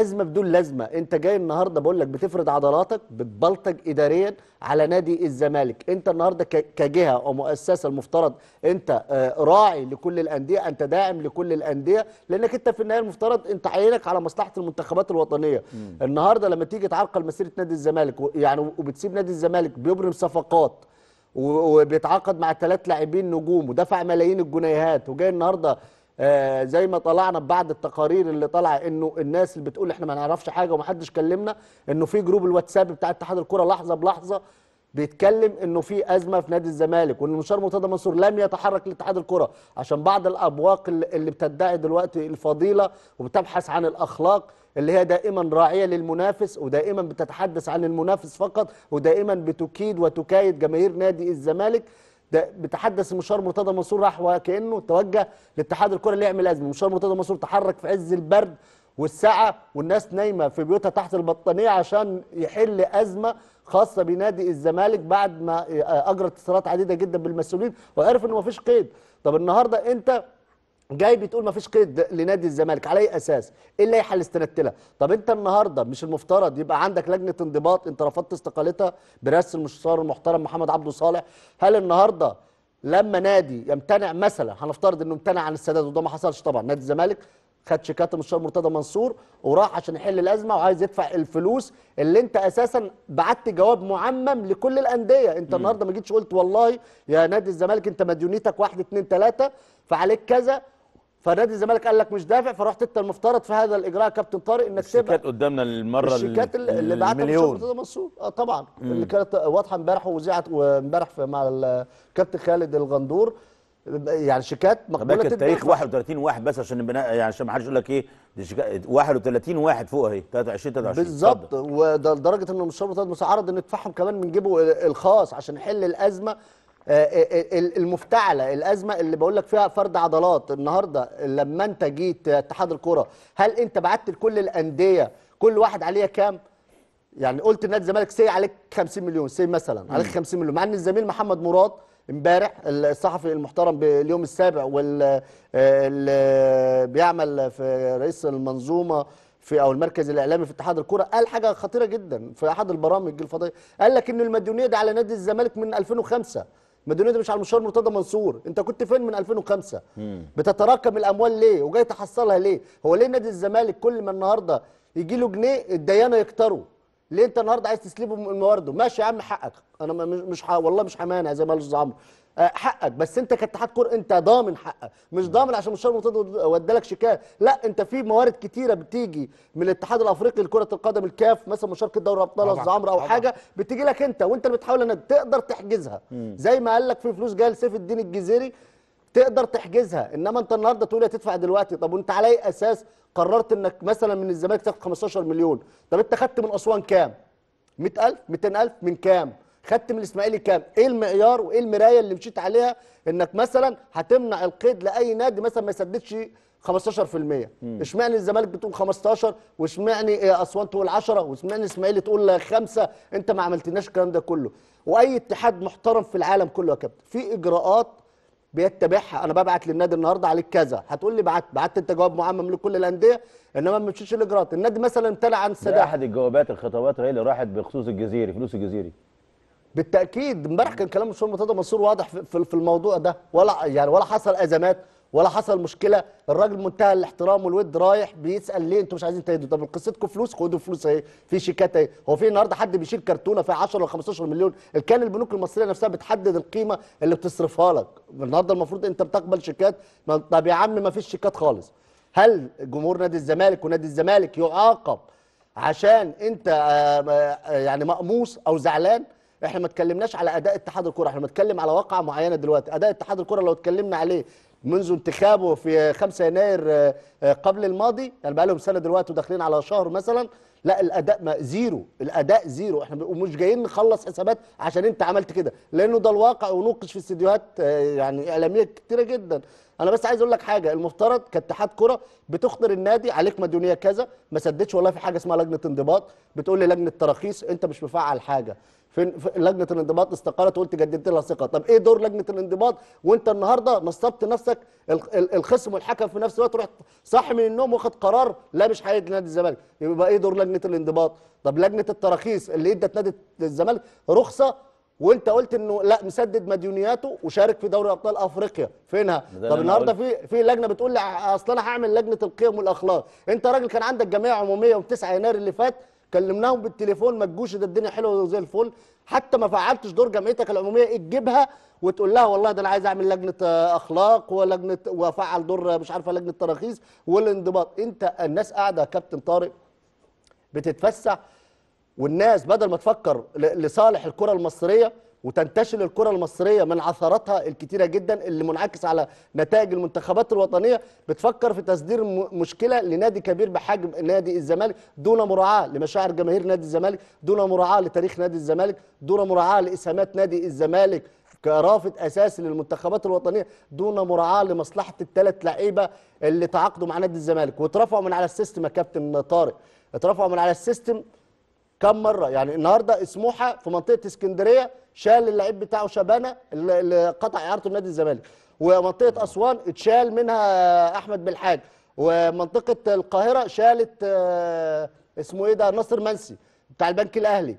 ازمه بدون لازمه انت جاي النهارده بقول لك بتفرض عضلاتك بتبلطج اداريا على نادي الزمالك انت النهارده كجهه او مؤسسه المفترض انت آه، راعي لكل الانديه انت داعم لكل الانديه لانك انت في النهايه المفترض انت عينك على مصلحه المنتخبات الوطنيه مم. النهارده لما تيجي تعرقل مسيره نادي الزمالك يعني وبتسيب نادي الزمالك بيبرم صفقات وبيتعاقد مع ثلاث لاعبين نجوم ودفع ملايين الجنيهات وجاي النهارده آه زي ما طلعنا ببعض التقارير اللي طالعه انه الناس اللي بتقول احنا ما نعرفش حاجه ومحدش كلمنا انه في جروب الواتساب بتاع اتحاد الكره لحظه بلحظه بيتكلم انه في ازمه في نادي الزمالك وان المستشار مرتضى منصور لم يتحرك لاتحاد الكره عشان بعض الابواق اللي بتدعي دلوقتي الفضيله وبتبحث عن الاخلاق اللي هي دائما راعيه للمنافس ودائما بتتحدث عن المنافس فقط ودائما بتكيد وتكايد جماهير نادي الزمالك ده بتحدث المشار مرتضى منصور راح وكانه توجه لاتحاد الكره اللي يعمل ازمه المشار مرتضى منصور تحرك في عز البرد والسقعه والناس نايمه في بيوتها تحت البطانيه عشان يحل ازمه خاصه بنادي الزمالك بعد ما آه، اجرت اتصالات عديده جدا بالمسؤولين وعرف انه مفيش قيد طب النهارده انت جاي بتقول ما فيش قيد لنادي الزمالك على اي اساس ايه اللائحه اللي استندت طب انت النهارده مش المفترض يبقى عندك لجنه انضباط انت رفضت استقالتها برئاسه المستشار المحترم محمد عبده صالح هل النهارده لما نادي يمتنع مثلا هنفترض انه امتنع عن السداد وده ما حصلش طبعا نادي الزمالك خد شيكات المستشار مرتضى منصور وراح عشان يحل الازمه وعايز يدفع الفلوس اللي انت اساسا بعت جواب معمم لكل الانديه انت م. النهارده ما جيتش قلت والله يا نادي الزمالك انت مديونيتك 1 2 3 فعليك كذا فنادي الزمالك قال لك مش دافع فرحت انت المفترض في هذا الاجراء كابتن طارق انك تبقى الشيكات قدامنا المره الشيكات اللي بعتها مرتضى منصور اه طبعا مم. اللي كانت واضحه امبارح وذيعت امبارح مع الكابتن خالد الغندور يعني شيكات مقبوله تدفع التاريخ 31 واحد بس عشان بنا... يعني عشان ما حدش يقول لك ايه دي شيكات 31 واحد فوق اهي 23 23 بالظبط ولدرجه ان المستشار مرتضى عرض انه يدفعهم كمان من جيبه الخاص عشان يحل الازمه آه، آه، آه، المفتعله الازمه اللي بقول لك فيها فرد عضلات النهارده لما انت جيت اتحاد الكره هل انت بعت لكل الانديه كل واحد عليها كام؟ يعني قلت نادي الزمالك سي عليك 50 مليون سي مثلا عليك 50 مليون مع ان الزميل محمد مراد امبارح الصحفي المحترم باليوم السابع واللي بيعمل في رئيس المنظومه في او المركز الاعلامي في اتحاد الكره قال حاجه خطيره جدا في احد البرامج الفضائيه قال لك ان المديونيه دي على نادي الزمالك من 2005 ما مش على المشوار مرتضى منصور انت كنت فين من 2005 بتتراكم الاموال ليه وجاي تحصلها ليه هو ليه نادي الزمالك كل ما النهارده يجي له جنيه الديانه يكتروا ليه انت النهارده عايز تسلبه من موارده ماشي يا عم حقك انا مش ح... والله مش حمانه زي ما قال آه، حقك بس انت كاتحاد كوره انت ضامن حقك مش ضامن عشان مش المرتضى ودالك شيكات لا انت في موارد كتيره بتيجي من الاتحاد الافريقي لكره القدم الكاف مثلا مشاركه دوري ابطال عمرو او طبعا. حاجه بتيجي لك انت وانت اللي بتحاول انك تقدر تحجزها مم. زي ما قال لك في فلوس جايه لسيف الدين الجزيري تقدر تحجزها انما انت النهارده تقول هتدفع دلوقتي طب وانت على اي اساس قررت انك مثلا من الزمالك تاخد 15 مليون طب انت خدت من اسوان كام 100000 200000 من كام خدت من الاسماعيلي كام ايه المعيار وايه المرايه اللي مشيت عليها انك مثلا هتمنع القيد لاي نادي مثلا ما يسددش 15% اشمعنى الزمالك بتقول 15 واشمعنى اسوان تقول 10 واشمعنى الاسماعيلي تقول 5 انت ما عملتناش الكلام ده كله واي اتحاد محترم في العالم كله يا كابتن في اجراءات بيتبعها انا ببعت للنادي النهارده عليك كذا هتقول لي بعت بعت انت جواب معمم لكل الانديه انما ما بتمشيش الاجراءات النادي مثلا امتنع عن سداد احد الجوابات الخطابات هي اللي راحت بخصوص الجزيري فلوس الجزيري بالتاكيد امبارح كان كلام الشيخ مرتضى منصور واضح في الموضوع ده ولا يعني ولا حصل ازمات ولا حصل مشكله الراجل منتهى الاحترام والود رايح بيسال ليه انتوا مش عايزين تهدوا طب قصتكم فلوس خدوا فلوس اهي في شيكات اهي هو في النهارده حد بيشيل كرتونه فيها 10 ولا 15 مليون كان البنوك المصريه نفسها بتحدد القيمه اللي بتصرفها لك النهارده المفروض انت بتقبل شيكات طب يا عم ما فيش شيكات خالص هل جمهور نادي الزمالك ونادي الزمالك يعاقب عشان انت آه، آه، يعني مقموص او زعلان احنا ما اتكلمناش على اداء اتحاد الكره احنا بنتكلم على واقعه معينه دلوقتي اداء اتحاد الكره لو اتكلمنا عليه منذ انتخابه في 5 يناير آه، آه، قبل الماضي يعني بقى لهم سنه دلوقتي وداخلين على شهر مثلا لا الاداء ما زيرو الاداء زيرو احنا ومش جايين نخلص حسابات عشان انت عملت كده لانه ده الواقع ونوقش في استديوهات آه، يعني اعلاميه كتيره جدا انا بس عايز اقول لك حاجه المفترض كاتحاد كره بتخطر النادي عليك مديونيه كذا ما سددتش والله في حاجه اسمها لجنه انضباط بتقول لي لجنه تراخيص انت مش مفعل حاجه في لجنه الانضباط استقالت وقلت جددت لها ثقه طب ايه دور لجنه الانضباط وانت النهارده نصبت نفسك الخصم والحكم في نفس الوقت رحت صاحي من النوم واخد قرار لا مش هيدي نادي الزمالك يبقى ايه دور لجنه الانضباط طب لجنه التراخيص اللي ادت نادي الزمالك رخصه وانت قلت انه لا مسدد مديونياته وشارك في دوري ابطال افريقيا فينها طب النهارده في في لجنه بتقول لي اصل انا هعمل لجنه القيم والاخلاق انت راجل كان عندك جمعيه عموميه و 9 يناير اللي فات كلمناهم بالتليفون ما تجوش ده الدنيا حلوه زي الفل حتى ما فعلتش دور جمعيتك العموميه ايه تجيبها وتقول لها والله ده انا عايز اعمل لجنه آه، اخلاق ولجنه وافعل دور آه، مش عارفه لجنه تراخيص والانضباط انت الناس قاعده يا كابتن طارق بتتفسح والناس بدل ما تفكر لصالح الكره المصريه وتنتشل الكره المصريه من عثراتها الكتيره جدا اللي منعكس على نتائج المنتخبات الوطنيه بتفكر في تصدير مشكله لنادي كبير بحجم نادي الزمالك دون مراعاه لمشاعر جماهير نادي الزمالك دون مراعاه لتاريخ نادي الزمالك دون مراعاه لاسهامات نادي الزمالك كرافد اساسي للمنتخبات الوطنيه دون مراعاه لمصلحه الثلاث لعيبه اللي تعاقدوا مع نادي الزمالك واترفعوا من على السيستم يا كابتن طارق اترفعوا من على السيستم كم مره يعني النهارده سموحه في منطقه اسكندريه شال اللعيب بتاعه شبانه اللي قطع اعارته لنادي الزمالك ومنطقه اسوان اتشال منها احمد بالحاج ومنطقه القاهره شالت آه، اسمه ايه ده ناصر منسي بتاع البنك الاهلي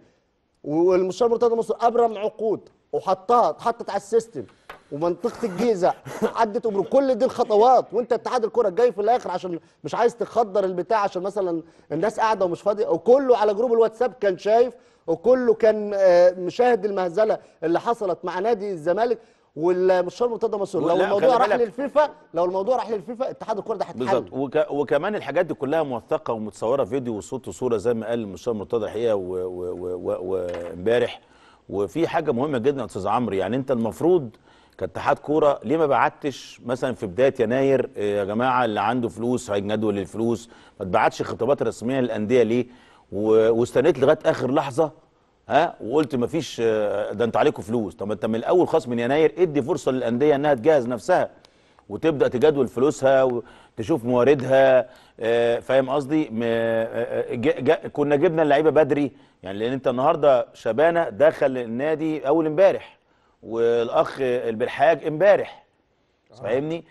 والمستشار مرتضى مصر ابرم عقود وحطها اتحطت على السيستم ومنطقه الجيزه عدت امور كل دي الخطوات وانت اتحاد الكره جاي في الاخر عشان مش عايز تخدر البتاع عشان مثلا الناس قاعده ومش فاضيه وكله على جروب الواتساب كان شايف وكله كان آه، مشاهد المهزله اللي حصلت مع نادي الزمالك والمستشار مرتضى مصر لو الموضوع راح للفيفا لو الموضوع راح للفيفا اتحاد الكره ده هيتحل بالظبط وكمان الحاجات دي كلها موثقه ومتصوره فيديو وصوت وصوره زي ما قال المستشار مرتضى الحقيقه وامبارح وفي حاجه مهمه جدا يا استاذ عمرو يعني انت المفروض كاتحاد كوره ليه ما بعتش مثلا في بدايه يناير آه، يا جماعه اللي عنده فلوس هيجندوا للفلوس ما تبعتش خطابات رسميه للانديه ليه؟ واستنيت لغايه اخر لحظه ها وقلت مفيش آه، ده انت عليكم فلوس طب انت من الاول خاص من يناير ادي فرصه للانديه انها تجهز نفسها وتبدا تجدول فلوسها وتشوف مواردها آه، فاهم قصدي آه، كنا جبنا اللعيبه بدري يعني لان انت النهارده شبانه دخل النادي اول امبارح والاخ البلحاج امبارح فاهمني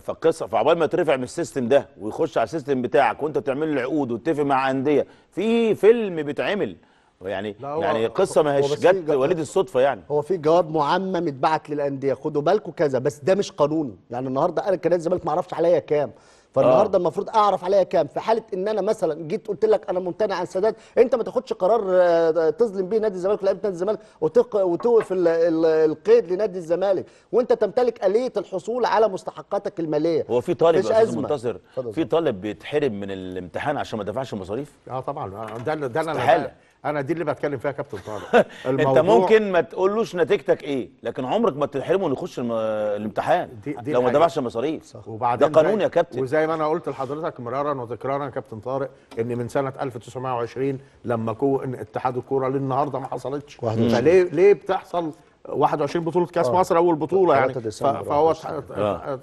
فقصه فعبال ما ترفع من السيستم ده ويخش على السيستم بتاعك وانت بتعمل له عقود وتتفق مع انديه في فيلم بيتعمل يعني يعني قصه ما هيش جت وليد الصدفه يعني هو في جواب معمم اتبعت للانديه خدوا بالكم كذا بس ده مش قانوني يعني النهارده انا كنادي الزمالك ما اعرفش عليا كام فالنهارده آه. المفروض اعرف عليا كام في حاله ان انا مثلا جيت قلت لك انا ممتنع عن سداد انت ما تاخدش قرار آه، تظلم بيه نادي الزمالك لعيبه نادي الزمالك وتوقف القيد لنادي الزمالك وانت تمتلك اليه الحصول على مستحقاتك الماليه هو في طالب يا استاذ منتصر في طالب بيتحرم من الامتحان عشان ما دفعش المصاريف اه طبعا آه، ده ده انا انا دي اللي بتكلم فيها كابتن طارق انت ممكن ما تقولوش نتيجتك ايه لكن عمرك ما تحرمه انه يخش الامتحان دي دي لو ما دفعش مصاريف ده قانون يا كابتن وزي ما انا قلت لحضرتك مرارا وتكرارا يا كابتن طارق ان من سنه 1920 لما كو اتحاد الكوره للنهارده ما حصلتش فليه ليه بتحصل 21 بطوله كاس أوه. مصر اول بطوله يعني فهو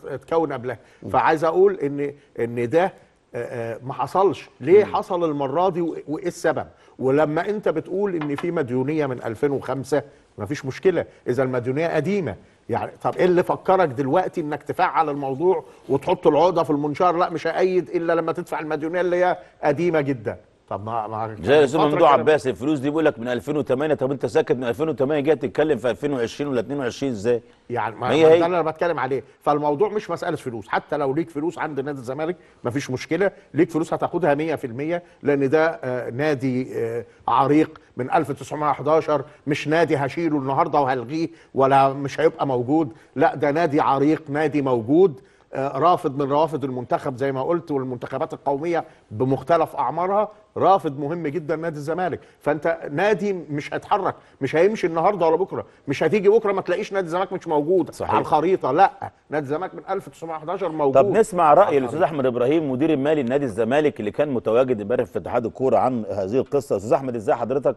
اتكون قبلها فعايز اقول ان ان ده آه، آه، ما حصلش ليه مم. حصل المره دي وايه السبب ولما انت بتقول ان في مديونيه من 2005 مفيش مشكله اذا المديونيه قديمه يعني طب ايه اللي فكرك دلوقتي انك تفعل الموضوع وتحط العقده في المنشار لا مش هايد الا لما تدفع المديونيه اللي هي قديمه جدا طب ما ما زي الاستاذ ممدوح عباس الفلوس دي بيقول لك من 2008 طب انت ساكت من 2008 جاي تتكلم في 2020 ولا 22 ازاي؟ يعني ما, ما هي ده انا بتكلم عليه فالموضوع مش مساله فلوس حتى لو ليك فلوس عند نادي الزمالك مفيش مشكله ليك فلوس هتاخدها 100% لان ده آه نادي آه عريق من 1911 مش نادي هشيله النهارده وهلغيه ولا مش هيبقى موجود لا ده نادي عريق نادي موجود رافض من روافد المنتخب زي ما قلت والمنتخبات القوميه بمختلف اعمارها رافض مهم جدا نادي الزمالك فانت نادي مش هيتحرك مش هيمشي النهارده ولا بكره مش هتيجي بكره ما تلاقيش نادي الزمالك مش موجود صحيح. على الخريطه لا نادي الزمالك من 1911 موجود طب نسمع راي الاستاذ احمد ابراهيم مدير المالي لنادي الزمالك اللي كان متواجد امبارح في اتحاد الكوره عن هذه القصه استاذ احمد ازاي حضرتك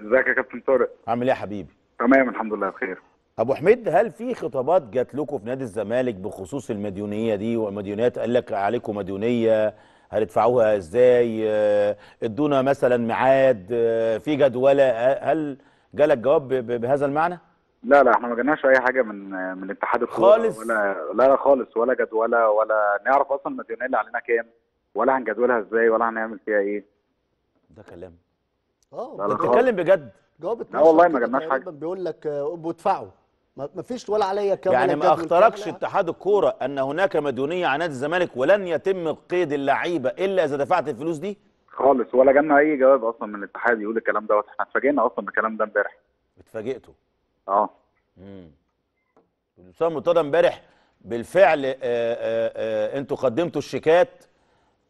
ازيك يا كابتن طارق عامل ايه يا حبيبي تمام الحمد لله بخير ابو حميد هل في خطابات جات لكم في نادي الزمالك بخصوص المديونيه دي والمديونيات قال لك عليكم مديونيه هتدفعوها ازاي آه، ادونا مثلا ميعاد آه، في جدوله آه، هل جالك جواب بهذا المعنى لا لا احنا ما جالناش اي حاجه من من اتحاد الكوره خالص ولا لا لا خالص ولا جدوله ولا نعرف اصلا المديونيه اللي علينا كام ولا هنجدولها ازاي ولا هنعمل فيها ايه ده كلام اه بتتكلم بجد جواب لا والله ما جالناش حاجه بيقول لك وادفعوا ما فيش ولا عليا كامل يعني ما اخترقش اتحاد الكوره ان هناك مديونيه على نادي الزمالك ولن يتم قيد اللعيبه الا اذا دفعت الفلوس دي خالص ولا جانا اي جواب اصلا من الاتحاد يقول الكلام دوت احنا اتفاجئنا اصلا بالكلام ده امبارح اتفاجئتوا اه امم الاستاذ مرتضى امبارح بالفعل آه، آه، آه، انتوا قدمتوا الشيكات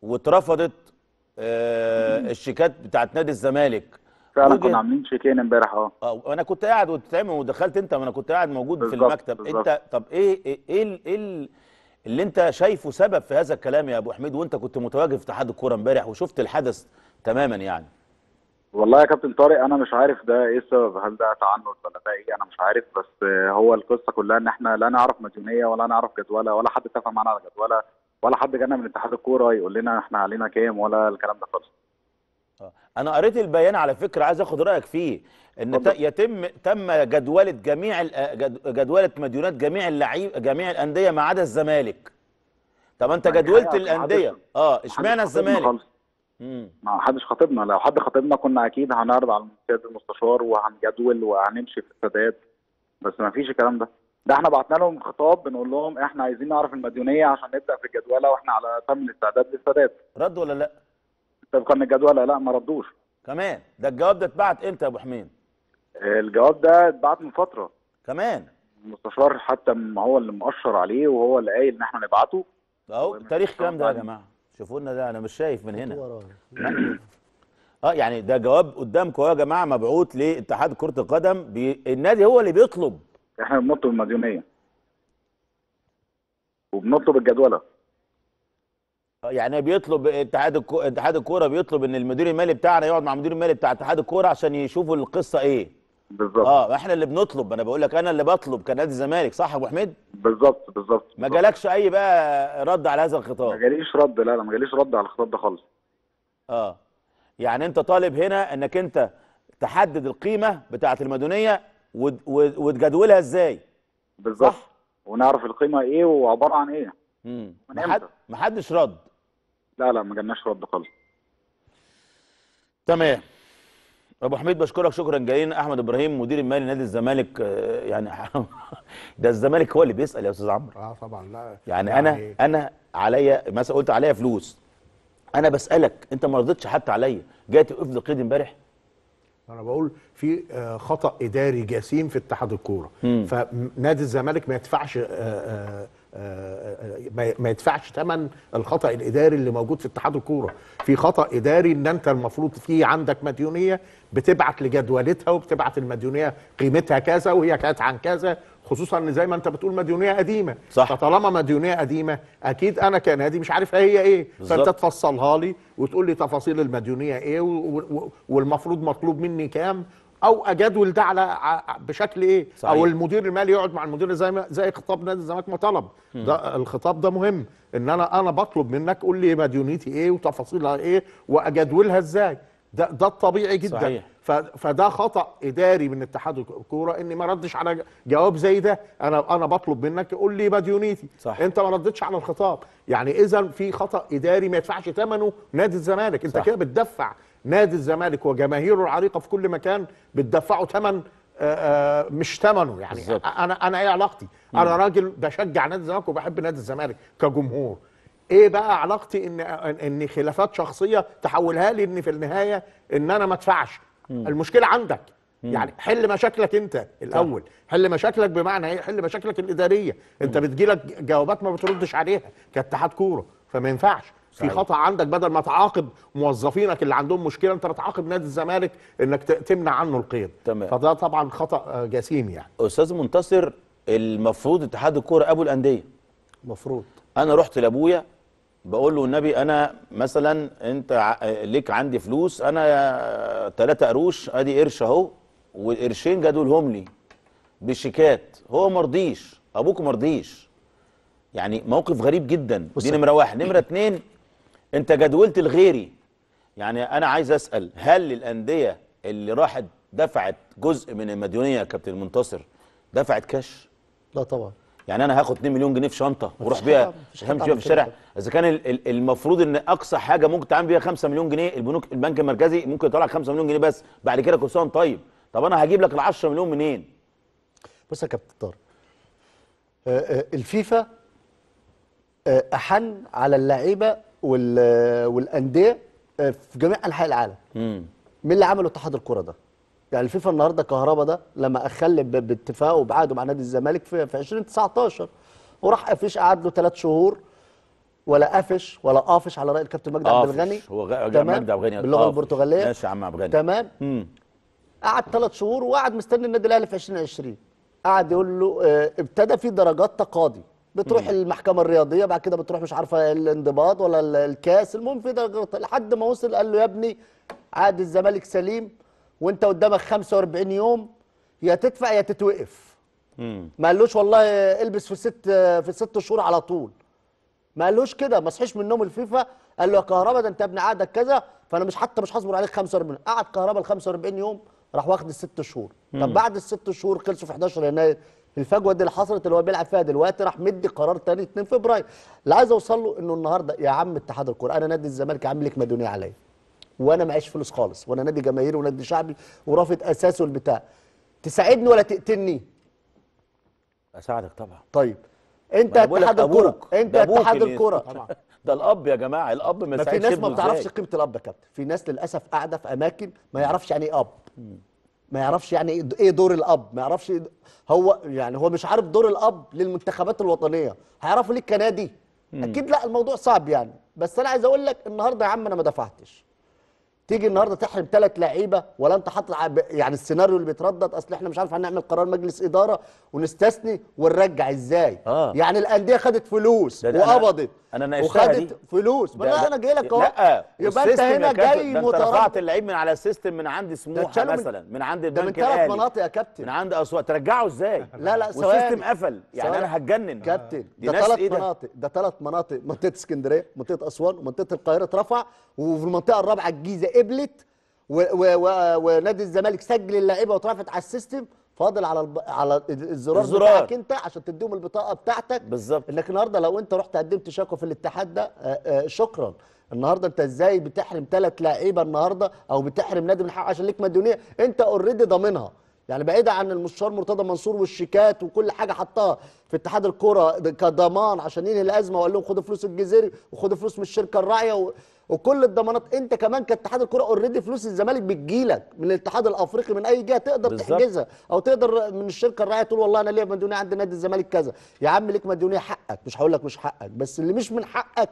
واترفضت الشيكات بتاعت نادي الزمالك فعلا كنا عاملين شيكين امبارح اه. اه وانا كنت قاعد وتتعمل ودخلت انت وانا كنت قاعد موجود بالزبط. في المكتب بالزبط. انت طب ايه ايه ايه, إيه اللي انت شايفه سبب في هذا الكلام يا ابو حميد وانت كنت متواجد في اتحاد الكوره امبارح وشفت الحدث تماما يعني والله يا كابتن طارق انا مش عارف ده ايه السبب هل ده تعنت ولا ده ايه انا مش عارف بس هو القصه كلها ان احنا لا نعرف مديونيه ولا نعرف جدولها ولا حد اتفق معانا على جدولها ولا حد جانا من اتحاد الكوره يقول لنا احنا علينا كام ولا الكلام ده خالص آه. انا قريت البيان على فكره عايز اخد رايك فيه ان يتم تم جدوله جميع آه، جدوله مديونات جميع اللعيب جميع الانديه ما عدا الزمالك طب انت يعني جدولت الانديه اه اشمعنى الزمالك ما حدش خاطبنا لو حد خاطبنا كنا اكيد هنعرض على السيد المستشار وهنجدول وهنمشي في السداد بس ما فيش الكلام ده ده احنا بعتنا لهم خطاب بنقول لهم احنا عايزين نعرف المديونيه عشان نبدا في الجدوله واحنا على تم الاستعداد للسداد رد ولا لا طبقا للجدول لا ما ردوش كمان ده الجواب ده اتبعت امتى يا ابو حميد الجواب ده اتبعت من فتره كمان المستشار حتى ما هو اللي مؤشر عليه وهو اللي قايل ان احنا نبعته اهو تاريخ كام ده يا جماعه شوفوا لنا ده انا مش شايف من هنا اه يعني ده جواب قدامكم يا جماعه مبعوث لاتحاد كره القدم بي... النادي هو اللي بيطلب احنا بنطلب المديونيه وبنطلب الجدوله يعني بيطلب اتحاد الكو... اتحاد الكوره بيطلب ان المدير المالي بتاعنا يقعد مع المدير المالي بتاع اتحاد الكوره عشان يشوفوا القصه ايه بالظبط اه احنا اللي بنطلب انا بقول لك انا اللي بطلب كنادي الزمالك صح يا ابو حميد بالظبط بالظبط ما جالكش اي بقى رد على هذا الخطاب ما جاليش رد لا لا ما جاليش رد على الخطاب ده خالص اه يعني انت طالب هنا انك انت تحدد القيمه بتاعه المدنيه وتجدولها ازاي بالظبط ونعرف القيمه ايه وعباره عن ايه امم محد... محدش رد لا لا ما جالناش رد خالص تمام ابو حميد بشكرك شكرا جايين احمد ابراهيم مدير المالي نادي الزمالك آه، يعني ده الزمالك هو اللي بيسال يا استاذ عمرو اه طبعا لا يعني, يعني انا انا عليا مثلا قلت عليا فلوس انا بسالك انت ما رضيتش حتى عليا جاي توقف لي قيد امبارح انا بقول في آه، خطا اداري جسيم في اتحاد الكوره فنادي الزمالك ما يدفعش آه، ما يدفعش ثمن الخطا الاداري اللي موجود في اتحاد الكوره في خطا اداري ان انت المفروض في عندك مديونيه بتبعت لجدولتها وبتبعت المديونيه قيمتها كذا وهي كانت عن كذا خصوصا ان زي ما انت بتقول مديونيه قديمه صح فطالما مديونيه قديمه اكيد انا كنادي مش عارف هي ايه بالزبط. فانت تفصلها لي وتقول لي تفاصيل المديونيه ايه والمفروض مطلوب مني كام او اجدول ده على بشكل ايه صحيح. او المدير المالي يقعد مع المدير زي ما زي خطاب نادي الزمالك ما طلب ده الخطاب ده مهم ان انا انا بطلب منك قول لي مديونيتي ايه وتفاصيلها ايه واجدولها ازاي ده ده الطبيعي جدا صحيح. فده خطا اداري من اتحاد الكوره اني ما ردش على جواب زي ده انا انا بطلب منك قول لي مديونيتي صح. انت ما ردتش على الخطاب يعني اذا في خطا اداري ما يدفعش ثمنه نادي الزمالك انت كده بتدفع نادي الزمالك وجماهيره العريقه في كل مكان بتدفعوا ثمن آه، آه، مش ثمنه يعني بالزبط. انا انا ايه علاقتي؟ مم. انا راجل بشجع نادي الزمالك وبحب نادي الزمالك كجمهور. ايه بقى علاقتي ان ان خلافات شخصيه تحولها لي ان في النهايه ان انا ما ادفعش المشكله عندك يعني حل مشاكلك انت الاول حل مشاكلك بمعنى ايه حل مشاكلك الاداريه انت بتجيلك جوابات ما بتردش عليها كاتحاد كوره فما ينفعش في خطا عندك بدل ما تعاقب موظفينك اللي عندهم مشكله انت بتعاقب نادي الزمالك انك تمنع عنه القيد تمام. فده طبعا خطا آه، جسيم يعني استاذ منتصر المفروض اتحاد الكوره ابو الانديه المفروض انا رحت لابويا بقول له والنبي انا مثلا انت آه، ليك عندي فلوس انا آه، تلاتة قروش ادي قرش اهو والقرشين جدولهم لي بشيكات هو مرضيش ابوك مرضيش يعني موقف غريب جدا دي نمره واحد نمره اتنين انت جدولت لغيري يعني انا عايز اسال هل الانديه اللي راحت دفعت جزء من المديونيه يا كابتن منتصر دفعت كاش لا طبعا يعني انا هاخد 2 مليون جنيه في شنطه واروح بيها همشي بيها في الشارع اذا كان المفروض ان اقصى حاجه ممكن تعمل بيها 5 مليون جنيه البنوك البنك المركزي ممكن يطلع 5 مليون جنيه بس بعد كده كل سنه طيب طب انا هجيب لك ال 10 مليون منين بص يا كابتن طارق آه، آه، الفيفا آه، احن على اللعيبه والانديه آه، في جميع انحاء العالم مين اللي عمله اتحاد الكره ده يعني الفيفا النهارده كهربا ده لما اخل باتفاقه بعقده مع نادي الزمالك في, 2019 وراح قفش قعد له ثلاث شهور ولا قفش ولا قافش على راي الكابتن مجدي عبد الغني هو مجدي عبد الغني باللغه البرتغاليه ماشي يا عم عبد الغني تمام قعد ثلاث شهور وقعد مستني النادي الاهلي في 2020 قعد يقول له آه، ابتدى في درجات تقاضي بتروح المحكمه الرياضيه بعد كده بتروح مش عارفه الانضباط ولا الكاس المهم في ده لحد ما وصل قال له يا ابني عاد الزمالك سليم وانت قدامك 45 يوم يا تدفع يا تتوقف ما قالوش والله البس في ست في ست شهور على طول ما قالوش كده ما صحيش من نوم الفيفا قال له يا كهربا ده انت ابن عادك كذا فانا مش حتى مش هصبر عليك 45 قعد كهربا ال 45 يوم راح واخد الست شهور طب بعد الست شهور خلصوا في 11 يناير الفجوه دي اللي حصلت اللي هو بيلعب فيها دلوقتي راح مدي قرار تاني 2 فبراير اللي عايز اوصل له انه النهارده يا عم اتحاد الكوره انا نادي الزمالك عامل لك مدنيه عليا وانا معيش فلوس خالص وانا نادي جماهيري ونادي شعبي ورافض اساسه البتاع تساعدني ولا تقتلني اساعدك طبعا طيب انت اتحاد الكوره انت اتحاد الكوره ده الاب يا جماعه الاب ما في ناس ما بتعرفش قيمه الاب يا كابتن في ناس للاسف قاعده في اماكن ما يعرفش يعني ايه اب ما يعرفش يعني إيه, ايه دور الاب ما يعرفش إيه هو يعني هو مش عارف دور الاب للمنتخبات الوطنيه هيعرفوا ليه الكنادي اكيد لا الموضوع صعب يعني بس انا عايز اقول لك النهارده يا عم انا ما دفعتش تيجي النهارده تحرم ثلاث لعيبه ولا انت حاطط يعني السيناريو اللي بيتردد اصل احنا مش عارف هنعمل قرار مجلس اداره ونستثني ونرجع ازاي آه. يعني الانديه خدت فلوس وقبضت انا انا وخدت دي. فلوس ما انا, جاي لك اهو يبقى انت هنا جاي متردد رفعت اللعيب من على السيستم من عند سموحه مثلا من, عند البنك ده من ثلاث مناطق يا كابتن من عند اسوان ترجعه ازاي لا لا ثواني والسيستم قفل يعني انا هتجنن كابتن ده ثلاث إيه مناطق ده ثلاث مناطق منطقه اسكندريه منطقه اسوان ومنطقه القاهره اترفع وفي المنطقه الرابعه الجيزه قبلت ونادي الزمالك سجل اللعيبه واترفعت على السيستم فاضل على الب... على الزرار, الزرار بتاعك انت عشان تديهم البطاقه بتاعتك بالظبط انك النهارده لو انت رحت قدمت شكوى في الاتحاد ده آه، آه، شكرا النهارده انت ازاي بتحرم ثلاث لعيبه النهارده او بتحرم نادي من حقه عشان ليك مديونيه انت اوريدي ضامنها يعني بعيدا عن المستشار مرتضى منصور والشيكات وكل حاجه حطها في اتحاد الكوره كضمان عشان ينهي الازمه وقال لهم خدوا فلوس الجزيري وخدوا فلوس من الشركه الراعيه وكل الضمانات انت كمان كاتحاد الكره اوريدي فلوس الزمالك بتجيلك من الاتحاد الافريقي من اي جهه تقدر بالزبط. تحجزها او تقدر من الشركه الراعيه تقول والله انا ليا مديونيه عند نادي الزمالك كذا يا عم ليك مديونيه حقك مش هقول لك مش حقك بس اللي مش من حقك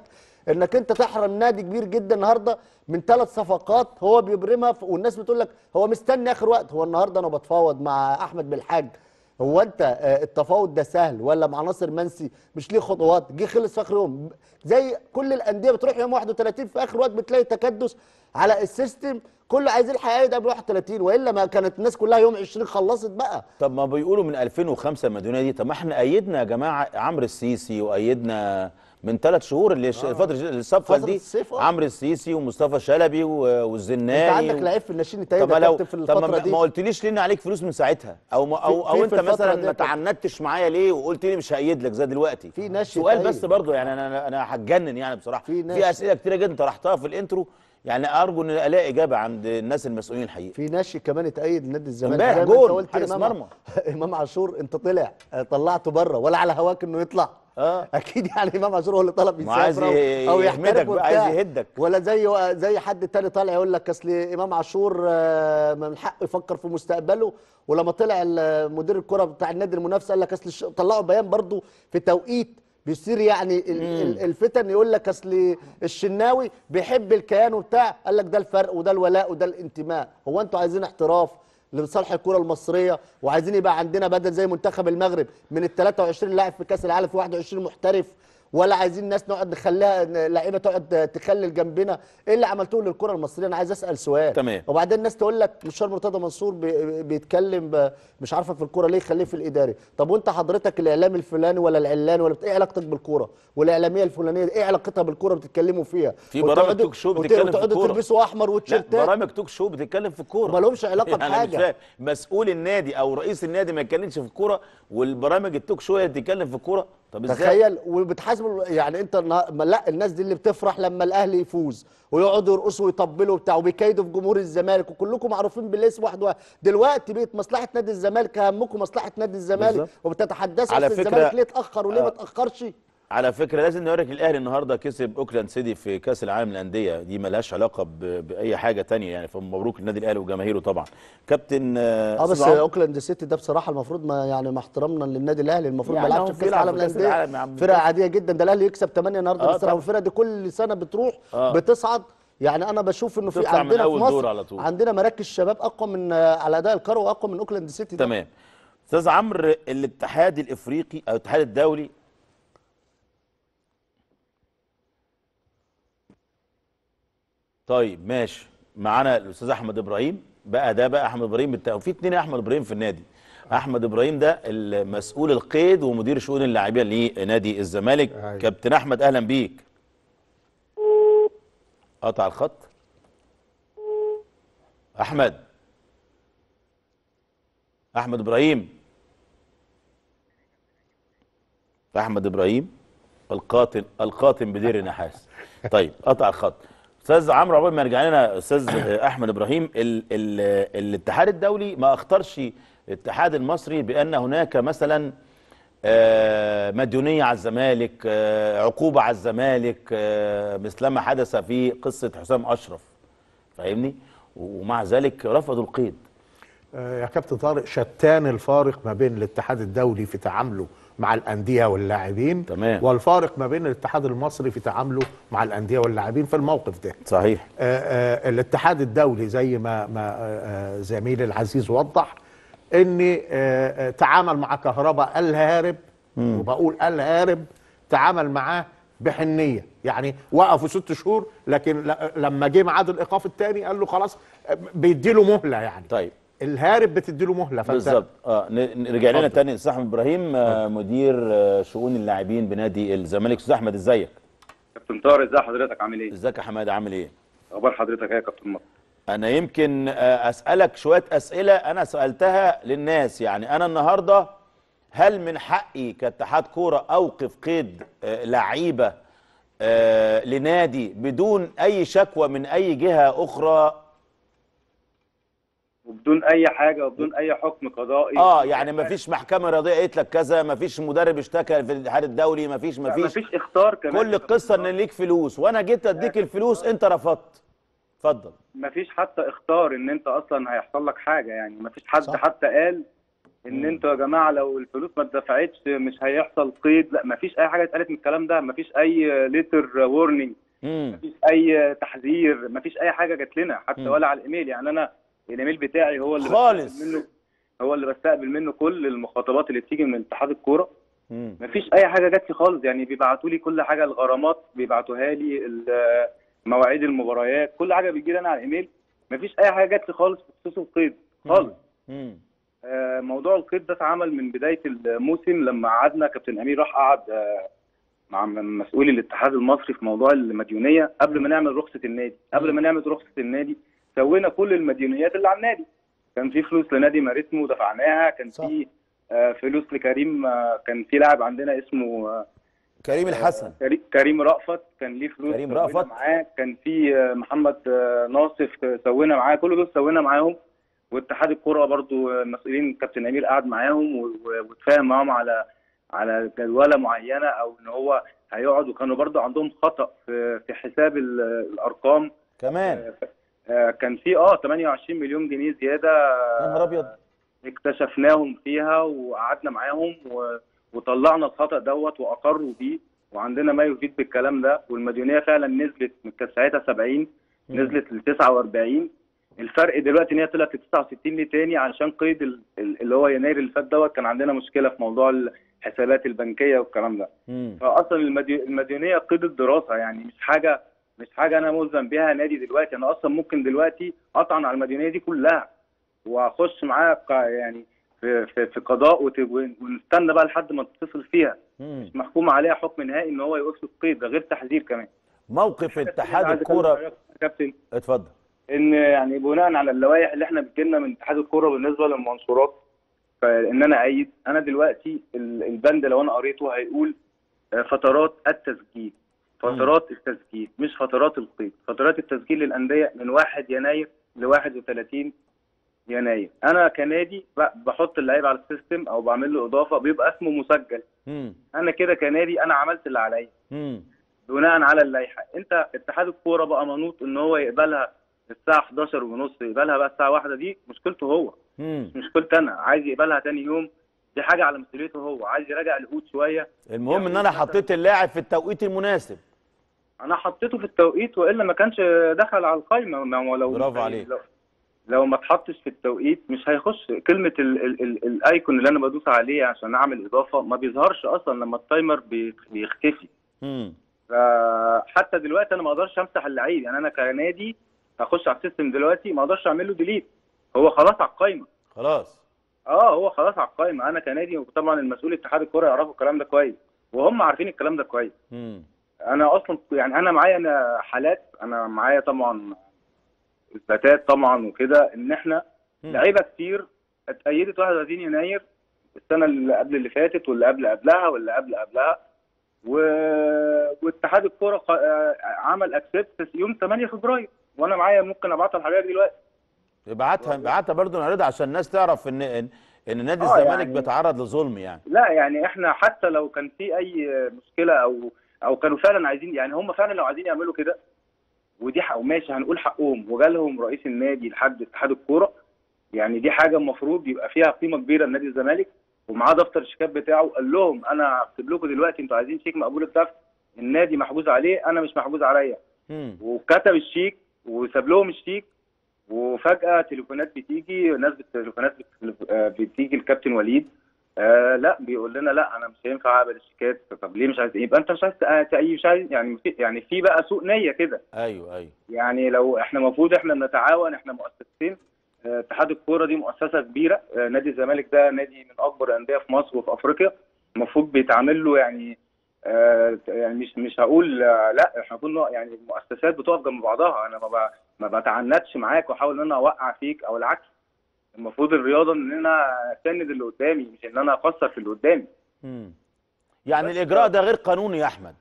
انك انت تحرم نادي كبير جدا النهارده من ثلاث صفقات هو بيبرمها والناس بتقول لك هو مستني اخر وقت هو النهارده انا بتفاوض مع احمد بالحاج هو انت آه، التفاوض ده سهل ولا مع ناصر منسي مش ليه خطوات جه خلص في اخر يوم زي كل الانديه بتروح يوم 31 في اخر وقت بتلاقي تكدس على السيستم كله عايزين الحياة ده ب 31 والا ما كانت الناس كلها يوم 20 خلصت بقى طب ما بيقولوا من 2005 المديونيه دي طب ما احنا ايدنا يا جماعه عمرو السيسي وايدنا من ثلاث شهور اللي آه. فتره الصفقه دي آه. عمرو السيسي ومصطفى شلبي والزناني انت عندك لعيب في الناشئين التاني طب لو في الفتره طب ما, دي ما قلتليش ليه عليك فلوس من ساعتها او ما او, أو انت مثلا ما تعنتش معايا ليه وقلت لي مش هايد لك زي دلوقتي في ناشئ سؤال بس برضه يعني انا انا هتجنن يعني بصراحه في, في اسئله كتيره جدا طرحتها في الانترو يعني ارجو ان الاقي اجابه عند الناس المسؤولين الحقيقه في ناشي كمان اتايد نادي الزمالك امبارح جول حارس مرمى امام عاشور انت طلع آه، طلعته بره ولا على هواك انه يطلع اه اكيد يعني امام عاشور هو اللي طلب يسافر او يحمدك بقى عايز يهدك ولا زي زي حد تاني طالع يقول لك اصل امام عاشور آه، من حقه يفكر في مستقبله ولما طلع مدير الكره بتاع النادي المنافس قال لك اصل طلعوا بيان برضه في توقيت بيصير يعني الفتن يقول لك اصل الشناوي بيحب الكيان وبتاع قال لك ده الفرق وده الولاء وده الانتماء هو انتوا عايزين احتراف لصالح الكره المصريه وعايزين يبقى عندنا بدل زي منتخب المغرب من ال 23 لاعب في كاس العالم في 21 محترف ولا عايزين ناس نقعد نخليها لعيبه تقعد تخلل جنبنا ايه اللي عملتوه للكره المصريه انا عايز اسال سؤال تمام وبعدين الناس تقول لك مستشار مرتضى منصور بيتكلم مش عارفه في الكوره ليه خليه في الاداري طب وانت حضرتك الاعلام الفلاني ولا العلان ولا ايه علاقتك بالكوره والاعلاميه الفلانيه ايه علاقتها بالكوره بتتكلموا فيها في برامج توك شو بتتكلم في الكوره تلبسوا احمر وتيشيرتات برامج توك شو بتتكلم في الكوره مالهمش علاقه يعني بحاجه مش مسؤول النادي او رئيس النادي ما يتكلمش في الكوره والبرامج التوك شو هي بتتكلم في الكوره طب ازاي تخيل وبتحاسب لازم يعني انت لا الناس دي اللي بتفرح لما الاهلي يفوز ويقعدوا يرقصوا ويطبلوا وبتاع وبيكيدوا في جمهور الزمالك وكلكم معروفين بالاسم واحد واحد دلوقتي بقت مصلحه نادي الزمالك همكم مصلحه نادي الزمالك وبتتحدثوا على فكره الزمالك ليه اتاخر وليه آه ما اتاخرش على فكره لازم نوريك الاهلي النهارده كسب اوكلاند سيتي في كاس العالم الأندية دي ملهاش علاقه باي حاجه تانية يعني فمبروك النادي الاهلي وجماهيره طبعا كابتن اه, آه، بس اوكلاند سيتي ده بصراحه المفروض ما يعني مع احترامنا للنادي الاهلي المفروض يعني ما يلعبش في كاس العالم الأندية فرقه عاديه جدا ده الاهلي يكسب 8 النهارده آه بس الفرقه دي كل سنه بتروح آه بتصعد يعني انا بشوف انه في عندنا في مصر على طول. عندنا مراكز شباب اقوى من آه، على اداء الكرة واقوى من اوكلاند سيتي تمام استاذ عمرو الاتحاد الافريقي او الاتحاد الدولي طيب ماشي معانا الاستاذ احمد ابراهيم بقى ده بقى احمد ابراهيم في اتنين احمد ابراهيم في النادي احمد ابراهيم ده المسؤول القيد ومدير شؤون اللاعبين لنادي الزمالك أيوة. كابتن احمد اهلا بيك قطع الخط احمد احمد ابراهيم احمد ابراهيم القاتل القاتل بدير النحاس طيب قطع الخط استاذ عمرو عقبال ما يرجع لنا استاذ احمد ابراهيم ال ال الاتحاد الدولي ما اختارش الاتحاد المصري بان هناك مثلا آه، مديونيه على الزمالك آه، عقوبه على الزمالك آه، مثلما حدث في قصه حسام اشرف فاهمني ومع ذلك رفضوا القيد يا كابتن طارق شتان الفارق ما بين الاتحاد الدولي في تعامله مع الانديه واللاعبين تمام والفارق ما بين الاتحاد المصري في تعامله مع الانديه واللاعبين في الموقف ده صحيح آآ آه، آآ آه، الاتحاد الدولي زي ما ما آه، زميلي العزيز وضح ان تعامل مع كهرباء الهارب مم. وبقول الهارب تعامل معاه بحنيه يعني وقفوا ست شهور لكن لما جه ميعاد الايقاف الثاني قال له خلاص بيديله مهله يعني طيب الهارب بتدي له مهله فانت بالظبط اه رجع لنا تاني استاذ احمد ابراهيم آه مدير آه شؤون اللاعبين بنادي الزمالك استاذ احمد ازيك كابتن طارق ازي حضرتك عامل ايه ازيك يا حماد عامل ايه اخبار حضرتك ايه يا كابتن مصر انا يمكن آه اسالك شويه اسئله انا سالتها للناس يعني انا النهارده هل من حقي كاتحاد كوره اوقف قيد آه، لعيبه آه، لنادي بدون اي شكوى من اي جهه اخرى وبدون اي حاجه وبدون اي حكم قضائي اه يعني ما فيش محكمه رياضيه قالت لك كذا ما فيش مدرب اشتكى في الاتحاد الدولي ما فيش ما فيش اختار كمان كل القصه ان ليك فلوس وانا جيت اديك الفلوس انت رفضت اتفضل ما فيش حتى اختار ان انت اصلا هيحصل لك حاجه يعني ما فيش حد صح. حتى قال ان انتوا يا جماعه لو الفلوس ما اتدفعتش مش هيحصل قيد لا ما فيش اي حاجه اتقالت من الكلام ده ما فيش اي ليتر وورنينج ما فيش اي تحذير ما فيش اي حاجه جات لنا حتى مم. ولا على الايميل يعني انا الايميل بتاعي هو اللي خالص منه هو اللي بستقبل منه كل المخاطبات اللي بتيجي من اتحاد الكوره مفيش اي حاجه جات لي خالص يعني بيبعتوا لي كل حاجه الغرامات بيبعتوها لي مواعيد المباريات كل حاجه بتجي لي انا على الايميل مفيش اي حاجه جات لي خالص بخصوص القيد خالص آه موضوع القيد ده اتعمل من بدايه الموسم لما قعدنا كابتن امير راح قعد آه مع مسؤولي الاتحاد المصري في موضوع المديونيه قبل ما نعمل رخصه النادي قبل ما نعمل رخصه النادي سوينا كل المديونيات اللي على النادي كان في فلوس لنادي ماريتمو دفعناها كان في آه، فلوس لكريم آه، كان في لاعب عندنا اسمه آه، كريم الحسن كريم رأفت كان ليه فلوس كريم رأفت معاه كان في محمد ناصف سوينا معاه كل دول سوينا معاهم واتحاد الكره برضو المسؤولين كابتن امير قعد معاهم واتفاهم معاهم على على جدوله معينه او ان هو هيقعد وكانوا برضو عندهم خطا في حساب الارقام كمان آه، كان في اه 28 مليون جنيه زياده يا نهار ابيض آه، اكتشفناهم فيها وقعدنا معاهم وطلعنا الخطا دوت واقروا بيه وعندنا ما يفيد بالكلام ده والمديونيه فعلا نزلت كانت ساعتها 70 نزلت ل 49 الفرق دلوقتي ان هي طلعت ل 69 ليه تاني علشان قيد اللي هو يناير اللي فات دوت كان عندنا مشكله في موضوع الحسابات البنكيه والكلام ده فاصلا المديونيه قيد الدراسه يعني مش حاجه مش حاجه انا ملزم بيها نادي دلوقتي انا اصلا ممكن دلوقتي اطعن على المديونيه دي كلها واخش معاه يعني في في, في قضاء ونستنى بقى لحد ما تتصل فيها مش محكوم عليها حكم نهائي ان هو يوقف القيد ده غير تحذير كمان موقف اتحاد الكوره كابتن اتفضل ان يعني بناء على اللوائح اللي احنا بتجيلنا من اتحاد الكوره بالنسبه للمنشورات فان انا اعيد انا دلوقتي البند لو انا قريته هيقول آه، فترات التسجيل فترات التسجيل مش فترات القيد فترات التسجيل للانديه من 1 يناير ل 31 يناير انا كنادي بحط اللعيب على السيستم او بعمل له اضافه بيبقى اسمه مسجل مم. انا كده كنادي انا عملت اللي عليا بناء على اللائحه انت اتحاد الكوره بقى منوط ان هو يقبلها الساعه 11 ونص يقبلها بقى الساعه واحدة دي مشكلته هو مم. مش مشكلتي انا عايز يقبلها تاني يوم دي حاجه على مسؤوليته هو عايز يراجع العقود شويه المهم ان انا حطيت اللاعب في التوقيت المناسب انا حطيته في التوقيت والا ما كانش دخل على القايمه ما هو لو برافو يعني عليك لو, لو ما اتحطش في التوقيت مش هيخش كلمه الـ الـ الـ الايكون اللي انا بدوس عليه عشان اعمل اضافه ما بيظهرش اصلا لما التايمر بيختفي امم فحتى دلوقتي انا ما اقدرش امسح اللعيب يعني انا كنادي هخش على السيستم دلوقتي ما اقدرش اعمل له ديليت هو خلاص على القايمه خلاص اه هو خلاص على القايمه انا كنادي وطبعا المسؤول اتحاد الكوره يعرفوا الكلام ده كويس وهم عارفين الكلام ده كويس امم انا اصلا يعني انا معايا انا حالات انا معايا طبعا اثباتات طبعا وكده ان احنا لعيبه كتير اتأيدت 31 يناير السنه اللي قبل اللي فاتت واللي قبل قبلها واللي قبل قبلها و... واتحاد الكوره عمل اكسبت يوم 8 فبراير وانا معايا ممكن ابعتها لحضرتك دلوقتي ابعتها ابعتها برضه نعرضها عشان الناس تعرف ان ان, إن نادي آه، الزمالك يعني بيتعرض لظلم يعني لا يعني احنا حتى لو كان في اي مشكله او او كانوا فعلا عايزين يعني هم فعلا لو عايزين يعملوا كده ودي حق ماشي هنقول حقهم وجالهم رئيس النادي لحد اتحاد الكوره يعني دي حاجه المفروض يبقى فيها قيمه كبيره لنادي الزمالك ومعاه دفتر الشيكات بتاعه قال لهم انا هكتب لكم دلوقتي انتوا عايزين شيك مقبول الدفع النادي محجوز عليه انا مش محجوز عليا وكتب الشيك وساب لهم الشيك وفجاه تليفونات بتيجي ناس تليفونات بتيجي الكابتن وليد آه لا بيقول لنا لا انا مش هينفع اقبل الشيكات طب ليه مش عايز يبقى انت مش عايز اي شيء يعني يعني في بقى سوء نيه كده ايوه ايوه يعني لو احنا المفروض احنا بنتعاون احنا مؤسستين آه، اتحاد آه الكوره دي مؤسسه كبيره آه نادي الزمالك ده نادي من اكبر الانديه في مصر وفي افريقيا المفروض بيتعامل له يعني آه، يعني مش مش هقول آه، لا احنا كنا يعني المؤسسات بتقف جنب بعضها انا ما ما بتعنتش معاك واحاول ان انا اوقع فيك او العكس المفروض الرياضه ان انا اسند اللي قدامي مش ان انا اقصر في اللي قدامي امم يعني الاجراء ده غير قانوني يا احمد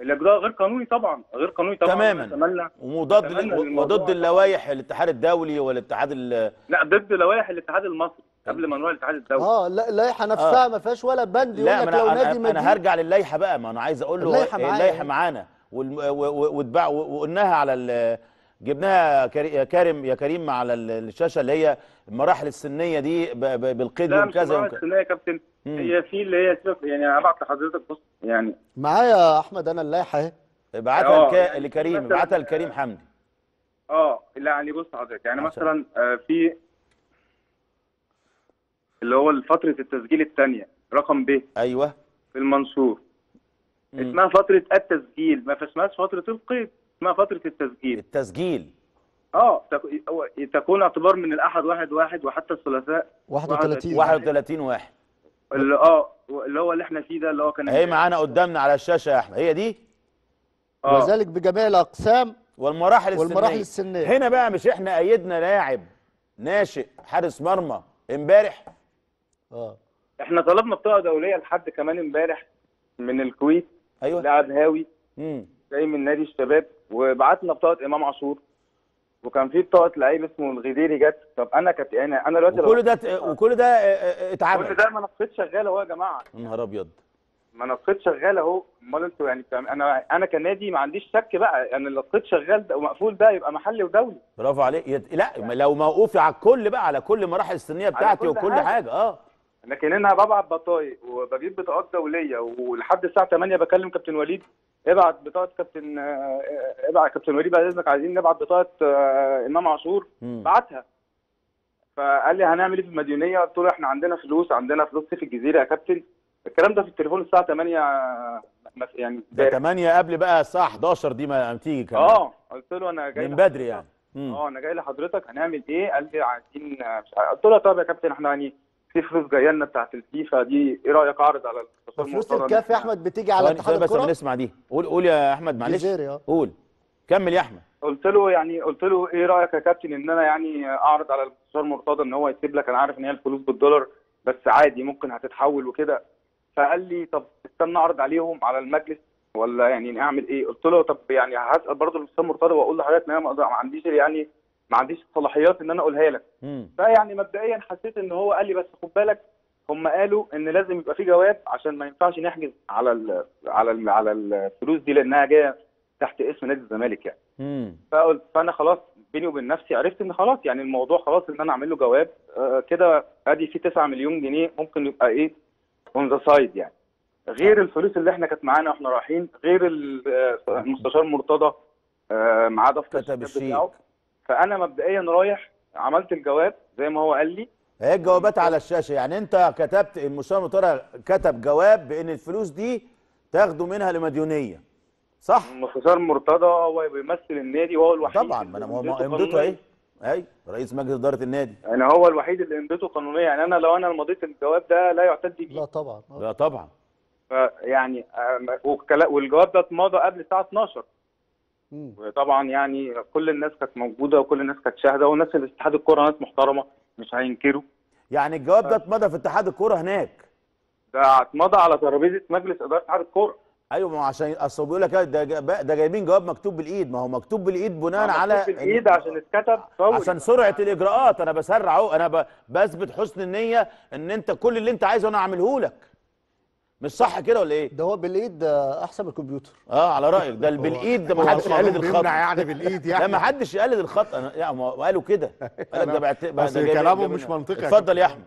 الاجراء غير قانوني طبعا غير قانوني طبعا تماما ومضاد وضد اللوائح الاتحاد الدولي والاتحاد لا ضد لوائح الاتحاد المصري قبل ما نروح الاتحاد الدولي اه لا اللائحه نفسها آه. ما فيهاش ولا بند يقول لك لو نادي مدينة. انا هرجع للائحه بقى ما انا عايز اقول له اللائحه معانا معانا واتباع وقلناها على ال... جبناها يا كريم يا كريم على الشاشه اللي هي المراحل السنيه دي بالقيد وكذا لا مش السنيه يا كابتن هي في اللي هي يعني هبعت لحضرتك بص يعني معايا احمد انا اللائحه اهي ابعتها آه، لك... يعني لكريم ابعتها لكريم حمدي اه لا يعني بص حضرتك يعني مثلا آه، في اللي هو فتره التسجيل الثانيه رقم ب ايوه في المنصور اسمها فتره التسجيل ما اسمهاش فتره القيد اسمها فتره التسجيل التسجيل اه تكون اعتبار من الاحد واحد واحد وحتى الثلاثاء 31 31 واحد اللي اه اللي هو اللي احنا فيه ده اللي هو كان هي معانا قدامنا على الشاشه يا احمد هي دي آه. وذلك بجميع الاقسام والمراحل السنيه والمراحل السنيه هنا بقى مش احنا ايدنا لاعب ناشئ حارس مرمى امبارح اه احنا طلبنا بطاقه دوليه لحد كمان امبارح من الكويت ايوه لاعب هاوي امم جاي من نادي الشباب وبعتنا بطاقه امام عاشور وكان في بطاقه لعيب اسمه الغديري جت طب انا كابتن يعني انا انا دلوقتي وكل ده وكل ده آه، آه، آه، اتعمل كل ده منصات شغاله اهو يا جماعه نهار ابيض منصات شغاله اهو امال انتوا يعني انا انا كنادي ما عنديش شك بقى ان يعني الاسقيط شغال ده ومقفول ده يبقى محلي ودولي برافو عليك يت... لا لو موقوفي على الكل بقى على كل المراحل السنيه بتاعتي وكل حاجه, حاجة. اه لكن انا ببعت بطايق وبجيب بطاقات دوليه ولحد الساعه 8 بكلم كابتن وليد ابعت بطاقه كابتن ابعت كابتن وليد بعد اذنك عايزين نبعت بطاقه آه، امام عاشور بعتها فقال لي هنعمل ايه في المديونيه قلت له احنا عندنا فلوس عندنا فلوس في الجزيره يا كابتن الكلام ده في التليفون الساعه 8 يعني ده 8 قبل بقى الساعه 11 دي ما تيجي كمان اه قلت له انا جاي من بدري يعني اه انا جاي لحضرتك هنعمل ايه قال لي عايزين مش قلت له طب يا كابتن احنا يعني سيف فلوس جايه لنا بتاعت الفيفا دي ايه رايك اعرض على البروفيسور فلوس الكاف يا احمد بتيجي على اتحاد الكره بس نسمع دي قول قول يا احمد معلش آه. قول كمل يا احمد قلت له يعني قلت له ايه رايك يا كابتن ان انا يعني اعرض على الاستاذ مرتضى ان هو يسيب لك انا عارف ان هي الفلوس بالدولار بس عادي ممكن هتتحول وكده فقال لي طب استنى اعرض عليهم على المجلس ولا يعني اعمل ايه قلت له طب يعني هسال برضه الاستاذ مرتضى واقول لحضرتك ان انا ما عنديش يعني ما عنديش الصلاحيات ان انا اقولها لك فيعني مبدئيا حسيت ان هو قال لي بس خد بالك هم قالوا ان لازم يبقى في جواب عشان ما ينفعش نحجز على ال على ال على الفلوس دي لانها جايه تحت اسم نادي الزمالك يعني فقلت فانا خلاص بيني وبين نفسي عرفت ان خلاص يعني الموضوع خلاص ان انا اعمل له جواب آه كده ادي في 9 مليون جنيه ممكن يبقى ايه اون ذا سايد يعني غير آه. الفلوس اللي احنا كانت معانا واحنا رايحين غير المستشار آه، مرتضى آه معاه دفتر الشيك بتاعه فانا مبدئيا رايح عملت الجواب زي ما هو قال لي هي الجوابات على الشاشه يعني انت كتبت المستشار مطر كتب جواب بان الفلوس دي تاخدوا منها لمديونيه صح المستشار مرتضى هو بيمثل النادي وهو الوحيد طبعا ما انا امضته ايه اي رئيس مجلس اداره النادي انا يعني هو الوحيد اللي امضته قانونيه يعني انا لو انا اللي مضيت الجواب ده لا يعتد بيه لا طبعا لا طبعا يعني آه، والجواب ده اتمضى قبل الساعه 12 وطبعا يعني كل الناس كانت موجوده وكل الناس كانت شاهده والناس اللي في اتحاد الكوره ناس محترمه مش هينكروا يعني الجواب ده اتمضى في اتحاد الكوره هناك ده اتمضى على ترابيزه مجلس اداره اتحاد الكوره ايوه ما هو عشان اصل بيقول لك ده ده جايبين جواب مكتوب بالايد ما هو مكتوب بالايد بناء على مكتوب بالايد عشان اتكتب فوري عشان سرعه الاجراءات انا بسرع اهو انا بثبت حسن النيه ان انت كل اللي انت عايزه انا اعمله لك مش صح كده ولا ايه ده هو بالايد احسن من الكمبيوتر اه على رايك ده بالايد ده ما حدش يقلد الخط يعني بالايد يعني لا ما حدش يقلد الخط انا لا ما قالوا كده قال ده بعت ده كلامه مش منطقي اتفضل يا احمد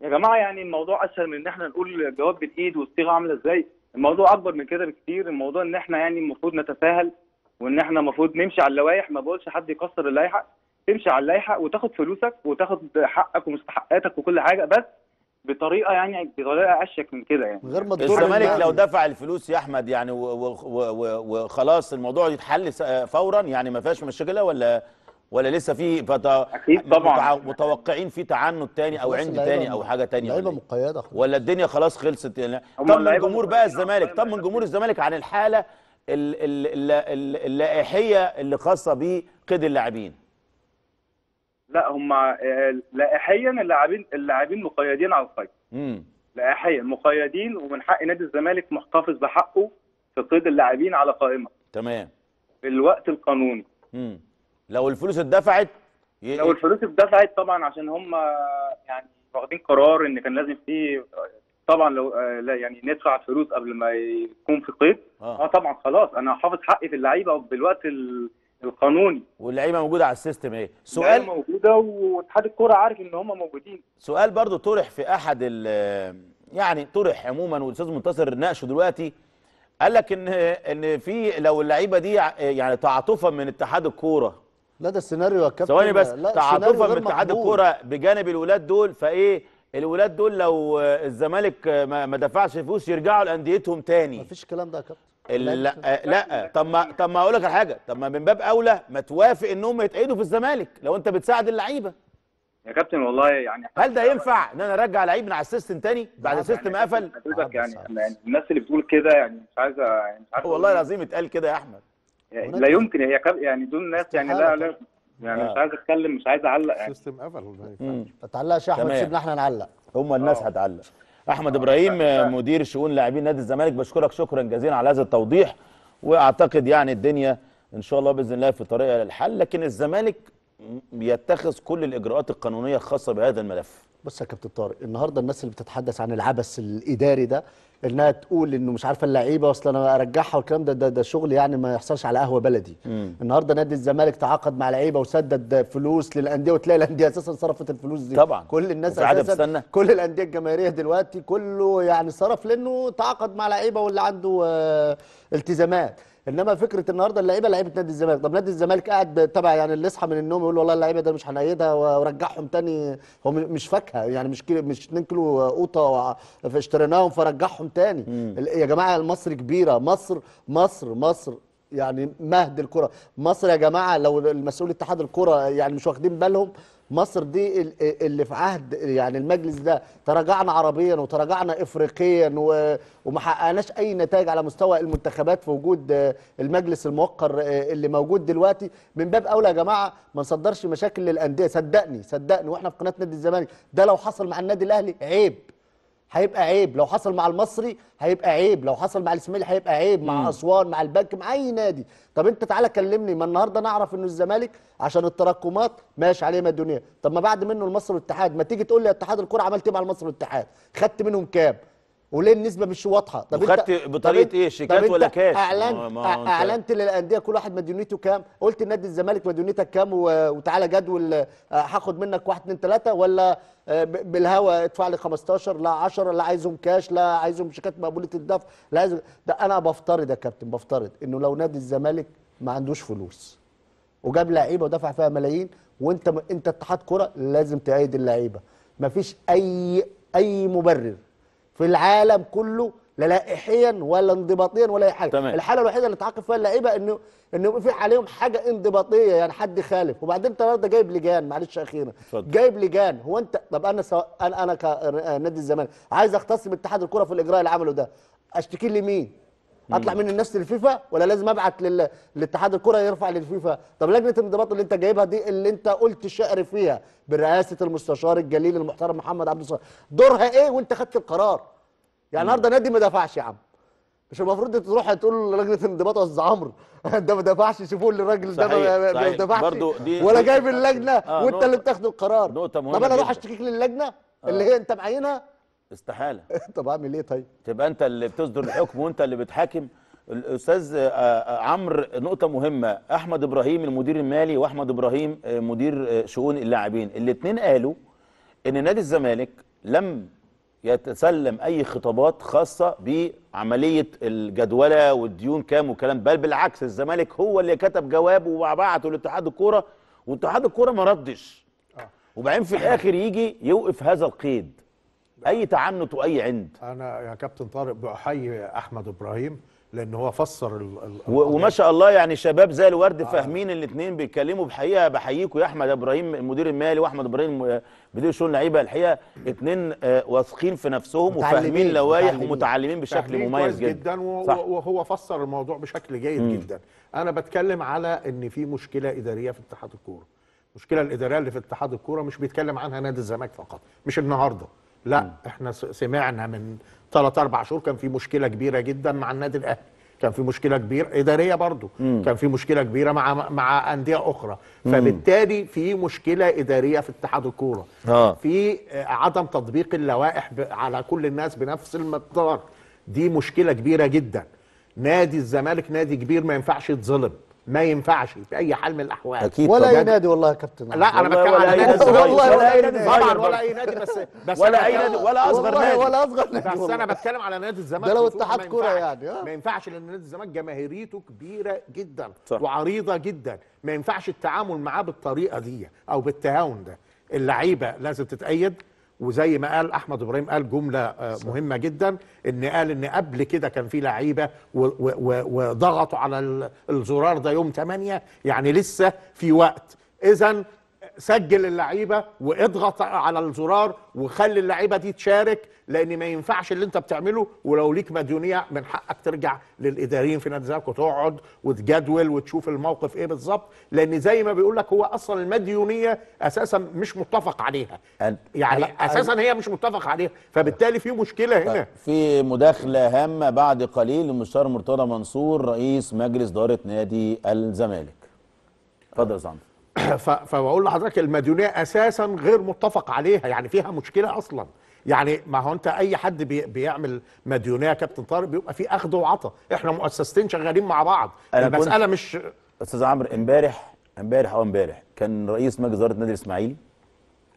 يا جماعه يعني الموضوع اسهل من ان احنا نقول جواب بالايد والصيغه عامله ازاي الموضوع اكبر من كده بكتير الموضوع ان احنا يعني المفروض نتساهل وان احنا المفروض نمشي على اللوائح ما بقولش حد يكسر اللائحه تمشي على اللائحه وتاخد فلوسك وتاخد حقك ومستحقاتك وكل حاجه بس بطريقه يعني بطريقه اشيك من كده يعني غير ما الزمالك لو دفع الفلوس يا احمد يعني وخلاص الموضوع يتحل فورا يعني ما فيهاش مشكله ولا ولا لسه في فت... اكيد طبعا متوقعين في تعنت تاني او عند تاني او حاجه تانيه لعيبه إيه؟ مقيده خلاص. ولا الدنيا خلاص خلصت يعني طب من جمهور بقى الزمالك طب من جمهور الزمالك عن الحاله اللائحيه اللي خاصه بقيد اللاعبين لا هم آه، لائحيا اللاعبين اللاعبين مقيدين على القيد لائحيا مقيدين ومن حق نادي الزمالك محتفظ بحقه في قيد اللاعبين على قائمه تمام في الوقت القانوني امم لو الفلوس اتدفعت ي... لو الفلوس اتدفعت طبعا عشان هم يعني واخدين قرار ان كان لازم في طبعا لو آه، لا يعني ندفع فلوس قبل ما يكون في قيد اه, آه طبعا خلاص انا حافظ حقي في اللعيبه بالوقت ال... القانوني واللعيبه موجوده على السيستم ايه سؤال موجوده واتحاد الكوره عارف ان هم موجودين سؤال برضو طرح في احد يعني طرح عموما والاستاذ منتصر ناقشه دلوقتي قال لك ان ان في لو اللعيبه دي يعني تعاطفا من اتحاد الكوره لا ده السيناريو يا كابتن ثواني بس تعاطفا من اتحاد الكوره بجانب الولاد دول فايه الولاد دول لو الزمالك ما دفعش فلوس يرجعوا لانديتهم تاني مفيش الكلام ده يا كابتن لا, لا. طب ما طب ما اقول لك على حاجه طب ما من باب اولى ما توافق ان هم يتعيدوا في الزمالك لو انت بتساعد اللعيبه يا كابتن والله يعني هل ده ينفع ان انا ارجع لعيب من على السيستم تاني بعد السيستم يعني قفل حضرتك يعني, يعني الناس اللي بتقول كده يعني مش عايزه يعني مش عارف والله العظيم اتقال كده يا احمد يعني لا يمكن هي يعني دول ناس يعني لا لا يعني مش آه. عايز اتكلم مش عايز اعلق يعني السيستم قفل ما تعلقش يا احمد سيبنا احنا نعلق هم الناس آه. هتعلق احمد آه، ابراهيم مدير شؤون لاعبين نادي الزمالك بشكرك شكرا جزيلا على هذا التوضيح واعتقد يعني الدنيا ان شاء الله باذن الله في طريقها للحل لكن الزمالك بيتخذ كل الاجراءات القانونيه الخاصه بهذا الملف بص يا كابتن طارق النهارده الناس اللي بتتحدث عن العبث الاداري ده انها تقول انه مش عارفه اللعيبه اصل انا ارجعها والكلام ده ده, ده شغل يعني ما يحصلش على قهوه بلدي مم. النهارده نادي الزمالك تعاقد مع لعيبه وسدد فلوس للانديه وتلاقي الانديه اساسا صرفت الفلوس دي طبعا كل الناس اساسا بستنى. كل الانديه الجماهيريه دلوقتي كله يعني صرف لانه تعاقد مع لعيبه واللي عنده آه التزامات انما فكره النهارده اللعيبه لعيبه نادي الزمالك طب نادي الزمالك قاعد تبع يعني اللي يصحى من النوم يقول والله اللعيبه ده مش هنعيدها ورجعهم تاني هو مش فاكهه يعني مش كيلو مش 2 كيلو قوطه فاشتريناهم فرجعهم تاني مم. يا جماعه مصر كبيره مصر مصر مصر يعني مهد الكره مصر يا جماعه لو المسؤول اتحاد الكره يعني مش واخدين بالهم مصر دي اللي في عهد يعني المجلس ده تراجعنا عربيا وتراجعنا افريقيا وما حققناش اي نتائج على مستوى المنتخبات في وجود المجلس الموقر اللي موجود دلوقتي من باب اولى يا جماعه ما نصدرش مشاكل للانديه صدقني صدقني واحنا في قناه نادي الزمالك ده لو حصل مع النادي الاهلي عيب هيبقى عيب لو حصل مع المصري هيبقى عيب لو حصل مع الاسماعيلي هيبقى عيب مع اسوان مع البنك مع اي نادي طب انت تعالى كلمني ما النهارده نعرف انه الزمالك عشان التراكمات ماشي عليه ما الدنيا طب ما بعد منه المصري والاتحاد ما تيجي تقول لي يا اتحاد الكره عملت ايه مع المصري والاتحاد خدت منهم كام وليه النسبه مش واضحه طب خدت بطريقه ايه شيكات ولا كاش اعلنت اعلنت للانديه كل واحد مديونيته كام قلت لنادي الزمالك مديونيتك كام وتعالى جدول آه، هاخد منك 1 2 3 ولا آه، بالهوا ادفع لي 15 لا 10 لا عايزهم كاش لا عايزهم شيكات مقبوله الدفع لا عايز ده انا بفترض يا كابتن بفترض انه لو نادي الزمالك ما عندوش فلوس وجاب لعيبه ودفع فيها ملايين وانت انت اتحاد كره لازم تأيد اللعيبه مفيش اي اي مبرر في العالم كله لا لائحيا ولا انضباطيا ولا اي حاجه تمام. الحاله الوحيده اللي تعاقب فيها اللعيبه انه انه يبقى في عليهم حاجه انضباطيه يعني حد خالف وبعدين انت النهارده جايب لجان معلش اخيرا فضل. جايب لجان هو انت طب انا سواء انا انا كنادي الزمالك عايز اختص باتحاد الكره في الاجراء اللي عمله ده اشتكي لمين اطلع من الناس للفيفا ولا لازم ابعت لل... لاتحاد الكره يرفع للفيفا طب لجنه الانضباط اللي انت جايبها دي اللي انت قلت شعر فيها برئاسه المستشار الجليل المحترم محمد عبد الصمد دورها ايه وانت خدت القرار يعني النهارده نادي ما دفعش يا عم مش المفروض تروح تقول للجنه الانضباط يا استاذ عمرو ده ما دفعش شوفوا الراجل ده ما دفعش ولا جايب اللجنه آه وانت اللي بتاخد القرار طب انا اروح اشتكيك للجنه اللي آه. هي انت معينها استحاله طب اعمل ايه طيب تبقى انت اللي بتصدر الحكم وانت اللي بتحاكم الاستاذ آه، آه، عمرو نقطه مهمه احمد ابراهيم المدير المالي واحمد ابراهيم آه، مدير شؤون اللاعبين الاثنين قالوا ان نادي الزمالك لم يتسلم اي خطابات خاصه بعمليه الجدوله والديون كام والكلام بل بالعكس الزمالك هو اللي كتب جواب وبعته لاتحاد الكوره واتحاد الكوره ما ردش وبعدين في الاخر يجي يوقف هذا القيد اي تعنت واي عند انا يا كابتن طارق بحي احمد ابراهيم لان هو فسر الـ الـ وما شاء الله يعني شباب زي الورد آه. فاهمين الاثنين بيتكلموا بحقيقه بحييكم يا احمد ابراهيم المدير المالي واحمد ابراهيم مدير آه، شؤون اللعيبه الحقيقه اثنين آه واثقين في نفسهم وفاهمين لوائح ومتعلمين بشكل مميز جدا, جدا وهو فسر الموضوع بشكل جيد م. جدا انا بتكلم على ان في مشكله اداريه في اتحاد الكوره المشكله الاداريه اللي في اتحاد الكوره مش بيتكلم عنها نادي الزمالك فقط مش النهارده لا م. احنا سمعنا من ثلاث اربع شهور كان في مشكله كبيره جدا مع النادي الاهلي كان في مشكله كبيره اداريه برضو كان في مشكله كبيره مع مع انديه اخرى فبالتالي في مشكله اداريه في اتحاد الكوره آه. في آه، عدم تطبيق اللوائح على كل الناس بنفس المقدار دي مشكله كبيره جدا نادي الزمالك نادي كبير ما ينفعش يتظلم ما ينفعش في اي حال من الاحوال اكيد ولا اي نادي والله يا كابتن لا انا بتكلم على نادي والله ولا اي نادي طبعا ولا اي نادي بس بس ولا اي نادي ولا اصغر نادي ولا اصغر نادي بس انا بتكلم على نادي الزمالك ده لو اتحاد كوره يعني آه. ما ينفعش لان نادي الزمالك جماهيريته كبيره جدا وعريضه جدا ما ينفعش التعامل معاه بالطريقه دي او بالتهاون ده اللعيبه لازم تتأيد وزي ما قال احمد ابراهيم قال جمله آه، مهمه جدا ان قال ان قبل كده كان في لعيبه وضغطوا على الزرار ده يوم 8 يعني لسه في وقت اذا سجل اللعيبه واضغط على الزرار وخلي اللعيبه دي تشارك لان ما ينفعش اللي انت بتعمله ولو ليك مديونيه من حقك ترجع للاداريين في نادي الزمالك وتقعد وتجدول وتشوف الموقف ايه بالظبط لان زي ما بيقول لك هو اصلا المديونيه اساسا مش متفق عليها يعني أنا اساسا أنا هي مش متفق عليها فبالتالي في مشكله طيب، هنا في مداخله هامه بعد قليل المستشار مرتضى منصور رئيس مجلس اداره نادي الزمالك اتفضل يا فبقول لحضرتك المديونيه اساسا غير متفق عليها يعني فيها مشكله اصلا يعني ما هو انت اي حد بي بيعمل مديونيه كابتن طارق بيبقى في اخذ وعطا احنا مؤسستين شغالين مع بعض المساله مش استاذ عمرو امبارح امبارح او آه، امبارح كان رئيس مجلس اداره نادي الاسماعيلي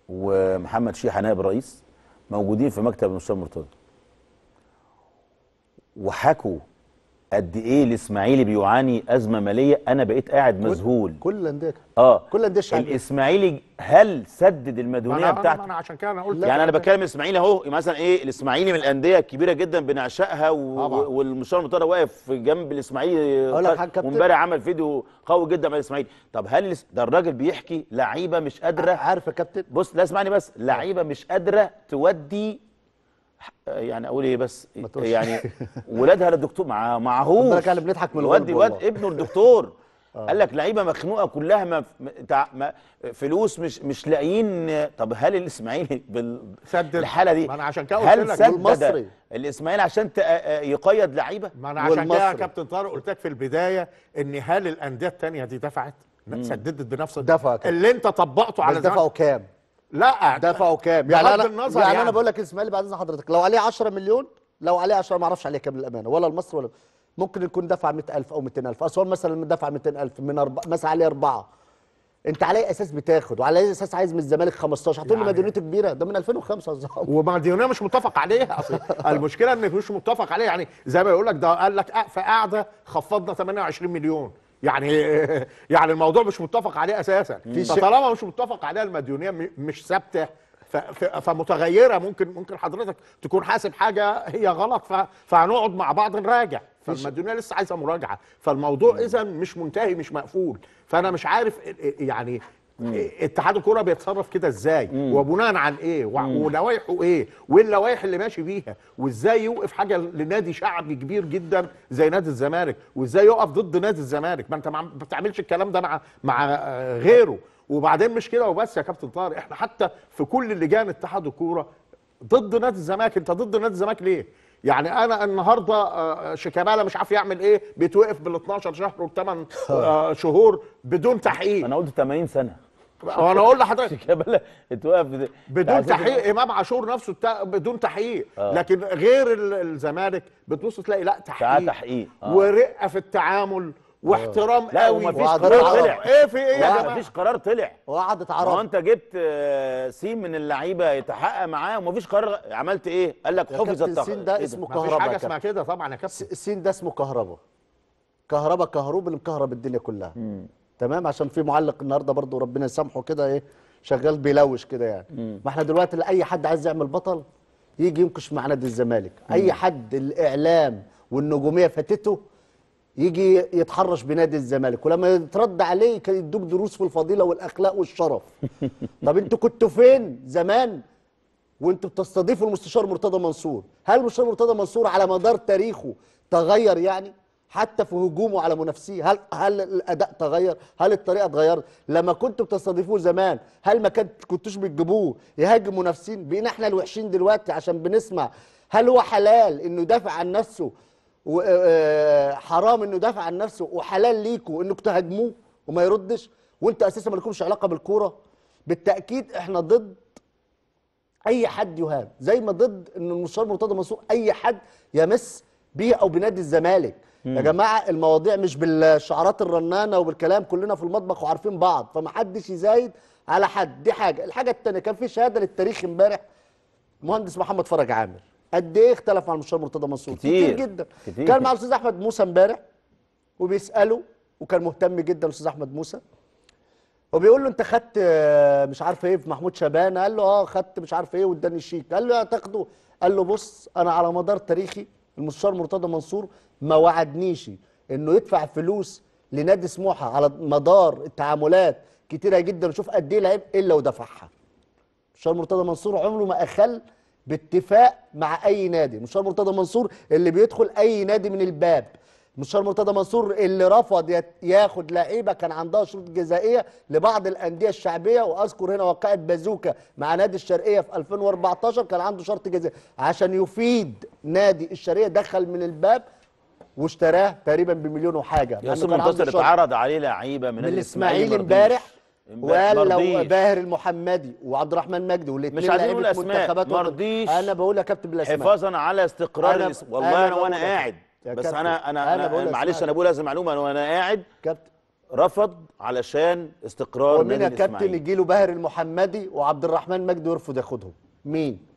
ومحمد شيحه نائب الرئيس موجودين في مكتب الاستاذ مرتضى وحكوا قد ايه الاسماعيلي بيعاني ازمه ماليه انا بقيت قاعد مذهول كل الانديه اه كل الانديه الشعبيه الاسماعيلي هل سدد المديونيه بتاعته انا عشان كده انا قلت يعني انا بتكلم الاسماعيلي اهو مثلا ايه الاسماعيلي من الانديه الكبيره جدا بنعشقها والمشوار المطار واقف جنب الاسماعيلي وامبارح عمل فيديو قوي جدا مع الاسماعيلي طب هل ده الراجل بيحكي لعيبه مش قادره عارف يا كابتن بص لا اسمعني بس لعيبه مش قادره تودي يعني اقول ايه بس يعني ولادها للدكتور مع معهوش حضرتك احنا بنضحك من الواد الواد ابنه الدكتور آه. قال لك لعيبه مخنوقه كلها ما فلوس مش مش لاقيين طب هل الاسماعيلي بالحاله دي ما انا عشان كده قلت لك المصري الاسماعيلي عشان آه، آه، يقيد لعيبه ما انا عشان كده يا كابتن طارق قلت لك في البدايه ان هل الانديه الثانيه دي دفعت؟ سددت بنفس الدفع اللي انت طبقته على دفعوا كام؟ لا دفعوا كام يعني انا النظر يعني, يعني انا بقول لك الاسماعيلي بعد اذن حضرتك لو عليه 10 مليون لو عليه 10 ما اعرفش عليه كام للامانه ولا المصري ولا ممكن يكون دفع 100000 او 200000 اسوان مثلا دفع 200000 من أربع مثلا عليه اربعه انت على اي اساس بتاخد وعلى اي اساس عايز من الزمالك 15 هتقول لي يعني مديونيته كبيره ده من 2005 يا ومديونيه مش متفق عليها المشكله ان مش متفق عليها يعني زي ما يقول لك ده قال لك في قاعده خفضنا 28 مليون يعني يعني الموضوع مش متفق عليه اساسا فطالما مش متفق عليها المديونيه مش ثابته فمتغيره ممكن ممكن حضرتك تكون حاسب حاجه هي غلط فهنقعد مع بعض نراجع فالمديونيه لسه عايزه مراجعه فالموضوع اذا مش منتهي مش مقفول فانا مش عارف يعني اتحاد الكوره بيتصرف كده ازاي وبناء عن ايه ولوائحه ايه وايه اللوائح اللي ماشي بيها وازاي يوقف حاجه لنادي شعبي كبير جدا زي نادي الزمالك وازاي يقف ضد نادي الزمالك ما انت ما بتعملش الكلام ده مع مع غيره وبعدين مش كده وبس يا كابتن طارق احنا حتى في كل اللجان اتحاد الكوره ضد نادي الزمالك انت ضد نادي الزمالك ليه يعني انا النهارده آه، شيكابالا مش عارف يعمل ايه بيتوقف بال 12 شهر والثمان آه، شهور بدون تحقيق انا قلت 80 سنه وانا آه، اقول لحضرتك شيكابالا اتوقف بدون يعني تحقيق امام عاشور نفسه بدون تحقيق لكن غير الزمالك بتبص تلاقي لا تحقيق تحقيق ورقه في التعامل واحترام آه. لا قوي ومفيش قرار طلع ايه في ايه يا جماعه مفيش قرار طلع وقعد اتعرض انت جبت آه، سين من اللعيبه يتحقق معاه ومفيش قرار عملت ايه قال لك حفظ التقدير السين ده إيه اسمه كهرباء مفيش حاجه اسمها كده طبعا يا كابتن السين ده اسمه كهرباء كهرباء كهروب اللي مكهرب الدنيا كلها مم. تمام عشان في معلق النهارده برضو ربنا يسامحه كده ايه شغال بيلوش كده يعني مم. ما احنا دلوقتي لاي حد عايز يعمل بطل يجي ينكش مع نادي الزمالك اي حد الاعلام والنجوميه فاتته يجي يتحرش بنادي الزمالك ولما يترد عليه كان يدوك دروس في الفضيله والاخلاق والشرف طب انتوا كنتوا فين زمان وانتوا بتستضيفوا المستشار مرتضى منصور هل المستشار مرتضى منصور على مدار تاريخه تغير يعني حتى في هجومه على منافسيه هل هل الاداء تغير هل الطريقه اتغيرت لما كنتوا بتستضيفوه زمان هل ما كنت كنتوش بتجيبوه يهاجم منافسين بقينا احنا الوحشين دلوقتي عشان بنسمع هل هو حلال انه يدافع عن نفسه وحرام آه، آه، انه دافع عن نفسه وحلال ليكوا انكم تهاجموه وما يردش وانت اساسا ما لكمش علاقه بالكوره بالتاكيد احنا ضد اي حد يهاب زي ما ضد ان المستشار مرتضى منصور اي حد يمس بيه او بنادي الزمالك مم. يا جماعه المواضيع مش بالشعارات الرنانه وبالكلام كلنا في المطبخ وعارفين بعض فمحدش يزايد على حد دي حاجه الحاجه الثانيه كان في شهاده للتاريخ امبارح مهندس محمد فرج عامر قد ايه اختلف مع المستشار مرتضى منصور كتير, كتير جدا كتير. كان مع الاستاذ احمد موسى امبارح وبيساله وكان مهتم جدا الاستاذ احمد موسى وبيقول له انت خدت آه، مش عارف ايه في محمود شبان قال له اه خدت مش عارف ايه واداني الشيك قال له اعتقده قال له بص انا على مدار تاريخي المستشار مرتضى منصور ما وعدنيش انه يدفع فلوس لنادي سموحه على مدار التعاملات كتيره جدا وشوف قد ايه لعيب الا ودفعها المستشار مرتضى منصور عمره ما اخل باتفاق مع اي نادي مشوار مرتضى منصور اللي بيدخل اي نادي من الباب مشوار مرتضى منصور اللي رفض ياخد لعيبه كان عندها شروط جزائيه لبعض الانديه الشعبيه واذكر هنا وقائه بازوكا مع نادي الشرقيه في 2014 كان عنده شرط جزائي عشان يفيد نادي الشرقيه دخل من الباب واشتراه تقريبا بمليون وحاجه ياسر منتصر اتعرض عليه لعيبه من, من الاسماعيلي امبارح وقال لو باهر المحمدي وعبد الرحمن مجدي والاثنين مش عايزين نقول اسماء مرضيش انا بقول يا كابتن بالاسماء حفاظا على استقرار أنا والله انا وانا قاعد بس انا انا, أنا معلش انا بقول هذه المعلومه وانا قاعد كابتن رفض علشان استقرار ومين يا كابتن يجي له باهر المحمدي وعبد الرحمن مجدي يرفض ياخدهم مين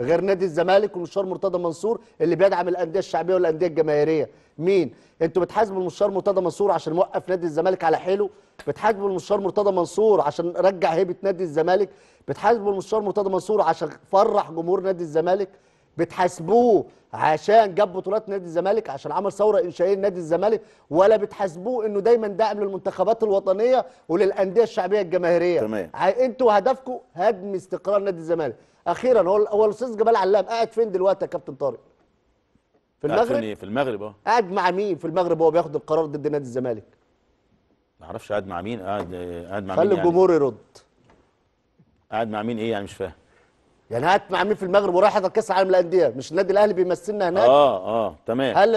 غير نادي الزمالك ومشوار مرتضى منصور اللي بيدعم الانديه الشعبيه والانديه الجماهيريه مين انتوا بتحاسبوا المشوار مرتضى منصور عشان وقف نادي الزمالك على حيله بتحاسبوا المشوار مرتضى منصور عشان رجع هيبه نادي الزمالك بتحاسبوا المشوار مرتضى منصور عشان فرح جمهور نادي الزمالك بتحاسبوه عشان جاب بطولات نادي الزمالك عشان عمل ثوره انشائيه لنادي الزمالك ولا بتحاسبوه انه دايما داعم للمنتخبات الوطنيه وللانديه الشعبيه الجماهيريه تمام انتوا هدفكم هدم استقرار نادي الزمالك اخيرا هو هو الاستاذ جمال علام قاعد فين دلوقتي يا كابتن طارق في المغرب إيه؟ في المغرب اه قاعد مع مين في المغرب وهو بياخد القرار ضد نادي الزمالك ما اعرفش قاعد مع مين قاعد قاعد مع مين خلي يعني؟ الجمهور يعني؟ يرد قاعد مع مين ايه يعني مش فاهم يعني هات مع مين في المغرب ورايح حضر كاس العالم للانديه مش النادي الاهلي بيمثلنا هناك اه اه تمام هل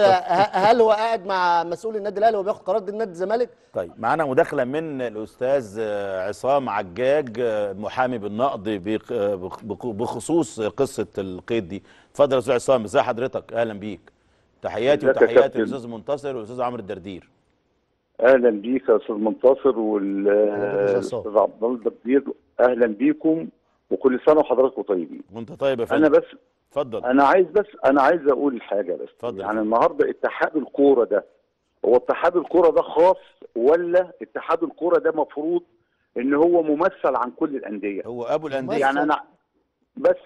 هل هو قاعد مع مسؤول النادي الاهلي وبياخد قرارات ضد النادي الزمالك طيب معانا مداخله من الاستاذ آه، عصام عجاج آه، محامي بالنقض آه، بخصوص قصه القيد دي اتفضل يا استاذ عصام ازي حضرتك اهلا بيك تحياتي وتحيات الاستاذ منتصر والاستاذ عمرو الدردير اهلا بيك يا استاذ منتصر والاستاذ عبد الله الدردير اهلا بيكم وكل سنه وحضراتكم طيبين وانت طيب يا فندم انا بس اتفضل انا عايز بس انا عايز اقول حاجه بس فضل. يعني النهارده اتحاد الكوره ده هو اتحاد الكوره ده خاص ولا اتحاد الكوره ده مفروض ان هو ممثل عن كل الانديه هو ابو الانديه يعني انا بس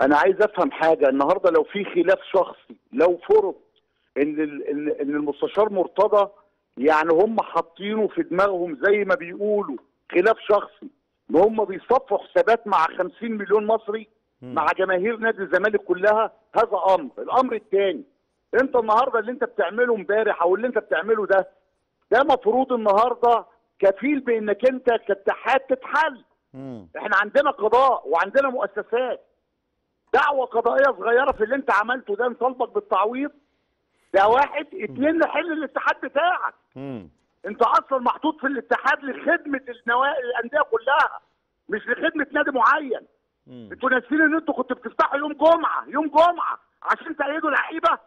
انا عايز افهم حاجه النهارده لو في خلاف شخصي لو فرض ان ان المستشار مرتضى يعني هم حاطينه في دماغهم زي ما بيقولوا خلاف شخصي ان هم بيصفوا حسابات مع 50 مليون مصري مع جماهير نادي الزمالك كلها هذا امر، الامر الثاني انت النهارده اللي انت بتعمله امبارح او اللي انت بتعمله ده ده مفروض النهارده كفيل بانك انت كاتحاد تتحل. احنا عندنا قضاء وعندنا مؤسسات دعوه قضائيه صغيره في اللي انت عملته ده نطالبك بالتعويض ده واحد اتنين نحل الاتحاد بتاعك. انت اصلا محطوط في الاتحاد لخدمه النوادي الانديه كلها مش لخدمه نادي معين انتوا ناسيين ان انتوا كنتوا بتفتحوا يوم جمعه يوم جمعه عشان تأيدوا لعيبه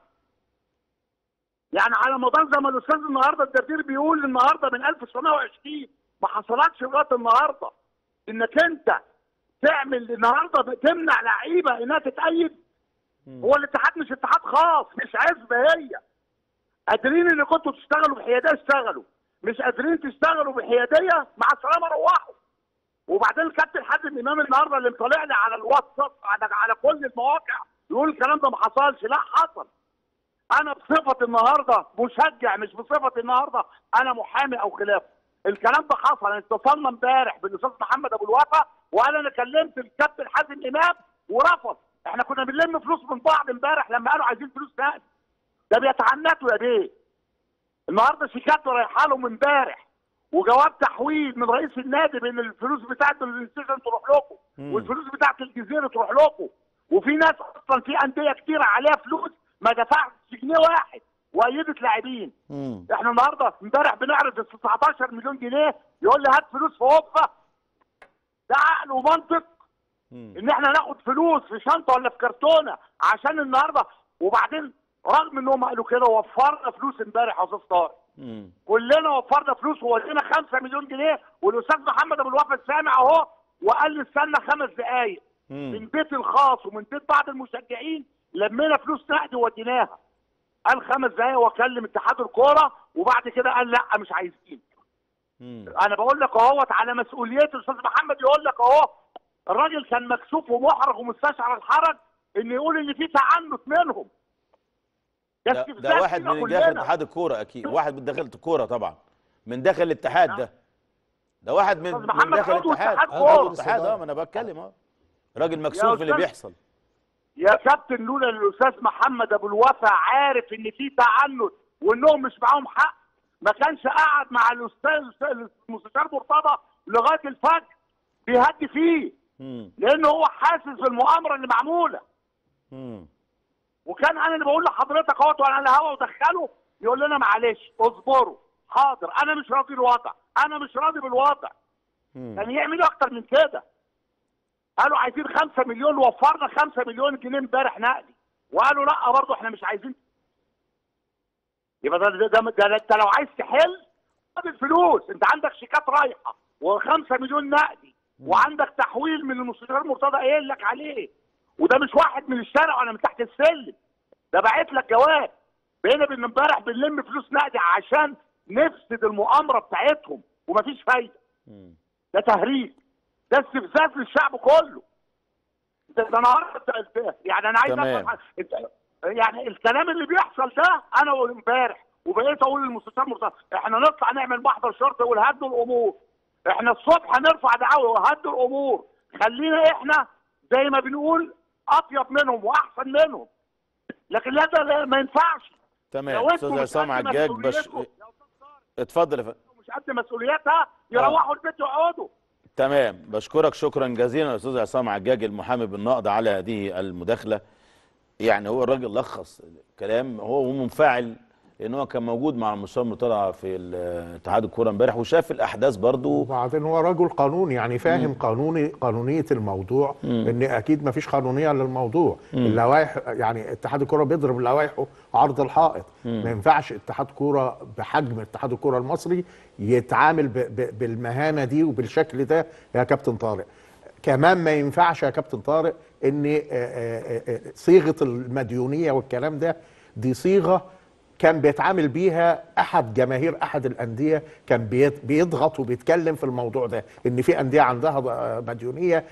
يعني على مدار زي ما الاستاذ النهارده الدردير بيقول النهارده من 1920 ما حصلتش لغايه النهارده انك انت تعمل النهارده تمنع لعيبه انها تتأيد هو الاتحاد مش اتحاد خاص مش عزبه هي قادرين ان كنتوا تشتغلوا بحياديه اشتغلوا مش قادرين تشتغلوا بحياديه مع السلامه روحوا وبعدين الكابتن حازم امام النهارده اللي مطالع لي على الواتساب على على كل المواقع يقول الكلام ده ما حصلش لا حصل انا بصفه النهارده مشجع مش بصفه النهارده انا محامي او خلافه الكلام ده حصل انا اتصلنا امبارح بالاستاذ محمد ابو الوفا وقال انا كلمت الكابتن حازم امام ورفض احنا كنا بنلم فلوس من بعض امبارح لما قالوا عايزين فلوس نقد ده بيتعنتوا يا بيه النهارده شيكاتو رايحه من امبارح وجواب تحويل من رئيس النادي بان الفلوس بتاعت الانستيشن تروح لكم والفلوس بتاعت الجزيره تروح لكم وفي ناس اصلا في انديه كتير عليها فلوس ما دفعتش جنيه واحد وايدت لاعبين احنا النهارده امبارح بنعرض ال 19 مليون جنيه يقول لي هات فلوس في وقفه ده عقل ومنطق ان احنا ناخد فلوس في شنطه ولا في كرتونه عشان النهارده وبعدين رغم ان هم قالوا كده وفرنا فلوس امبارح يا استاذ طارق كلنا وفرنا فلوس وودينا 5 مليون جنيه والاستاذ محمد ابو الوفا سامع اهو وقال لي استنى خمس دقائق من بيت الخاص ومن بيت بعض المشجعين لمينا فلوس نقد ووديناها قال خمس دقائق واكلم اتحاد الكوره وبعد كده قال لا مش عايزين انا بقول لك اهوت على مسؤوليه الاستاذ محمد يقول لك اهو الراجل كان مكسوف ومحرج ومستشعر الحرج ان يقول ان في تعنت منهم ده, ده, ده واحد من داخل اتحاد الكوره اكيد واحد من داخل الكوره طبعا من داخل الاتحاد نعم. ده ده واحد من من داخل الاتحاد اه الاتحاد اه ما انا بتكلم اه راجل مكسور في اللي بيحصل يا كابتن لولا الاستاذ محمد ابو الوفا عارف ان في تعنت وانهم مش معاهم حق ما كانش قعد مع الاستاذ المستشار مرتضى لغايه الفجر بيهدي فيه لان هو حاسس بالمؤامره اللي معموله امم وكان انا اللي بقول لحضرتك اهوت وانا على الهوا ودخله يقول لنا معلش اصبروا حاضر انا مش راضي الوضع انا مش راضي بالوضع كان يعني يعملوا اكتر من كده قالوا عايزين 5 مليون وفرنا 5 مليون جنيه امبارح نقدي وقالوا لا برضه احنا مش عايزين يبقى ده ده ده انت لو عايز تحل خد الفلوس انت عندك شيكات رايحه و5 مليون نقدي وعندك تحويل من المستشار مرتضى قايل لك عليه وده مش واحد من الشارع وانا من تحت السلم ده بعت لك جواب بقينا من امبارح بنلم فلوس نقدي عشان نفسد المؤامره بتاعتهم ومفيش فايده ده تهريج ده استفزاز للشعب كله ده النهارده يعني انا عايز افهم يعني الكلام اللي بيحصل ده انا امبارح وبقيت اقول للمستشار مرتضى احنا نطلع نعمل محضر شرطي ونهدوا الامور احنا الصبح هنرفع دعاوى وهدوا الامور خلينا احنا زي ما بنقول اطيب منهم واحسن منهم لكن لا ده ما ينفعش تمام استاذ عصام عجاج بش اتفضل يا مش قد مسؤوليتها يروحوا البيت يقعدوا تمام بشكرك شكرا جزيلا استاذ عصام عجاج المحامي بالنقد على هذه المداخله يعني هو الراجل لخص الكلام هو منفعل ان هو كان موجود مع مصطفى مطلع في اتحاد الكوره امبارح وشاف الاحداث برضو وبعدين هو رجل قانون يعني فاهم مم. قانوني قانونيه الموضوع مم. ان اكيد ما فيش قانونيه للموضوع مم. اللوائح يعني اتحاد الكوره بيضرب لوائحه عرض الحائط ما ينفعش اتحاد كوره بحجم اتحاد الكوره المصري يتعامل ب ب بالمهانه دي وبالشكل ده يا كابتن طارق كمان ما ينفعش يا كابتن طارق ان آه، آه، آه، صيغه المديونيه والكلام ده دي صيغه كان بيتعامل بيها احد جماهير احد الانديه كان بيضغط وبيتكلم في الموضوع ده ان في انديه عندها مديونيه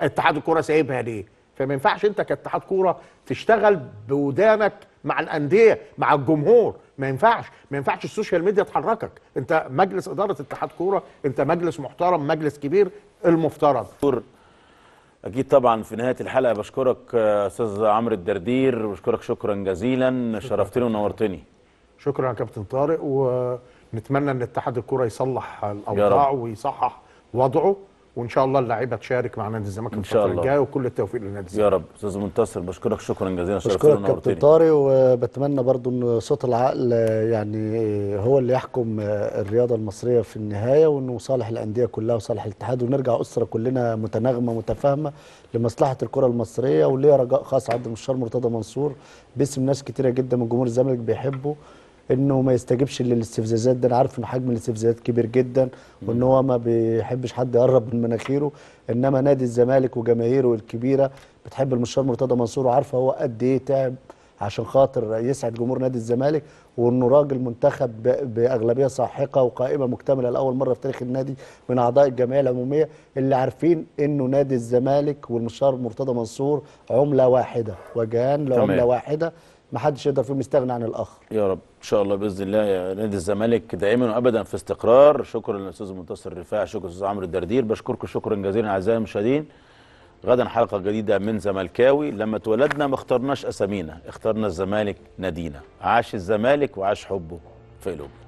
اتحاد الكوره سايبها ليه فما ينفعش انت كاتحاد كوره تشتغل بودانك مع الانديه مع الجمهور ما ينفعش ما ينفعش السوشيال ميديا تحركك انت مجلس اداره اتحاد كوره انت مجلس محترم مجلس كبير المفترض اكيد طبعا في نهايه الحلقه بشكرك استاذ عمرو الدردير بشكرك شكرا جزيلا شرفتني ونورتني شكرا يا كابتن طارق ونتمنى ان اتحاد الكره يصلح الاوضاع ويصحح وضعه وان شاء الله اللعيبه تشارك مع نادي الزمالك ان شاء الله الجايه وكل التوفيق لنادي الزمالك يا رب استاذ منتصر بشكرك شكرا جزيلا بشكرك كابتن طارق وبتمنى برضو ان صوت العقل يعني هو اللي يحكم الرياضه المصريه في النهايه وانه صالح الانديه كلها وصالح الاتحاد ونرجع اسره كلنا متناغمه متفاهمه لمصلحه الكره المصريه وليا رجاء خاص عند المشار مرتضى منصور باسم ناس كتيره جدا من جمهور الزمالك بيحبه انه ما يستجبش للاستفزازات ده انا عارف ان حجم الاستفزازات كبير جدا وان هو ما بيحبش حد يقرب من مناخيره انما نادي الزمالك وجماهيره الكبيره بتحب المستشار مرتضى منصور وعارفه هو قد ايه تعب عشان خاطر يسعد جمهور نادي الزمالك وانه راجل منتخب باغلبيه ساحقه وقائمه مكتمله لاول مره في تاريخ النادي من اعضاء الجمعيه العموميه اللي عارفين انه نادي الزمالك والمستشار مرتضى منصور عمله واحده وجهان لعمله واحده ما حدش يقدر فيهم يستغنى عن الاخر يا رب ان شاء الله باذن الله يا نادي الزمالك دائما وابدا في استقرار شكرا للاستاذ منتصر الرفاعي شكرا للاستاذ عمرو الدردير بشكركم شكرا جزيلا اعزائي المشاهدين غدا حلقه جديده من زملكاوي لما اتولدنا ما اخترناش اسامينا اخترنا الزمالك نادينا عاش الزمالك وعاش حبه في قلوبنا